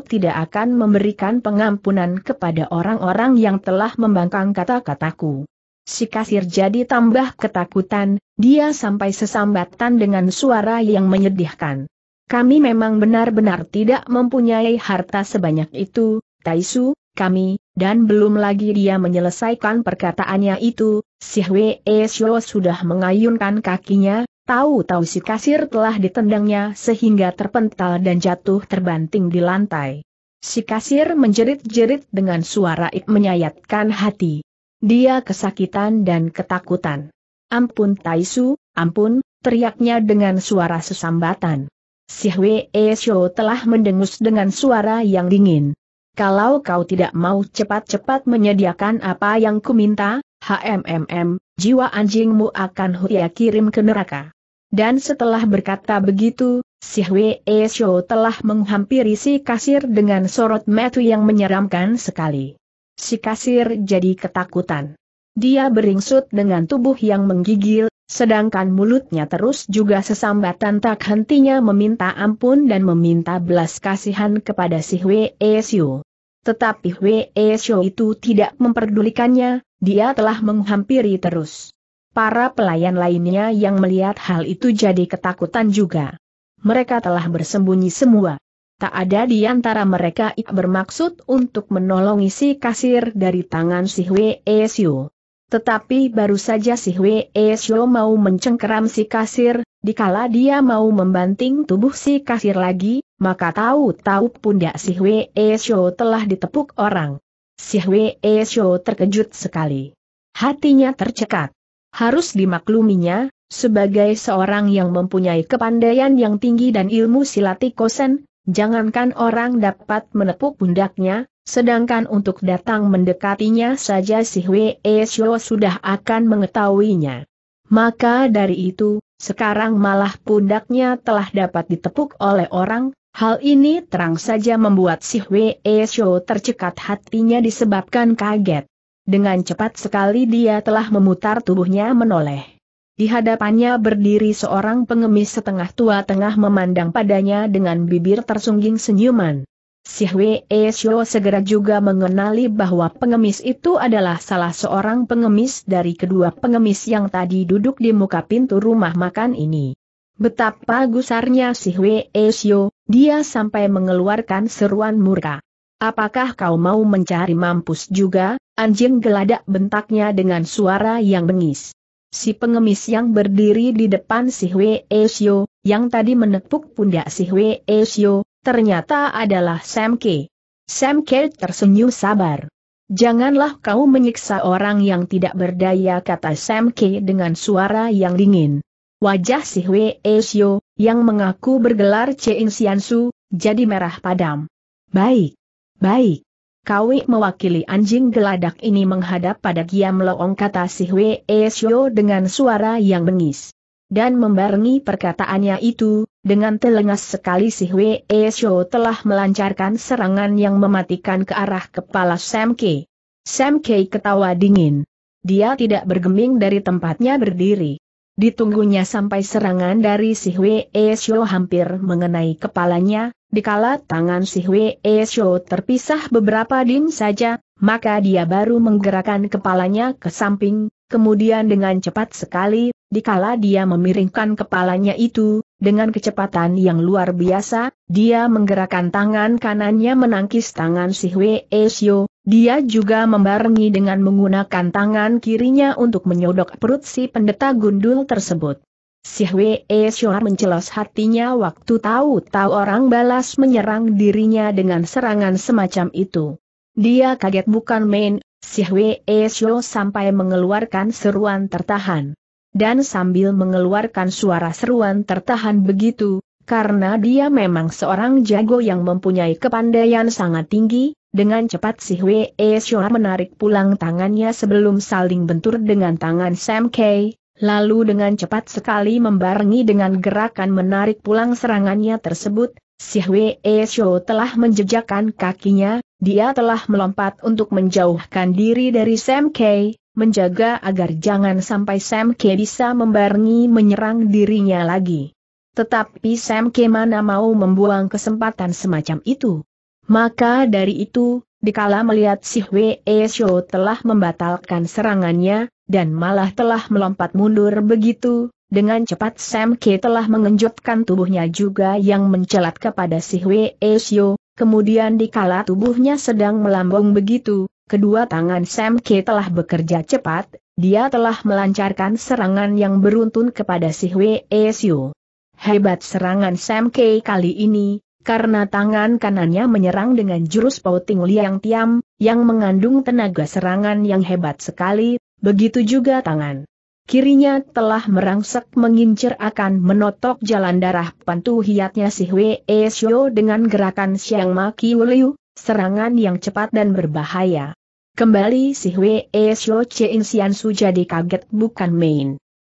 tidak akan memberikan pengampunan kepada orang-orang yang telah membangkang kata-kataku. Si kasir jadi tambah ketakutan, dia sampai sesambatan dengan suara yang menyedihkan. Kami memang benar-benar tidak mempunyai harta sebanyak itu, Taisu, kami, dan belum lagi dia menyelesaikan perkataannya itu, si Hwee Shio sudah mengayunkan kakinya, Tahu-tahu si kasir telah ditendangnya sehingga terpental dan jatuh terbanting di lantai. Si kasir menjerit-jerit dengan suara ik menyayatkan hati. Dia kesakitan dan ketakutan. Ampun Taisu, ampun, teriaknya dengan suara sesambatan. Si Hwee Shou telah mendengus dengan suara yang dingin. Kalau kau tidak mau cepat-cepat menyediakan apa yang kuminta, HMMM, jiwa anjingmu akan Huya kirim ke neraka. Dan setelah berkata begitu, si Hwee Shou telah menghampiri si kasir dengan sorot metu yang menyeramkan sekali. Si kasir jadi ketakutan. Dia beringsut dengan tubuh yang menggigil, sedangkan mulutnya terus juga sesambatan tak hentinya meminta ampun dan meminta belas kasihan kepada si Hwee Xiu. Tetapi Hwee Xiu itu tidak memperdulikannya, dia telah menghampiri terus. Para pelayan lainnya yang melihat hal itu jadi ketakutan juga. Mereka telah bersembunyi semua. Tak ada di antara mereka yang bermaksud untuk menolong isi kasir dari tangan si Hwee Siu. Tetapi baru saja si Hwee Siu mau mencengkeram si kasir, dikala dia mau membanting tubuh si kasir lagi, maka tahu-tahu pun pundak si Hwee Siu telah ditepuk orang. Si Hwee Siu terkejut sekali. Hatinya tercekat harus dimakluminya, sebagai seorang yang mempunyai kepandaian yang tinggi dan ilmu silati kosen, jangankan orang dapat menepuk pundaknya, sedangkan untuk datang mendekatinya saja si Hwee Shio sudah akan mengetahuinya. Maka dari itu, sekarang malah pundaknya telah dapat ditepuk oleh orang, hal ini terang saja membuat si Hwee Shio tercekat hatinya disebabkan kaget. Dengan cepat sekali dia telah memutar tubuhnya menoleh. Di hadapannya berdiri seorang pengemis setengah tua tengah memandang padanya dengan bibir tersungging senyuman. Si Hwee Shio segera juga mengenali bahwa pengemis itu adalah salah seorang pengemis dari kedua pengemis yang tadi duduk di muka pintu rumah makan ini. Betapa gusarnya si Hwee Shio, dia sampai mengeluarkan seruan murka. Apakah kau mau mencari mampus juga, anjing geladak bentaknya dengan suara yang bengis. Si pengemis yang berdiri di depan si Hwe Shio yang tadi menepuk pundak si Hwe Shio. ternyata adalah Sam K. Sam K tersenyum sabar. Janganlah kau menyiksa orang yang tidak berdaya kata Sam K dengan suara yang dingin. Wajah si Hwe Shio yang mengaku bergelar Sian Xiansu, jadi merah padam. Baik. Baik. Kawi mewakili anjing geladak ini menghadap pada Giam Loong kata si Hwe Esyo dengan suara yang bengis. Dan membarengi perkataannya itu, dengan telengas sekali si Hwe Esyo telah melancarkan serangan yang mematikan ke arah kepala Sam K. Sam K ketawa dingin. Dia tidak bergeming dari tempatnya berdiri. Ditunggunya sampai serangan dari si Hwe Esyo hampir mengenai kepalanya, Dikala tangan si Hwee Shou terpisah beberapa dim saja, maka dia baru menggerakkan kepalanya ke samping, kemudian dengan cepat sekali, dikala dia memiringkan kepalanya itu, dengan kecepatan yang luar biasa, dia menggerakkan tangan kanannya menangkis tangan si Hwee Shou. dia juga membarengi dengan menggunakan tangan kirinya untuk menyodok perut si pendeta gundul tersebut. Si Hwee Shuar mencelos hatinya waktu tahu-tahu orang balas menyerang dirinya dengan serangan semacam itu. Dia kaget bukan main, si Hwee Shuar sampai mengeluarkan seruan tertahan. Dan sambil mengeluarkan suara seruan tertahan begitu, karena dia memang seorang jago yang mempunyai kepandaian sangat tinggi, dengan cepat si Hwee Shuar menarik pulang tangannya sebelum saling bentur dengan tangan Sam Kay, lalu dengan cepat sekali membarengi dengan gerakan menarik pulang serangannya tersebut, si Hwee Shou telah menjejakkan kakinya, dia telah melompat untuk menjauhkan diri dari Sam Kei, menjaga agar jangan sampai Sam Kei bisa membarengi menyerang dirinya lagi. Tetapi Sam Kei mana mau membuang kesempatan semacam itu. Maka dari itu, dikala melihat si Hwee Shou telah membatalkan serangannya, dan malah telah melompat mundur begitu, dengan cepat Sam Ke telah mengejutkan tubuhnya juga yang mencelat kepada si Hwee Sio, kemudian dikala tubuhnya sedang melambung begitu, kedua tangan Sam Ke telah bekerja cepat, dia telah melancarkan serangan yang beruntun kepada si Hwee Sio. Hebat serangan Sam Ke kali ini, karena tangan kanannya menyerang dengan jurus Pouting Liang Tiam, yang mengandung tenaga serangan yang hebat sekali, Begitu juga tangan kirinya telah merangsek mengincir akan menotok jalan darah pantu hiatnya si Hwee Shio dengan gerakan Siang Maki Wuliu, serangan yang cepat dan berbahaya. Kembali si Hwee Shio Chen Xian Su jadi kaget bukan main.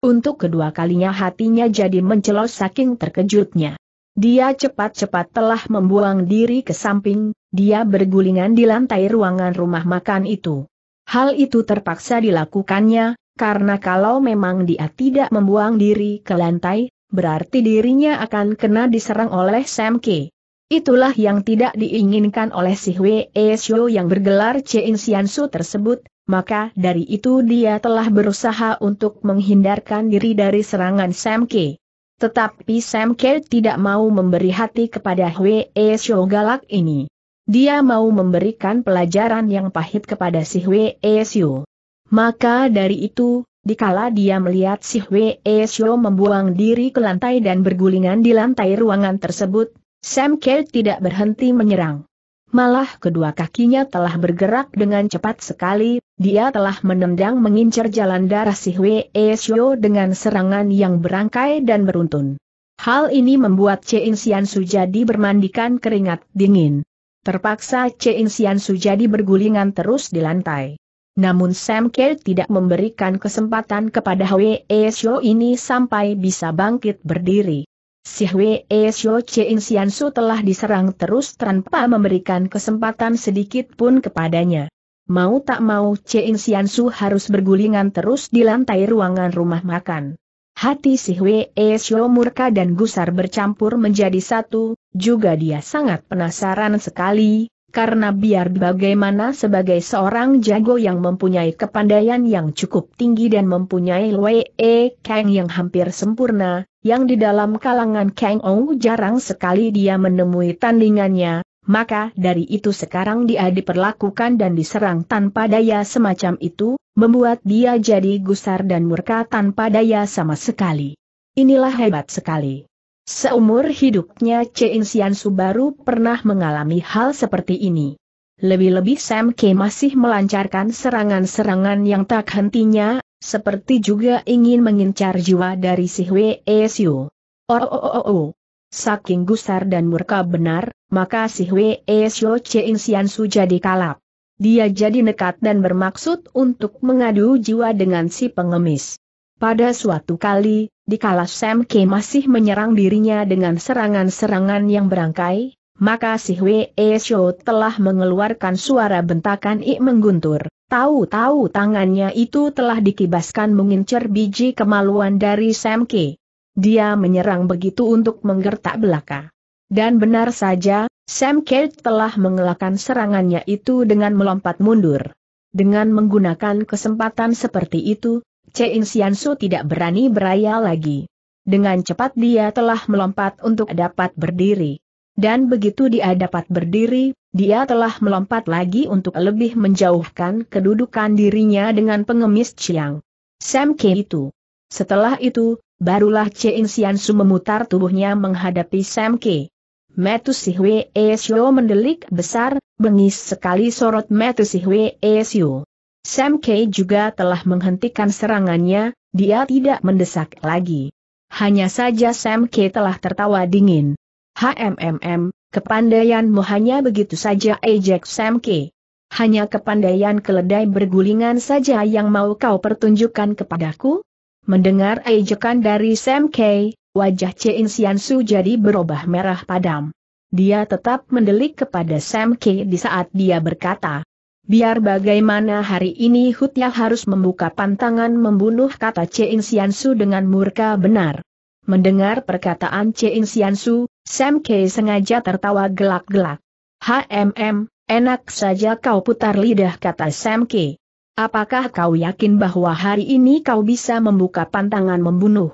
Untuk kedua kalinya hatinya jadi mencelos saking terkejutnya. Dia cepat-cepat telah membuang diri ke samping, dia bergulingan di lantai ruangan rumah makan itu. Hal itu terpaksa dilakukannya, karena kalau memang dia tidak membuang diri ke lantai, berarti dirinya akan kena diserang oleh Sam K. Itulah yang tidak diinginkan oleh si e Shou yang bergelar Chen Su tersebut, maka dari itu dia telah berusaha untuk menghindarkan diri dari serangan Sam K. Tetapi Sam Ke tidak mau memberi hati kepada Hwee Shou galak ini. Dia mau memberikan pelajaran yang pahit kepada si Hwee Xiu. Maka dari itu, dikala dia melihat si Hwee Xiu membuang diri ke lantai dan bergulingan di lantai ruangan tersebut, Sam Kei tidak berhenti menyerang. Malah kedua kakinya telah bergerak dengan cepat sekali, dia telah menendang mengincar jalan darah si Hwee Xiu dengan serangan yang berangkai dan beruntun. Hal ini membuat Chin Sian Su jadi bermandikan keringat dingin. Terpaksa Cheng Su jadi bergulingan terus di lantai. Namun Sam Kerr tidak memberikan kesempatan kepada Hwe Sio ini sampai bisa bangkit berdiri. Si Hwe Sio Cheng Sian Su telah diserang terus tanpa memberikan kesempatan sedikit pun kepadanya. Mau tak mau Cheng Sian Su harus bergulingan terus di lantai ruangan rumah makan. Hati si Hwee Shio murka dan gusar bercampur menjadi satu, juga dia sangat penasaran sekali, karena biar bagaimana sebagai seorang jago yang mempunyai kepandaian yang cukup tinggi dan mempunyai Wee Kang yang hampir sempurna, yang di dalam kalangan Kang Ong jarang sekali dia menemui tandingannya, maka dari itu sekarang dia diperlakukan dan diserang tanpa daya semacam itu, membuat dia jadi gusar dan murka tanpa daya sama sekali. Inilah hebat sekali. Seumur hidupnya Chen Xian baru pernah mengalami hal seperti ini. Lebih-lebih Sam K masih melancarkan serangan-serangan yang tak hentinya, seperti juga ingin mengincar jiwa dari si Hwee Siu. Oh, oh, oh, oh, oh. Saking gusar dan murka benar, maka si Hwee Syo Cheing Sian Su jadi kalap. Dia jadi nekat dan bermaksud untuk mengadu jiwa dengan si pengemis. Pada suatu kali, dikala Sam Ke masih menyerang dirinya dengan serangan-serangan yang berangkai, maka si Hwee Syo telah mengeluarkan suara bentakan ik mengguntur. Tahu-tahu tangannya itu telah dikibaskan mengincar biji kemaluan dari Sam Ke dia menyerang begitu untuk menggertak belaka. Dan benar saja, Sam Kate telah mengelakkan serangannya itu dengan melompat mundur. Dengan menggunakan kesempatan seperti itu, Chein Siansu tidak berani beraya lagi. Dengan cepat dia telah melompat untuk dapat berdiri. Dan begitu dia dapat berdiri, dia telah melompat lagi untuk lebih menjauhkan kedudukan dirinya dengan pengemis Chiang. Sam Kate itu. Setelah itu, Barulah Che Sian Xiansu memutar tubuhnya menghadapi Sam Ke. Metusih E Sio mendelik besar, bengis sekali sorot Metusih E Sio. Sam Ke juga telah menghentikan serangannya, dia tidak mendesak lagi. Hanya saja Sam Ke telah tertawa dingin. HMMM, kepandaianmu hanya begitu saja ejek Sam Ke. Hanya kepandaian keledai bergulingan saja yang mau kau pertunjukkan kepadaku? Mendengar ejekan dari Sam Kay, wajah Chen Su jadi berubah merah padam. Dia tetap mendelik kepada Sam Kay di saat dia berkata, Biar bagaimana hari ini Hutya harus membuka pantangan membunuh kata Chen Su dengan murka benar. Mendengar perkataan Chen Su, Sam Kay sengaja tertawa gelak-gelak. HMM, enak saja kau putar lidah kata Sam Kay. Apakah kau yakin bahwa hari ini kau bisa membuka pantangan membunuh?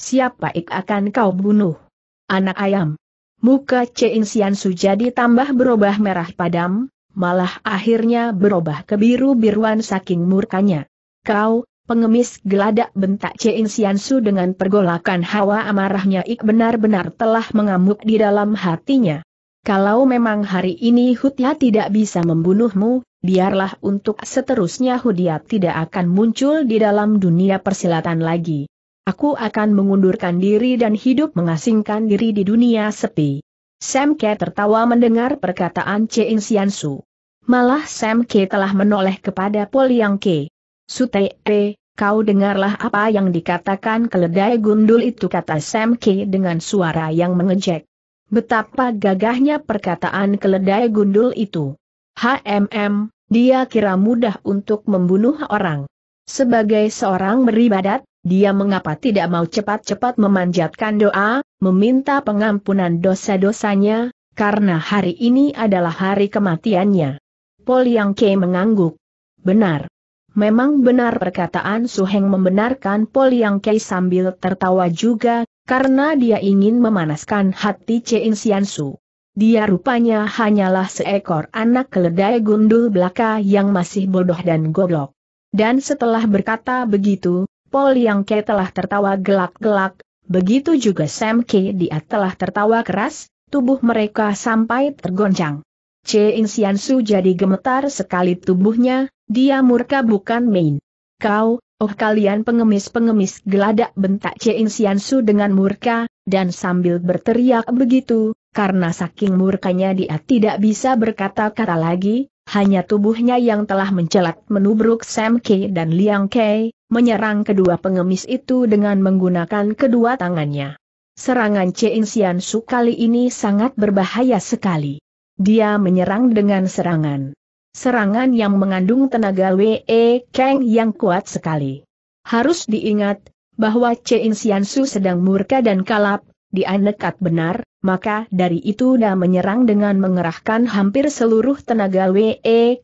Siapa ik akan kau bunuh? Anak ayam. Muka Cein Sian jadi tambah berubah merah padam, malah akhirnya berubah ke biru-biruan saking murkanya. Kau, Pengemis geladak bentak Cein Siansu dengan pergolakan hawa amarahnya Ik benar-benar telah mengamuk di dalam hatinya. Kalau memang hari ini Hutia tidak bisa membunuhmu, biarlah untuk seterusnya Hutia tidak akan muncul di dalam dunia persilatan lagi. Aku akan mengundurkan diri dan hidup mengasingkan diri di dunia sepi. Sam Ke tertawa mendengar perkataan Che In Sian Su. Malah Sam Ke telah menoleh kepada Pol Poliang Ke. Sutei, kau dengarlah apa yang dikatakan keledai gundul itu kata Sam Ke dengan suara yang mengejek. Betapa gagahnya perkataan keledai gundul itu. HMM, dia kira mudah untuk membunuh orang. Sebagai seorang beribadat, dia mengapa tidak mau cepat-cepat memanjatkan doa, meminta pengampunan dosa-dosanya, karena hari ini adalah hari kematiannya. Pol Yang Ke mengangguk. Benar. Memang benar perkataan Suheng membenarkan Pol Yang Ke sambil tertawa juga, karena dia ingin memanaskan hati Sian Xiansu. Dia rupanya hanyalah seekor anak keledai gundul belaka yang masih bodoh dan goblok. Dan setelah berkata begitu, Paul Yang Ke telah tertawa gelak-gelak, begitu juga Sam Ke dia telah tertawa keras, tubuh mereka sampai tergoncang. Sian Xiansu jadi gemetar sekali tubuhnya, dia murka bukan main. Kau, Oh kalian pengemis-pengemis geladak bentak Sian Su dengan murka, dan sambil berteriak begitu, karena saking murkanya dia tidak bisa berkata-kata lagi, hanya tubuhnya yang telah mencelat menubruk Sam Kei dan Liang Kei, menyerang kedua pengemis itu dengan menggunakan kedua tangannya. Serangan Sian Su kali ini sangat berbahaya sekali. Dia menyerang dengan serangan Serangan yang mengandung tenaga Wei Kang yang kuat sekali. Harus diingat, bahwa Chen Xiansu sedang murka dan kalap, dia nekat benar, maka dari itu dia menyerang dengan mengerahkan hampir seluruh tenaga Wei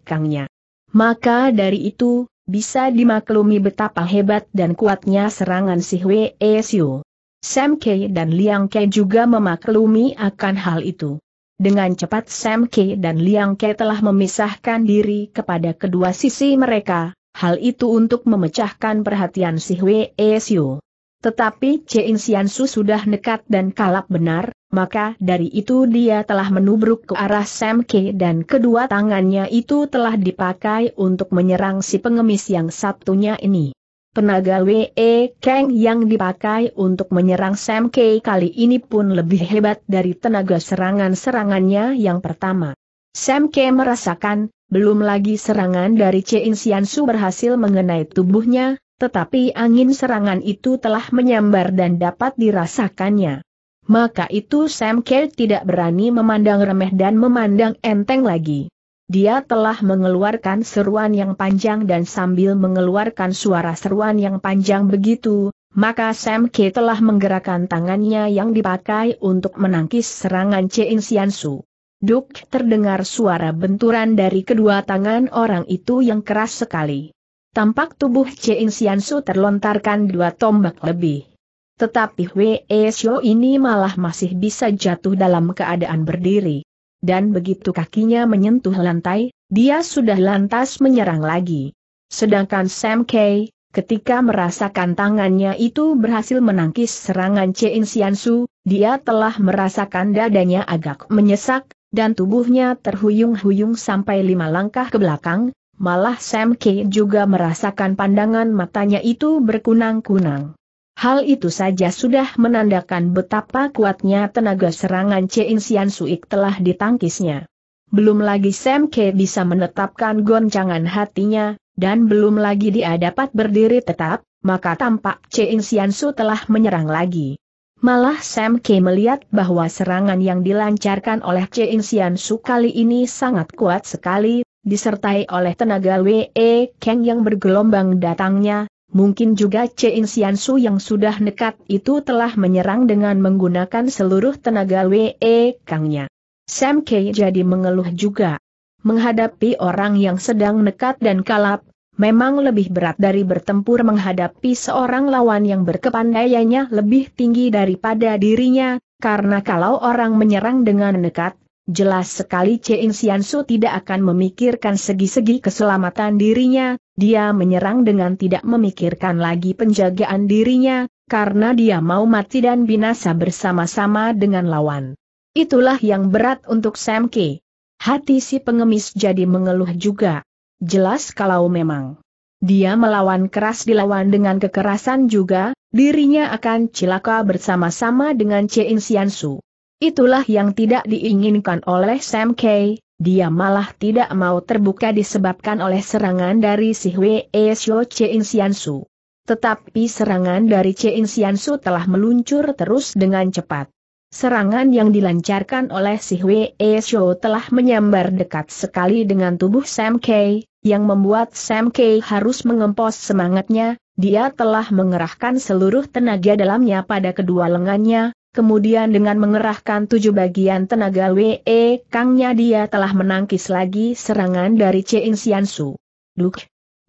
Kangnya. Maka dari itu, bisa dimaklumi betapa hebat dan kuatnya serangan si Wei Xiu. Sam Kei dan Liang Kei juga memaklumi akan hal itu. Dengan cepat Sam Ke dan Liang Ke telah memisahkan diri kepada kedua sisi mereka, hal itu untuk memecahkan perhatian si Hwee Siu. Tetapi Sian Su sudah nekat dan kalap benar, maka dari itu dia telah menubruk ke arah Sam Ke dan kedua tangannya itu telah dipakai untuk menyerang si pengemis yang satunya ini. Tenaga WE Kang yang dipakai untuk menyerang Sam K kali ini pun lebih hebat dari tenaga serangan-serangannya yang pertama. Sam K merasakan, belum lagi serangan dari In Sian Su berhasil mengenai tubuhnya, tetapi angin serangan itu telah menyambar dan dapat dirasakannya. Maka itu Sam K tidak berani memandang remeh dan memandang enteng lagi. Dia telah mengeluarkan seruan yang panjang dan sambil mengeluarkan suara seruan yang panjang begitu, maka Sam K telah menggerakkan tangannya yang dipakai untuk menangkis serangan Chen Xiansu. Duk terdengar suara benturan dari kedua tangan orang itu yang keras sekali. Tampak tubuh Chen Xiansu terlontarkan dua tombak lebih. Tetapi Wei Xiao ini malah masih bisa jatuh dalam keadaan berdiri dan begitu kakinya menyentuh lantai, dia sudah lantas menyerang lagi. Sedangkan Sam Kay, ketika merasakan tangannya itu berhasil menangkis serangan Chen Xiansu, dia telah merasakan dadanya agak menyesak, dan tubuhnya terhuyung-huyung sampai lima langkah ke belakang, malah Sam Kay juga merasakan pandangan matanya itu berkunang-kunang. Hal itu saja sudah menandakan betapa kuatnya tenaga serangan Cheng Xian Suik telah ditangkisnya. Belum lagi Sam Ke bisa menetapkan goncangan hatinya, dan belum lagi dia dapat berdiri tetap, maka tampak Cheng Xian Su telah menyerang lagi. Malah Sam Ke melihat bahwa serangan yang dilancarkan oleh Cheng Xian Su kali ini sangat kuat sekali, disertai oleh tenaga Wei Kang yang bergelombang datangnya, mungkin juga Chen Xiansu yang sudah nekat itu telah menyerang dengan menggunakan seluruh tenaga WE Kangnya. Sam Kei jadi mengeluh juga. Menghadapi orang yang sedang nekat dan kalap, memang lebih berat dari bertempur menghadapi seorang lawan yang berkepandaiannya lebih tinggi daripada dirinya, karena kalau orang menyerang dengan nekat, jelas sekali Chen Xiansu tidak akan memikirkan segi-segi keselamatan dirinya, dia menyerang dengan tidak memikirkan lagi penjagaan dirinya, karena dia mau mati dan binasa bersama-sama dengan lawan. Itulah yang berat untuk Sam K. Hati si pengemis jadi mengeluh juga. Jelas kalau memang dia melawan keras dilawan dengan kekerasan juga, dirinya akan cilaka bersama-sama dengan Sian Xiansu. Itulah yang tidak diinginkan oleh Sam K. Dia malah tidak mau terbuka disebabkan oleh serangan dari si Hwee Xiu Chien Su. Tetapi serangan dari Chien Su telah meluncur terus dengan cepat. Serangan yang dilancarkan oleh si Hwee Xiu telah menyambar dekat sekali dengan tubuh Sam Kei, yang membuat Sam Kei harus mengempos semangatnya, dia telah mengerahkan seluruh tenaga dalamnya pada kedua lengannya, Kemudian dengan mengerahkan tujuh bagian tenaga WE Kangnya dia telah menangkis lagi serangan dari Chen Xiansu. Duk!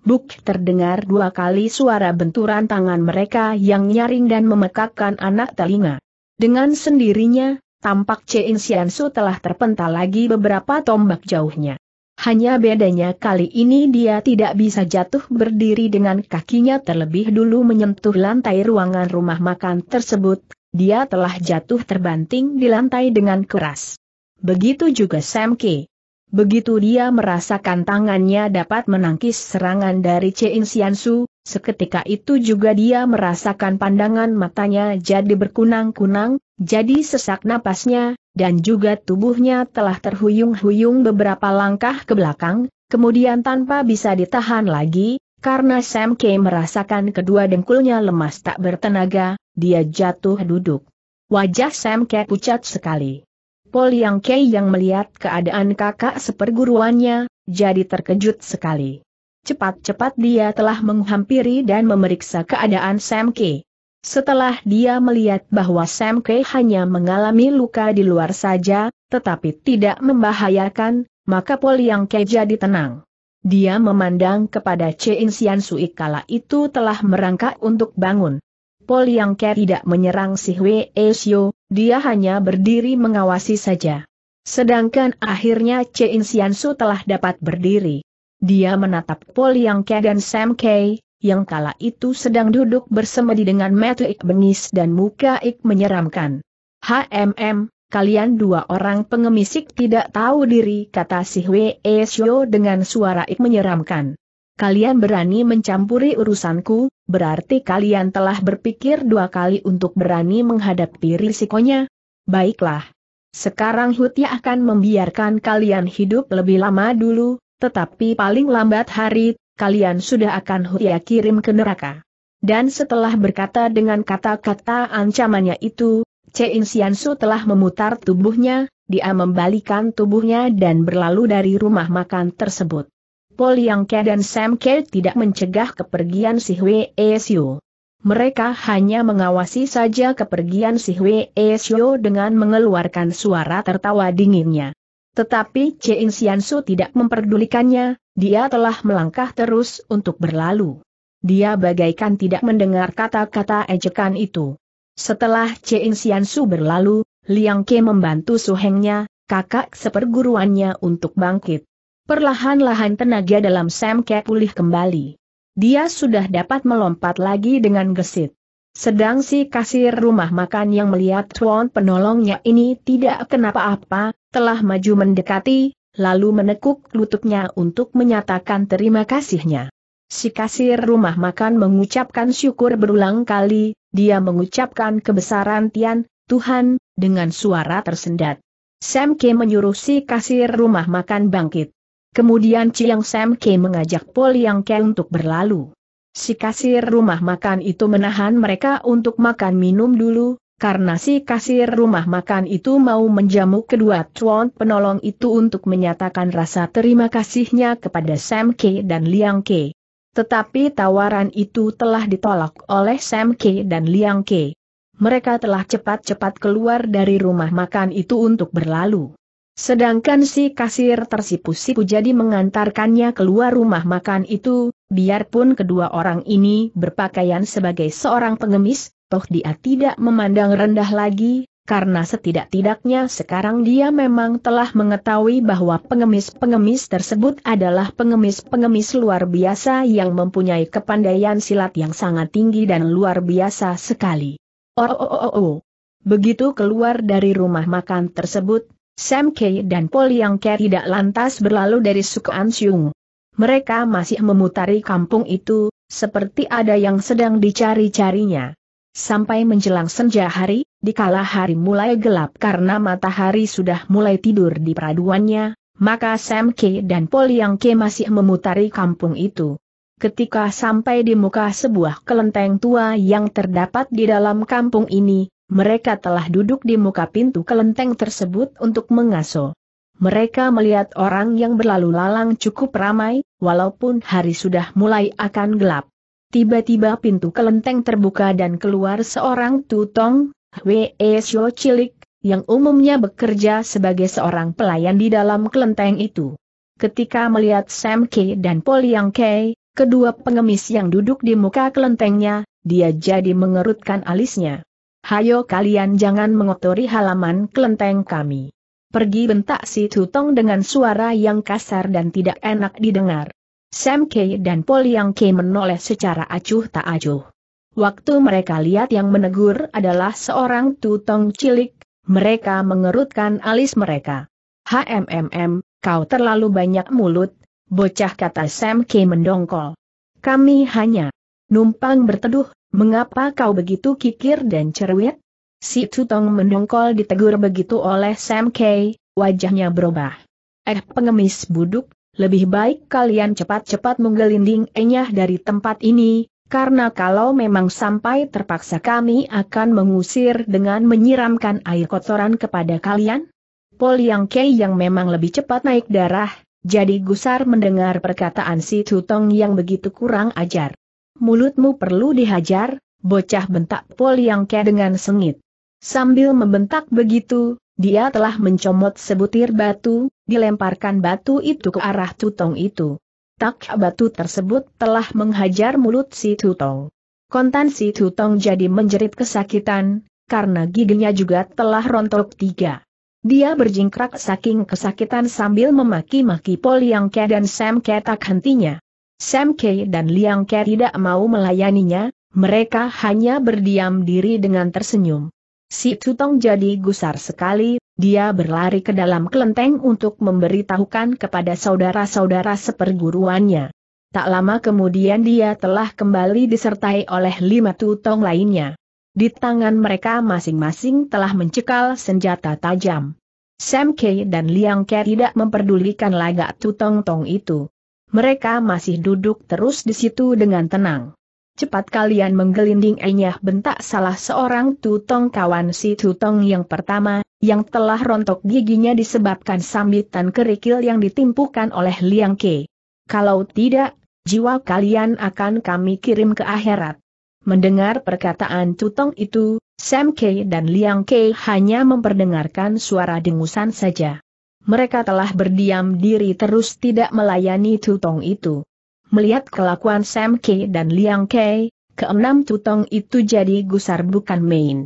Duk! Terdengar dua kali suara benturan tangan mereka yang nyaring dan memekakkan anak telinga. Dengan sendirinya, tampak Chen Xiansu telah terpental lagi beberapa tombak jauhnya. Hanya bedanya kali ini dia tidak bisa jatuh berdiri dengan kakinya terlebih dulu menyentuh lantai ruangan rumah makan tersebut dia telah jatuh terbanting di lantai dengan keras. Begitu juga Sam K. Begitu dia merasakan tangannya dapat menangkis serangan dari Chen Siansu, seketika itu juga dia merasakan pandangan matanya jadi berkunang-kunang, jadi sesak napasnya, dan juga tubuhnya telah terhuyung-huyung beberapa langkah ke belakang, kemudian tanpa bisa ditahan lagi, karena Sam K merasakan kedua dengkulnya lemas tak bertenaga, dia jatuh duduk. Wajah Sam Ke pucat sekali. Pol Yang Ke yang melihat keadaan kakak seperguruannya, jadi terkejut sekali. Cepat-cepat dia telah menghampiri dan memeriksa keadaan Sam Ke. Setelah dia melihat bahwa Sam Ke hanya mengalami luka di luar saja, tetapi tidak membahayakan, maka Pol Yang Kay jadi tenang. Dia memandang kepada In Sian Sui kala itu telah merangkak untuk bangun. Ke tidak menyerang si Hwe Sio, dia hanya berdiri mengawasi saja. Sedangkan akhirnya Sian Su telah dapat berdiri. Dia menatap Ke dan Sam Kei, yang kala itu sedang duduk bersemedi dengan mata Ik bengis dan muka Ik menyeramkan. HMM, kalian dua orang pengemisik tidak tahu diri kata si Hwe Sio dengan suara Ik menyeramkan. Kalian berani mencampuri urusanku, berarti kalian telah berpikir dua kali untuk berani menghadapi risikonya? Baiklah. Sekarang Hutia akan membiarkan kalian hidup lebih lama dulu, tetapi paling lambat hari, kalian sudah akan Hutia kirim ke neraka. Dan setelah berkata dengan kata-kata ancamannya itu, Cein Siansu telah memutar tubuhnya, dia membalikan tubuhnya dan berlalu dari rumah makan tersebut. Poliang Ke dan Sam Ke tidak mencegah kepergian si Hwee Sio. Mereka hanya mengawasi saja kepergian si Hwee Sio dengan mengeluarkan suara tertawa dinginnya. Tetapi Sian Su tidak memperdulikannya, dia telah melangkah terus untuk berlalu. Dia bagaikan tidak mendengar kata-kata ejekan itu. Setelah Sian Su berlalu, Liang Ke membantu suhengnya, kakak seperguruannya untuk bangkit. Perlahan-lahan tenaga dalam Sam Cat pulih kembali. Dia sudah dapat melompat lagi dengan gesit. Sedang si kasir rumah makan yang melihat tuan penolongnya ini tidak kenapa-apa, telah maju mendekati, lalu menekuk lututnya untuk menyatakan terima kasihnya. Si kasir rumah makan mengucapkan syukur berulang kali, dia mengucapkan kebesaran Tian, Tuhan, dengan suara tersendat. Sam Ke menyuruh si kasir rumah makan bangkit. Kemudian Chiang Sam Ke mengajak Pol Yang Ke untuk berlalu. Si kasir rumah makan itu menahan mereka untuk makan minum dulu, karena si kasir rumah makan itu mau menjamu kedua tuan penolong itu untuk menyatakan rasa terima kasihnya kepada Sam Ke dan Liang Ke. Tetapi tawaran itu telah ditolak oleh Sam Ke dan Liang Ke. Mereka telah cepat-cepat keluar dari rumah makan itu untuk berlalu. Sedangkan si kasir tersipu-sipu jadi mengantarkannya keluar rumah makan itu, biarpun kedua orang ini berpakaian sebagai seorang pengemis, toh dia tidak memandang rendah lagi, karena setidak-tidaknya sekarang dia memang telah mengetahui bahwa pengemis-pengemis tersebut adalah pengemis-pengemis luar biasa yang mempunyai kepandaian silat yang sangat tinggi dan luar biasa sekali. Oh, oh, oh, oh, oh. Begitu keluar dari rumah makan tersebut, Sam Kei dan Paul Yang Ke tidak lantas berlalu dari suku Siung. Mereka masih memutari kampung itu, seperti ada yang sedang dicari-carinya. Sampai menjelang senja hari, dikala hari mulai gelap karena matahari sudah mulai tidur di peraduannya, maka Sam Kei dan Paul Yang Ke masih memutari kampung itu. Ketika sampai di muka sebuah kelenteng tua yang terdapat di dalam kampung ini, mereka telah duduk di muka pintu kelenteng tersebut untuk mengaso. Mereka melihat orang yang berlalu lalang cukup ramai, walaupun hari sudah mulai akan gelap. Tiba-tiba pintu kelenteng terbuka dan keluar seorang tutong, Wee Sio cilik, yang umumnya bekerja sebagai seorang pelayan di dalam kelenteng itu. Ketika melihat Sam K dan Paul Yang K, kedua pengemis yang duduk di muka kelentengnya, dia jadi mengerutkan alisnya hayo kalian jangan mengotori halaman kelenteng kami. Pergi bentak si Tutong dengan suara yang kasar dan tidak enak didengar. Sam Kay dan Paul yang Kay menoleh secara acuh tak acuh. Waktu mereka lihat yang menegur adalah seorang Tutong cilik, mereka mengerutkan alis mereka. HMMM, kau terlalu banyak mulut, bocah kata Sam Kay mendongkol. Kami hanya numpang berteduh, Mengapa kau begitu kikir dan cerewet? Si Tutong mendongkol ditegur begitu oleh Sam Kay, wajahnya berubah. Eh pengemis buduk, lebih baik kalian cepat-cepat menggelinding enyah dari tempat ini, karena kalau memang sampai terpaksa kami akan mengusir dengan menyiramkan air kotoran kepada kalian. Pol Yang Kay yang memang lebih cepat naik darah, jadi gusar mendengar perkataan si Tutong yang begitu kurang ajar mulutmu perlu dihajar, bocah bentak Pol Yangke dengan sengit. Sambil membentak begitu, dia telah mencomot sebutir batu, dilemparkan batu itu ke arah tutong itu. Tak batu tersebut telah menghajar mulut si tutong. Kontan si tutong jadi menjerit kesakitan, karena giginya juga telah rontok tiga. Dia berjingkrak saking kesakitan sambil memaki-maki Pol Yang Ke dan Sam Ke tak hentinya. Sam Kei dan Liang Ke tidak mau melayaninya, mereka hanya berdiam diri dengan tersenyum. Si Tutong jadi gusar sekali, dia berlari ke dalam kelenteng untuk memberitahukan kepada saudara-saudara seperguruannya. Tak lama kemudian dia telah kembali disertai oleh lima tutong lainnya. Di tangan mereka masing-masing telah mencekal senjata tajam. Sam Kei dan Liang Ke tidak memperdulikan lagak tutong-tong itu mereka masih duduk terus di situ dengan tenang. Cepat kalian menggelinding enyah bentak salah seorang tutong kawan si tutong yang pertama, yang telah rontok giginya disebabkan sambitan kerikil yang ditimpukan oleh Liang Ke. Kalau tidak, jiwa kalian akan kami kirim ke akhirat. Mendengar perkataan tutong itu, Sam Ke dan Liang Ke hanya memperdengarkan suara dengusan saja mereka telah berdiam diri terus tidak melayani tutong itu. Melihat kelakuan Sam Kei dan Liang Kei, keenam tutong itu jadi gusar bukan main.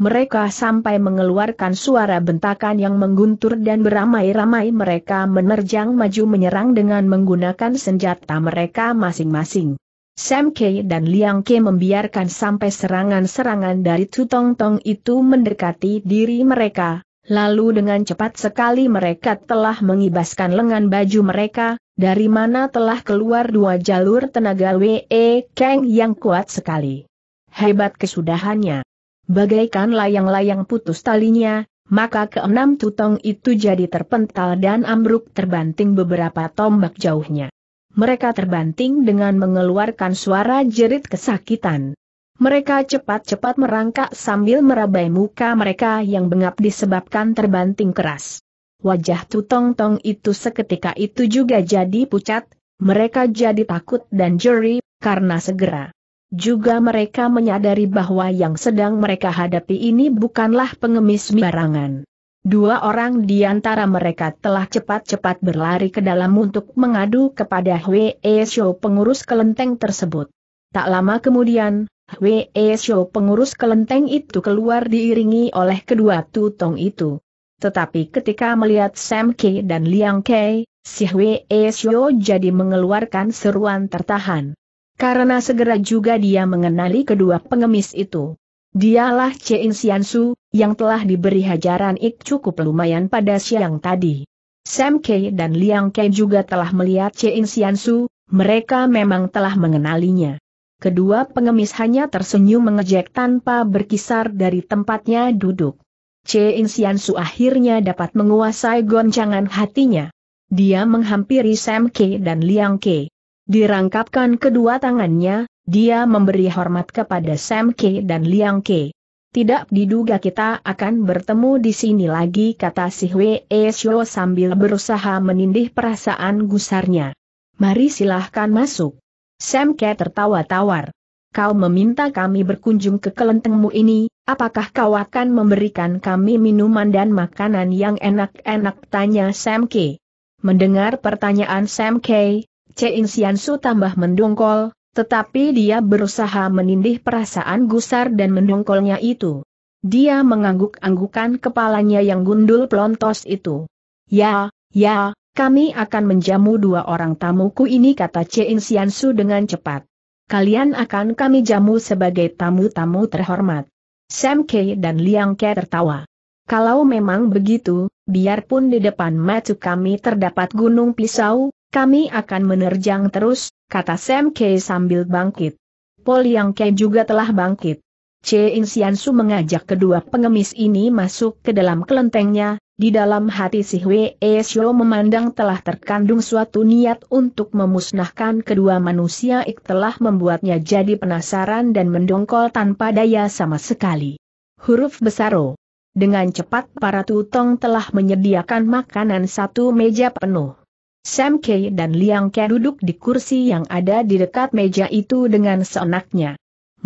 Mereka sampai mengeluarkan suara bentakan yang mengguntur dan beramai-ramai mereka menerjang maju menyerang dengan menggunakan senjata mereka masing-masing. Sam Kei dan Liang Kei membiarkan sampai serangan-serangan dari tutong-tong itu mendekati diri mereka, Lalu dengan cepat sekali mereka telah mengibaskan lengan baju mereka, dari mana telah keluar dua jalur tenaga W.E. Kang yang kuat sekali. Hebat kesudahannya. Bagaikan layang-layang putus talinya, maka keenam tutong itu jadi terpental dan ambruk terbanting beberapa tombak jauhnya. Mereka terbanting dengan mengeluarkan suara jerit kesakitan. Mereka cepat-cepat merangkak sambil merabai muka mereka yang bengap disebabkan terbanting keras. Wajah Tutong Tong itu seketika itu juga jadi pucat, mereka jadi takut dan jeri, karena segera. Juga mereka menyadari bahwa yang sedang mereka hadapi ini bukanlah pengemis barangan. Dua orang di antara mereka telah cepat-cepat berlari ke dalam untuk mengadu kepada Hwe Show pengurus kelenteng tersebut. Tak lama kemudian, Wee eh, Shou pengurus kelenteng itu keluar diiringi oleh kedua tutong itu. Tetapi ketika melihat Sam K dan Liang K, si Wee eh, Shou jadi mengeluarkan seruan tertahan. Karena segera juga dia mengenali kedua pengemis itu. Dialah Chein Su yang telah diberi hajaran Ik cukup lumayan pada siang tadi. Sam K dan Liang K juga telah melihat Chein Su, mereka memang telah mengenalinya. Kedua pengemis hanya tersenyum mengejek tanpa berkisar dari tempatnya duduk. Insian Xiansu akhirnya dapat menguasai goncangan hatinya. Dia menghampiri Sam Ke dan Liang Ke. Dirangkapkan kedua tangannya, dia memberi hormat kepada Sam Ke dan Liang Ke. Tidak diduga kita akan bertemu di sini lagi kata si Hwee e sambil berusaha menindih perasaan gusarnya. Mari silahkan masuk. Sam Ke tertawa tawar. Kau meminta kami berkunjung ke kelentengmu ini, apakah kau akan memberikan kami minuman dan makanan yang enak-enak? Tanya Sam Ke. Mendengar pertanyaan Sam Ke, in Sian Su tambah mendongkol, tetapi dia berusaha menindih perasaan gusar dan mendongkolnya itu. Dia mengangguk-anggukan kepalanya yang gundul plontos itu. Ya, ya, kami akan menjamu dua orang tamuku ini kata Sian Su dengan cepat. Kalian akan kami jamu sebagai tamu-tamu terhormat. Sam Kei dan Liang Ke tertawa. Kalau memang begitu, biarpun di depan mata kami terdapat gunung pisau, kami akan menerjang terus, kata Sam Kei sambil bangkit. Pol Liang Kei juga telah bangkit. Cheng Xiansu mengajak kedua pengemis ini masuk ke dalam kelentengnya, di dalam hati si Hwee Xiao memandang telah terkandung suatu niat untuk memusnahkan kedua manusia ik telah membuatnya jadi penasaran dan mendongkol tanpa daya sama sekali. Huruf besar O. Dengan cepat para tutong telah menyediakan makanan satu meja penuh. Sam Kei dan Liang Ke duduk di kursi yang ada di dekat meja itu dengan seenaknya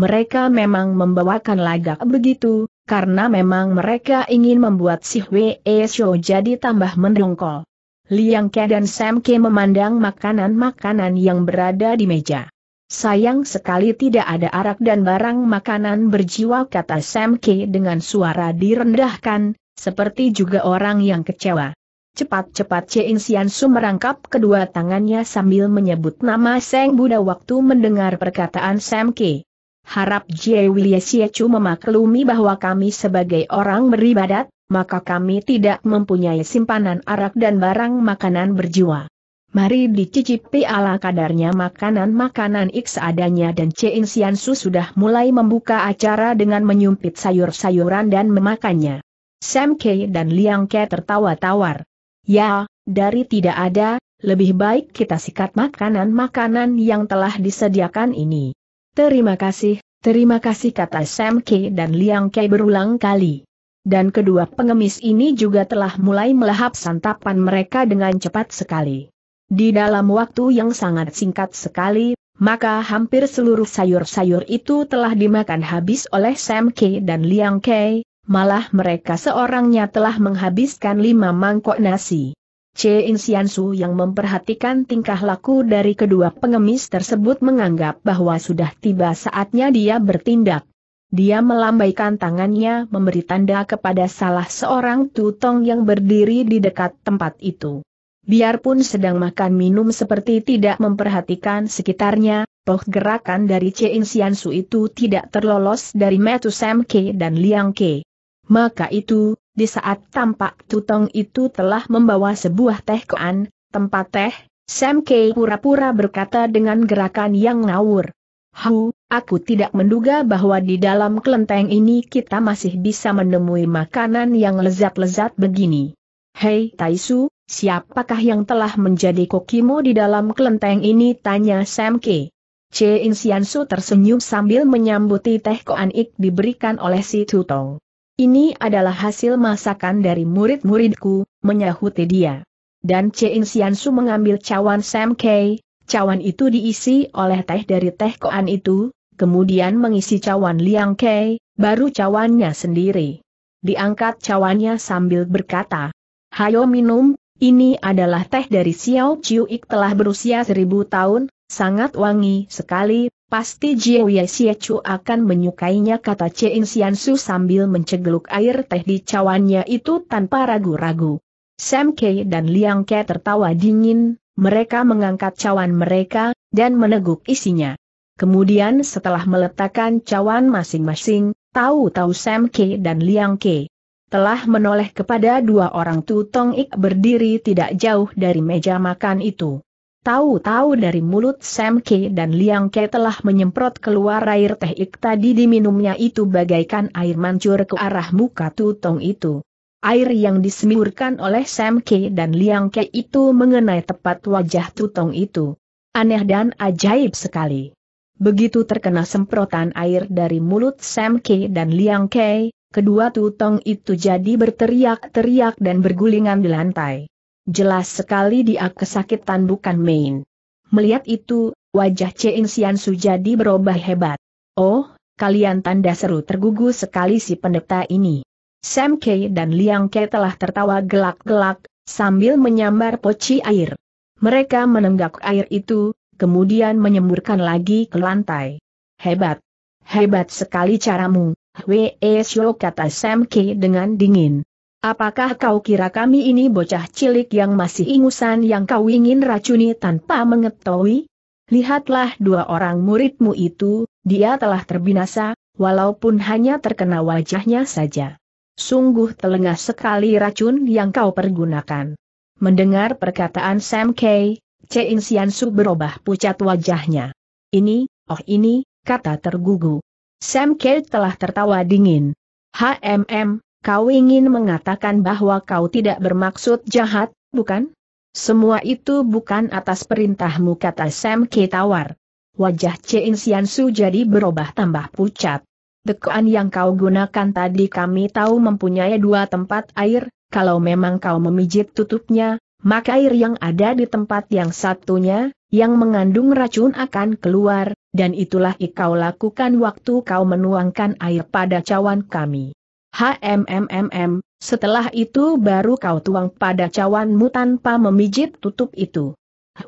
mereka memang membawakan lagak begitu, karena memang mereka ingin membuat si Hwee Show jadi tambah mendongkol. Liang Ke dan Sam Ke memandang makanan-makanan yang berada di meja. Sayang sekali tidak ada arak dan barang makanan berjiwa kata Sam Ke dengan suara direndahkan, seperti juga orang yang kecewa. Cepat-cepat Chein Sian Su merangkap kedua tangannya sambil menyebut nama Seng Buddha waktu mendengar perkataan Sam Ke. Harap Wilia Siecu memaklumi bahwa kami sebagai orang beribadat, maka kami tidak mempunyai simpanan arak dan barang makanan berjiwa. Mari dicicipi ala kadarnya makanan-makanan X adanya dan Insian Siansu sudah mulai membuka acara dengan menyumpit sayur-sayuran dan memakannya. Sam Kei dan Liang Ke tertawa tawar. Ya, dari tidak ada, lebih baik kita sikat makanan-makanan yang telah disediakan ini. Terima kasih, terima kasih kata Sam K dan Liang K berulang kali. Dan kedua pengemis ini juga telah mulai melahap santapan mereka dengan cepat sekali. Di dalam waktu yang sangat singkat sekali, maka hampir seluruh sayur-sayur itu telah dimakan habis oleh Sam K dan Liang K, malah mereka seorangnya telah menghabiskan lima mangkok nasi. Sian Su yang memperhatikan tingkah laku dari kedua pengemis tersebut menganggap bahwa sudah tiba saatnya dia bertindak. Dia melambaikan tangannya memberi tanda kepada salah seorang tutong yang berdiri di dekat tempat itu. Biarpun sedang makan minum seperti tidak memperhatikan sekitarnya, poh gerakan dari Sian Su itu tidak terlolos dari Metu Sam Ke dan Liang K. Maka itu, di saat tampak Tutong itu telah membawa sebuah teh koan, tempat teh, Sam Kei pura-pura berkata dengan gerakan yang ngawur. Hu, aku tidak menduga bahwa di dalam kelenteng ini kita masih bisa menemui makanan yang lezat-lezat begini. Hei Taisu, siapakah yang telah menjadi kokimo di dalam kelenteng ini? Tanya Sam K. C. Insiansu tersenyum sambil menyambuti teh ik diberikan oleh si Tutong. Ini adalah hasil masakan dari murid-muridku, menyahuti dia. Dan Chin Su mengambil cawan Sam Kei, cawan itu diisi oleh teh dari teh koan itu, kemudian mengisi cawan Liang Kei, baru cawannya sendiri. Diangkat cawannya sambil berkata, Hayo minum, ini adalah teh dari Xiao Chiu Ik telah berusia seribu tahun, sangat wangi sekali, Pasti Jiu Ye Chu akan menyukainya kata Sian Su sambil mencegluk air teh di cawannya itu tanpa ragu-ragu. Sam Kei dan Liang Ke tertawa dingin, mereka mengangkat cawan mereka, dan meneguk isinya. Kemudian setelah meletakkan cawan masing-masing, tahu-tahu Sam Kei dan Liang Ke telah menoleh kepada dua orang tutong ik berdiri tidak jauh dari meja makan itu. Tahu-tahu dari mulut Sam Ke dan Liang Ke telah menyemprot keluar air teh ik tadi diminumnya itu bagaikan air mancur ke arah muka tutong itu. Air yang disemburkan oleh Sam Ke dan Liang Ke itu mengenai tepat wajah tutong itu. Aneh dan ajaib sekali. Begitu terkena semprotan air dari mulut Sam Ke dan Liang Ke, kedua tutong itu jadi berteriak-teriak dan bergulingan di lantai. Jelas sekali dia kesakitan bukan main. Melihat itu, wajah Cheng Sian Su jadi berubah hebat. Oh, kalian tanda seru tergugu sekali si pendeta ini. Sam Kei dan Liang Kei telah tertawa gelak-gelak, sambil menyambar poci air. Mereka menenggak air itu, kemudian menyemburkan lagi ke lantai. Hebat. Hebat sekali caramu, Wei Xiu kata Sam Kei dengan dingin. Apakah kau kira kami ini bocah cilik yang masih ingusan yang kau ingin racuni tanpa mengetahui? Lihatlah dua orang muridmu itu, dia telah terbinasa, walaupun hanya terkena wajahnya saja. Sungguh telengah sekali racun yang kau pergunakan. Mendengar perkataan Sam Kay, Chein Siansu berubah pucat wajahnya. Ini, oh ini, kata tergugu. Sam Kay telah tertawa dingin. HMM, kau ingin mengatakan bahwa kau tidak bermaksud jahat, bukan? Semua itu bukan atas perintahmu kata Sam K. Tawar. Wajah Chin Sian Su jadi berubah tambah pucat. Dekuan yang kau gunakan tadi kami tahu mempunyai dua tempat air, kalau memang kau memijit tutupnya, maka air yang ada di tempat yang satunya, yang mengandung racun akan keluar, dan itulah ikau lakukan waktu kau menuangkan air pada cawan kami. HMMMM, setelah itu baru kau tuang pada cawanmu tanpa memijit tutup itu.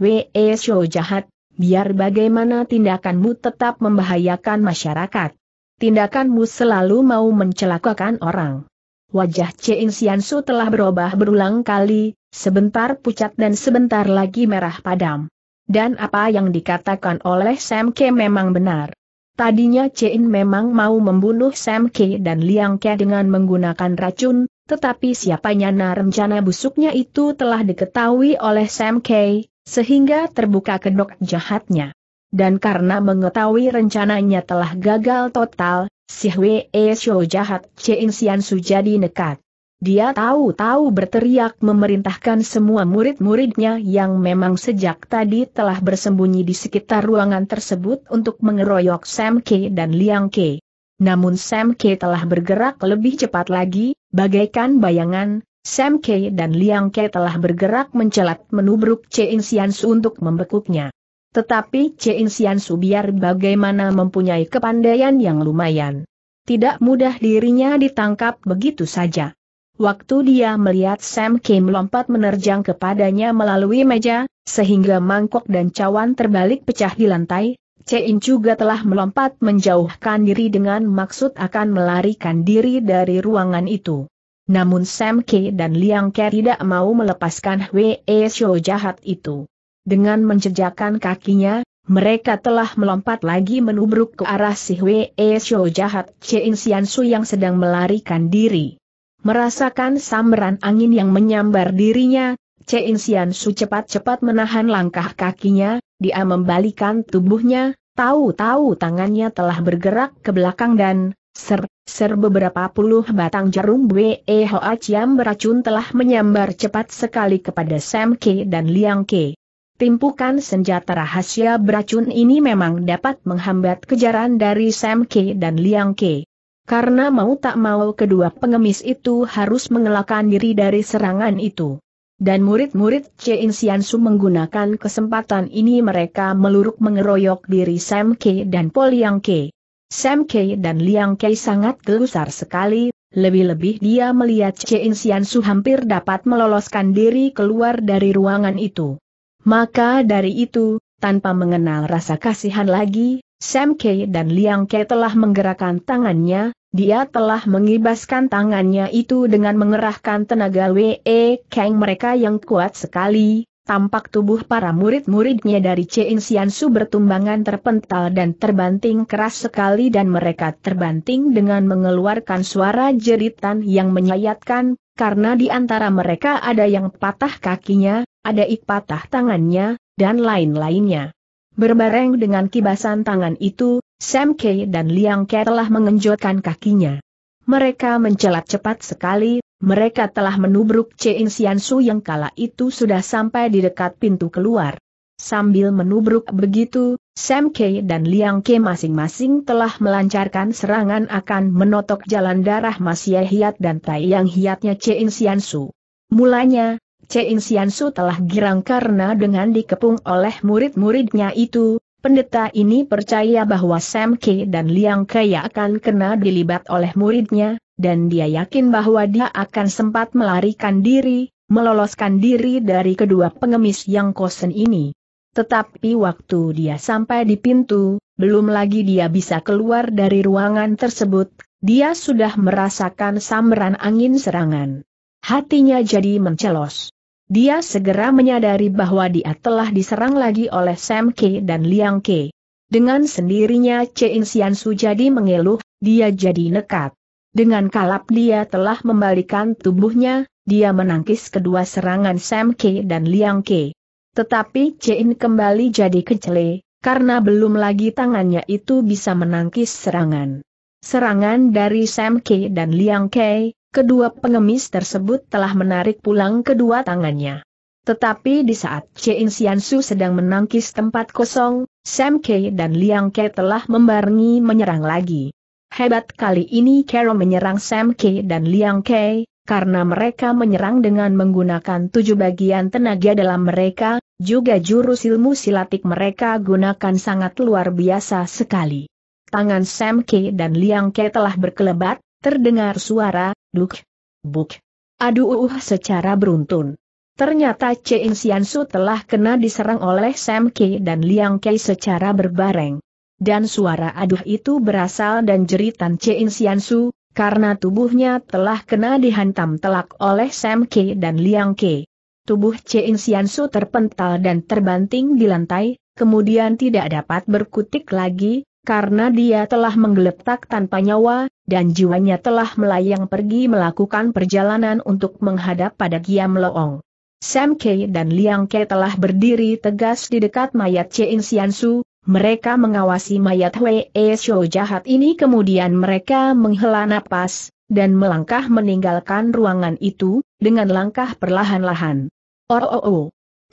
Wee, show jahat, biar bagaimana tindakanmu tetap membahayakan masyarakat. Tindakanmu selalu mau mencelakakan orang. Wajah In-sian su telah berubah berulang kali, sebentar pucat dan sebentar lagi merah padam. Dan apa yang dikatakan oleh Sam Ke memang benar. Tadinya Cein memang mau membunuh Sam Ke dan Liang Ke dengan menggunakan racun, tetapi siapanya na rencana busuknya itu telah diketahui oleh Sam Ke, sehingga terbuka kedok jahatnya. Dan karena mengetahui rencananya telah gagal total, si Hwee Shou jahat Cein Sian Su jadi nekat. Dia tahu-tahu berteriak memerintahkan semua murid-muridnya yang memang sejak tadi telah bersembunyi di sekitar ruangan tersebut untuk mengeroyok Sam K dan Liang K. Namun Sam K telah bergerak lebih cepat lagi, bagaikan bayangan, Sam K dan Liang K telah bergerak mencelat menubruk Chein Xiansu untuk membekuknya. Tetapi Chein Xiansu biar bagaimana mempunyai kepandaian yang lumayan. Tidak mudah dirinya ditangkap begitu saja. Waktu dia melihat Sam Kim lompat menerjang kepadanya melalui meja, sehingga mangkok dan cawan terbalik pecah di lantai, Cein juga telah melompat menjauhkan diri dengan maksud akan melarikan diri dari ruangan itu. Namun Sam Kim dan Liang Ke tidak mau melepaskan Hwe e Shou jahat itu. Dengan menjejakkan kakinya, mereka telah melompat lagi menubruk ke arah si Hwe e Shou jahat Sian Su yang sedang melarikan diri. Merasakan samberan angin yang menyambar dirinya, Cein Sian Su cepat-cepat menahan langkah kakinya, dia membalikan tubuhnya, tahu-tahu tangannya telah bergerak ke belakang dan, ser, ser beberapa puluh batang jarum Wei e Hoa Chiam beracun telah menyambar cepat sekali kepada Sam Ke dan Liang Ke. Timpukan senjata rahasia beracun ini memang dapat menghambat kejaran dari Sam Ke dan Liang Ke. Karena mau tak mau kedua pengemis itu harus mengelakkan diri dari serangan itu. Dan murid-murid Chen Siansu menggunakan kesempatan ini mereka meluruk mengeroyok diri Sam Ke dan Po Liang Ke. Sam Ke dan Liang Ke sangat gelusar sekali, lebih-lebih dia melihat Chen Siansu hampir dapat meloloskan diri keluar dari ruangan itu. Maka dari itu, tanpa mengenal rasa kasihan lagi, Sam Kei dan Liang Kei telah menggerakkan tangannya, dia telah mengibaskan tangannya itu dengan mengerahkan tenaga Wei Kang mereka yang kuat sekali, tampak tubuh para murid-muridnya dari Chen Su bertumbangan terpental dan terbanting keras sekali dan mereka terbanting dengan mengeluarkan suara jeritan yang menyayatkan, karena di antara mereka ada yang patah kakinya, ada ik patah tangannya, dan lain-lainnya. Berbareng dengan kibasan tangan itu, Sam K dan Liang Ke telah mengenjotkan kakinya. Mereka mencelat cepat sekali, mereka telah menubruk Cheng Sian Su yang kala itu sudah sampai di dekat pintu keluar. Sambil menubruk begitu, Sam K dan Liang Ke masing-masing telah melancarkan serangan akan menotok jalan darah Mas Hiat dan Tai Yang Hiatnya Cheng Sian Su. Mulanya, Chin Siansu telah girang karena dengan dikepung oleh murid-muridnya itu, pendeta ini percaya bahwa Sam Ke dan Liang Kaya akan kena dilibat oleh muridnya, dan dia yakin bahwa dia akan sempat melarikan diri, meloloskan diri dari kedua pengemis yang kosen ini. Tetapi waktu dia sampai di pintu, belum lagi dia bisa keluar dari ruangan tersebut, dia sudah merasakan samaran angin serangan. Hatinya jadi mencelos. Dia segera menyadari bahwa dia telah diserang lagi oleh Sam Ke dan Liang Ke. Dengan sendirinya Chen Xian Su jadi mengeluh, dia jadi nekat. Dengan kalap dia telah membalikan tubuhnya, dia menangkis kedua serangan Sam Ke dan Liang Ke. Tetapi Chen kembali jadi kecele, karena belum lagi tangannya itu bisa menangkis serangan. Serangan dari Sam Ke dan Liang Ke, kedua pengemis tersebut telah menarik pulang kedua tangannya. Tetapi di saat Chen Xiansu sedang menangkis tempat kosong, Sam Ke dan Liang Ke telah membarengi menyerang lagi. Hebat kali ini Carol menyerang Sam Ke dan Liang Ke, karena mereka menyerang dengan menggunakan tujuh bagian tenaga dalam mereka, juga jurus ilmu silatik mereka gunakan sangat luar biasa sekali. Tangan Sam Ke dan Liang Ke telah berkelebat, Terdengar suara, duk, buk. Aduh uh, uh, secara beruntun. Ternyata Chen Xiansu telah kena diserang oleh Sam Kei dan Liang Kei secara berbareng. Dan suara aduh itu berasal dan jeritan Chen Xiansu, karena tubuhnya telah kena dihantam telak oleh Sam Kei dan Liang Kei. Tubuh Chen Xiansu terpental dan terbanting di lantai, kemudian tidak dapat berkutik lagi, karena dia telah menggeletak tanpa nyawa, dan jiwanya telah melayang pergi melakukan perjalanan untuk menghadap pada Giam Loong. Sam Kei dan Liang Kei telah berdiri tegas di dekat mayat Sian Su. mereka mengawasi mayat Wei e Shou jahat ini kemudian mereka menghela napas, dan melangkah meninggalkan ruangan itu, dengan langkah perlahan-lahan. Oh oh oh.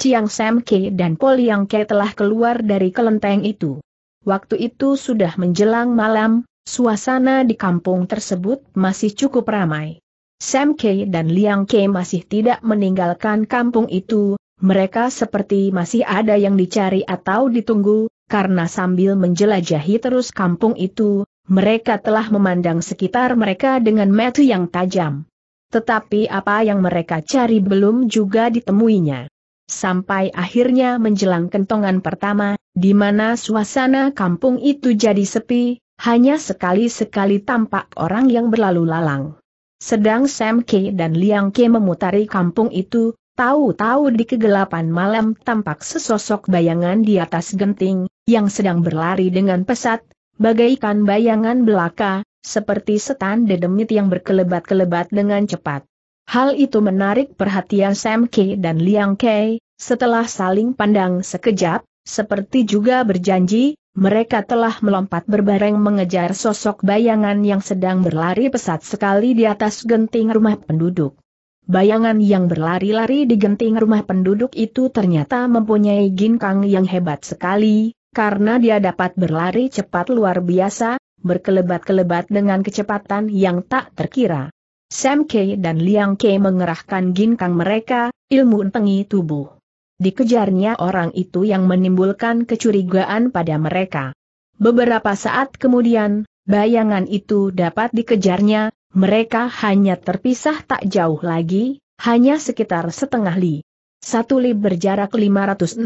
Chiang Sam Kei dan Po Liang Kei telah keluar dari kelenteng itu waktu itu sudah menjelang malam, suasana di kampung tersebut masih cukup ramai. Sam Kei dan Liang Kei masih tidak meninggalkan kampung itu, mereka seperti masih ada yang dicari atau ditunggu, karena sambil menjelajahi terus kampung itu, mereka telah memandang sekitar mereka dengan mata yang tajam. Tetapi apa yang mereka cari belum juga ditemuinya. Sampai akhirnya menjelang kentongan pertama, di mana suasana kampung itu jadi sepi, hanya sekali-sekali tampak orang yang berlalu lalang. Sedang Sam K dan Liang K memutari kampung itu, tahu-tahu di kegelapan malam tampak sesosok bayangan di atas genting, yang sedang berlari dengan pesat, bagaikan bayangan belaka, seperti setan dedemit yang berkelebat-kelebat dengan cepat. Hal itu menarik perhatian Sam K dan Liang K, setelah saling pandang sekejap, seperti juga berjanji, mereka telah melompat berbareng mengejar sosok bayangan yang sedang berlari pesat sekali di atas genting rumah penduduk. Bayangan yang berlari-lari di genting rumah penduduk itu ternyata mempunyai ginkang yang hebat sekali, karena dia dapat berlari cepat luar biasa, berkelebat-kelebat dengan kecepatan yang tak terkira. Sam Kei dan Liang Kei mengerahkan ginkang mereka, ilmu entengi tubuh dikejarnya orang itu yang menimbulkan kecurigaan pada mereka. Beberapa saat kemudian, bayangan itu dapat dikejarnya, mereka hanya terpisah tak jauh lagi, hanya sekitar setengah li. Satu li berjarak 567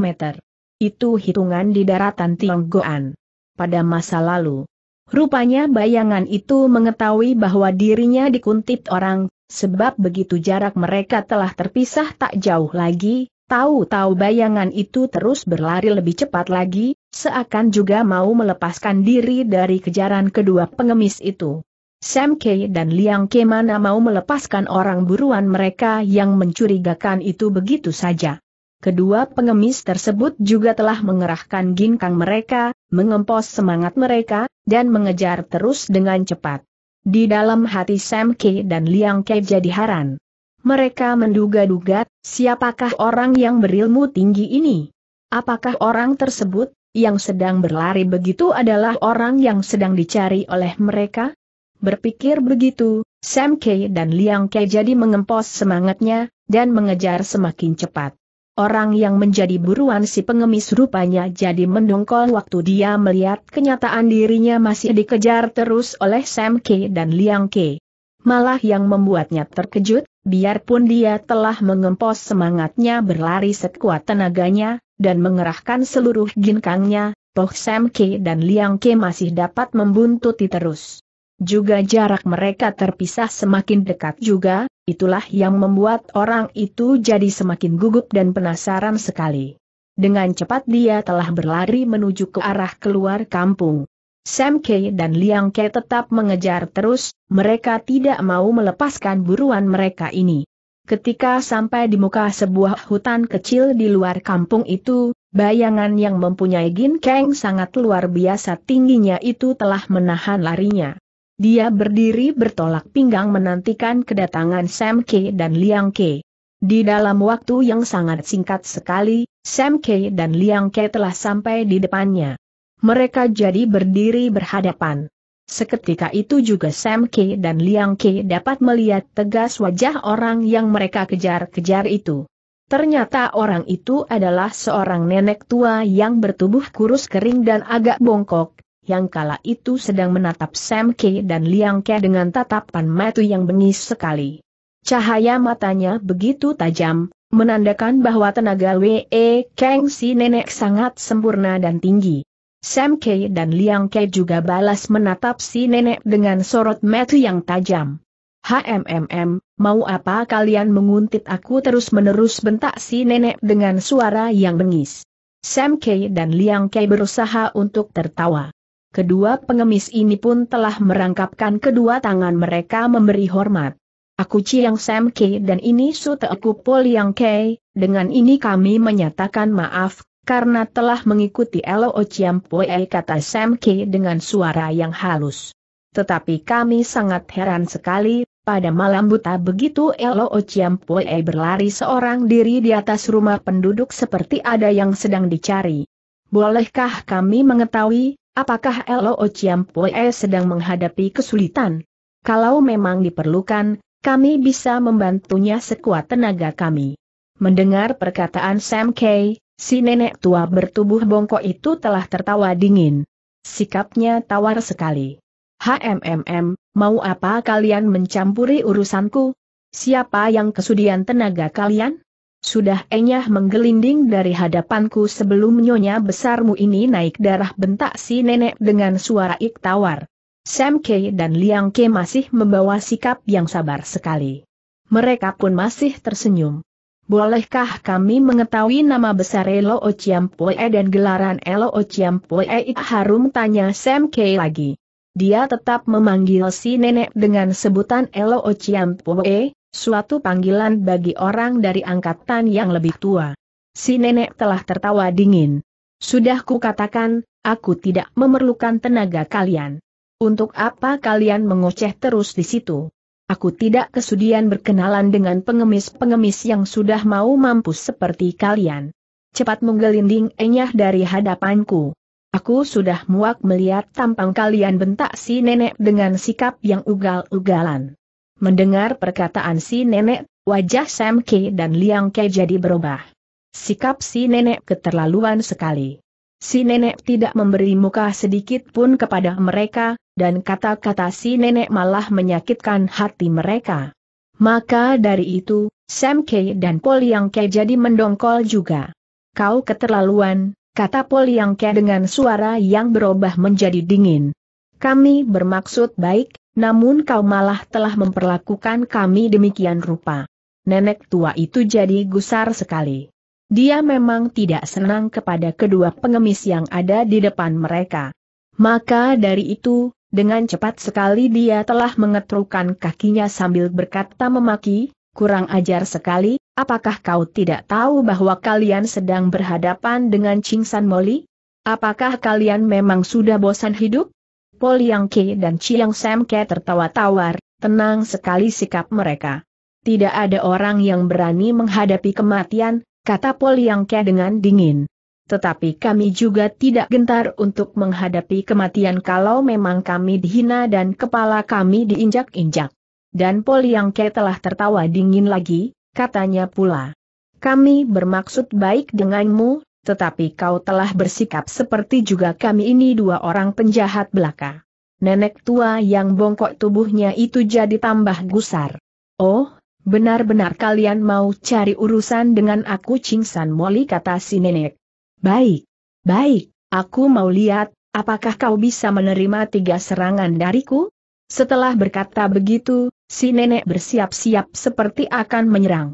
meter. Itu hitungan di daratan Tionggoan. Pada masa lalu, rupanya bayangan itu mengetahui bahwa dirinya dikuntit orang, sebab begitu jarak mereka telah terpisah tak jauh lagi, tahu-tahu bayangan itu terus berlari lebih cepat lagi, seakan juga mau melepaskan diri dari kejaran kedua pengemis itu. Sam Kei dan Liang Kei mana mau melepaskan orang buruan mereka yang mencurigakan itu begitu saja. Kedua pengemis tersebut juga telah mengerahkan ginkang mereka, mengempos semangat mereka, dan mengejar terus dengan cepat. Di dalam hati Sam Ke dan Liang Ke jadi haran. Mereka menduga-duga, siapakah orang yang berilmu tinggi ini? Apakah orang tersebut, yang sedang berlari begitu adalah orang yang sedang dicari oleh mereka? Berpikir begitu, Sam Kei dan Liang Kei jadi mengempos semangatnya, dan mengejar semakin cepat. Orang yang menjadi buruan si pengemis rupanya jadi mendongkol waktu dia melihat kenyataan dirinya masih dikejar terus oleh Sam K dan Liang K. Malah yang membuatnya terkejut, biarpun dia telah mengempos semangatnya berlari sekuat tenaganya, dan mengerahkan seluruh ginkangnya, toh Sam K dan Liang K masih dapat membuntuti terus. Juga jarak mereka terpisah semakin dekat juga, itulah yang membuat orang itu jadi semakin gugup dan penasaran sekali. Dengan cepat dia telah berlari menuju ke arah keluar kampung. Sam K dan Liang K tetap mengejar terus, mereka tidak mau melepaskan buruan mereka ini. Ketika sampai di muka sebuah hutan kecil di luar kampung itu, bayangan yang mempunyai Gin Kang sangat luar biasa tingginya itu telah menahan larinya. Dia berdiri bertolak pinggang menantikan kedatangan Sam K dan Liang K. Di dalam waktu yang sangat singkat sekali, Sam K dan Liang K telah sampai di depannya. Mereka jadi berdiri berhadapan. Seketika itu juga Sam K dan Liang K dapat melihat tegas wajah orang yang mereka kejar-kejar itu. Ternyata orang itu adalah seorang nenek tua yang bertubuh kurus kering dan agak bongkok, yang kala itu sedang menatap Sam Ke dan Liang Ke dengan tatapan mata yang bengis sekali. Cahaya matanya begitu tajam, menandakan bahwa tenaga W.E. Kang si nenek sangat sempurna dan tinggi. Sam Ke dan Liang Ke juga balas menatap si nenek dengan sorot mata yang tajam. HMMM, mau apa kalian menguntit aku terus-menerus bentak si nenek dengan suara yang bengis. Sam Kei dan Liang Kei berusaha untuk tertawa. Kedua pengemis ini pun telah merangkapkan kedua tangan mereka memberi hormat. Aku Chiang Sam Kei dan ini Su Aku Pol Yang Kei, dengan ini kami menyatakan maaf, karena telah mengikuti Elo Chiam Poe kata Sam Kei dengan suara yang halus. Tetapi kami sangat heran sekali, pada malam buta begitu Elo Chiam Poe berlari seorang diri di atas rumah penduduk seperti ada yang sedang dicari. Bolehkah kami mengetahui, Apakah LOO Pue sedang menghadapi kesulitan? Kalau memang diperlukan, kami bisa membantunya sekuat tenaga kami. Mendengar perkataan Sam Kay, si nenek tua bertubuh bongkok itu telah tertawa dingin. Sikapnya tawar sekali. HMMM, mau apa kalian mencampuri urusanku? Siapa yang kesudian tenaga kalian? Sudah enyah menggelinding dari hadapanku sebelum nyonya besarmu ini naik darah bentak si nenek dengan suara iktawar. Sam Kei dan Liang Kei masih membawa sikap yang sabar sekali. Mereka pun masih tersenyum. Bolehkah kami mengetahui nama besar Elo Ociampoe dan gelaran Elo Ociampoe harum tanya Sam Kei lagi. Dia tetap memanggil si nenek dengan sebutan Elo Ociampoe, suatu panggilan bagi orang dari angkatan yang lebih tua. Si nenek telah tertawa dingin. Sudah kukatakan, aku tidak memerlukan tenaga kalian. Untuk apa kalian mengoceh terus di situ? Aku tidak kesudian berkenalan dengan pengemis-pengemis yang sudah mau mampus seperti kalian. Cepat menggelinding enyah dari hadapanku. Aku sudah muak melihat tampang kalian bentak si nenek dengan sikap yang ugal-ugalan. Mendengar perkataan si nenek, wajah Sam Ke dan Liang Ke jadi berubah. Sikap si nenek keterlaluan sekali. Si nenek tidak memberi muka sedikit pun kepada mereka, dan kata-kata si nenek malah menyakitkan hati mereka. Maka dari itu, Sam Ke dan Paul Liang Ke jadi mendongkol juga. Kau keterlaluan, kata Paul Liang Ke dengan suara yang berubah menjadi dingin. Kami bermaksud baik, namun kau malah telah memperlakukan kami demikian rupa. Nenek tua itu jadi gusar sekali. Dia memang tidak senang kepada kedua pengemis yang ada di depan mereka. Maka dari itu, dengan cepat sekali dia telah mengetrukan kakinya sambil berkata memaki, kurang ajar sekali, apakah kau tidak tahu bahwa kalian sedang berhadapan dengan Cingsan Molly? Apakah kalian memang sudah bosan hidup? Pol Yang Ke dan Chiang Sam Ke tertawa tawar, tenang sekali sikap mereka. Tidak ada orang yang berani menghadapi kematian, kata Pol Yang Ke dengan dingin. Tetapi kami juga tidak gentar untuk menghadapi kematian kalau memang kami dihina dan kepala kami diinjak-injak. Dan Pol Yang Ke telah tertawa dingin lagi, katanya pula. Kami bermaksud baik denganmu, tetapi kau telah bersikap seperti juga kami ini dua orang penjahat belaka. Nenek tua yang bongkok tubuhnya itu jadi tambah gusar. Oh, benar-benar kalian mau cari urusan dengan aku Cingsan Moli kata si nenek. Baik, baik, aku mau lihat, apakah kau bisa menerima tiga serangan dariku? Setelah berkata begitu, si nenek bersiap-siap seperti akan menyerang.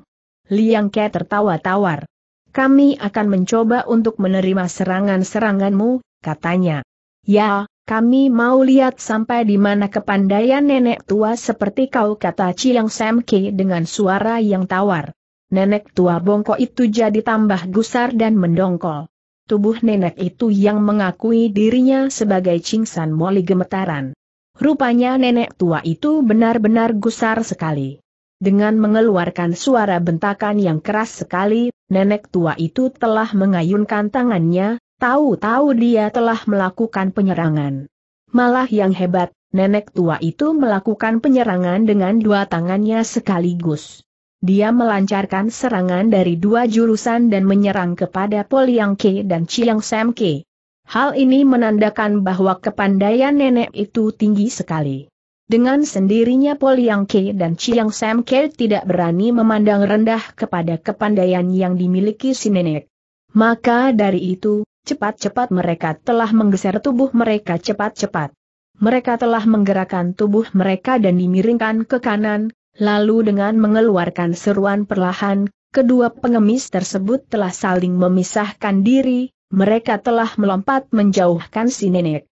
Liang Ke tertawa tawar. Kami akan mencoba untuk menerima serangan-seranganmu, katanya. Ya, kami mau lihat sampai di mana kepandaian nenek tua seperti kau kata Chiang Semke dengan suara yang tawar. Nenek tua bongkok itu jadi tambah gusar dan mendongkol. Tubuh nenek itu yang mengakui dirinya sebagai Cingsan Moli gemetaran. Rupanya nenek tua itu benar-benar gusar sekali. Dengan mengeluarkan suara bentakan yang keras sekali, nenek tua itu telah mengayunkan tangannya, tahu-tahu dia telah melakukan penyerangan. Malah yang hebat, nenek tua itu melakukan penyerangan dengan dua tangannya sekaligus. Dia melancarkan serangan dari dua jurusan dan menyerang kepada Poliang Ke dan Chiang Sam Ke. Hal ini menandakan bahwa kepandaian nenek itu tinggi sekali. Dengan sendirinya Poliang Ke dan Chiang Sam Ke tidak berani memandang rendah kepada kepandaian yang dimiliki si nenek. Maka dari itu, cepat-cepat mereka telah menggeser tubuh mereka cepat-cepat. Mereka telah menggerakkan tubuh mereka dan dimiringkan ke kanan, lalu dengan mengeluarkan seruan perlahan, kedua pengemis tersebut telah saling memisahkan diri, mereka telah melompat menjauhkan si nenek.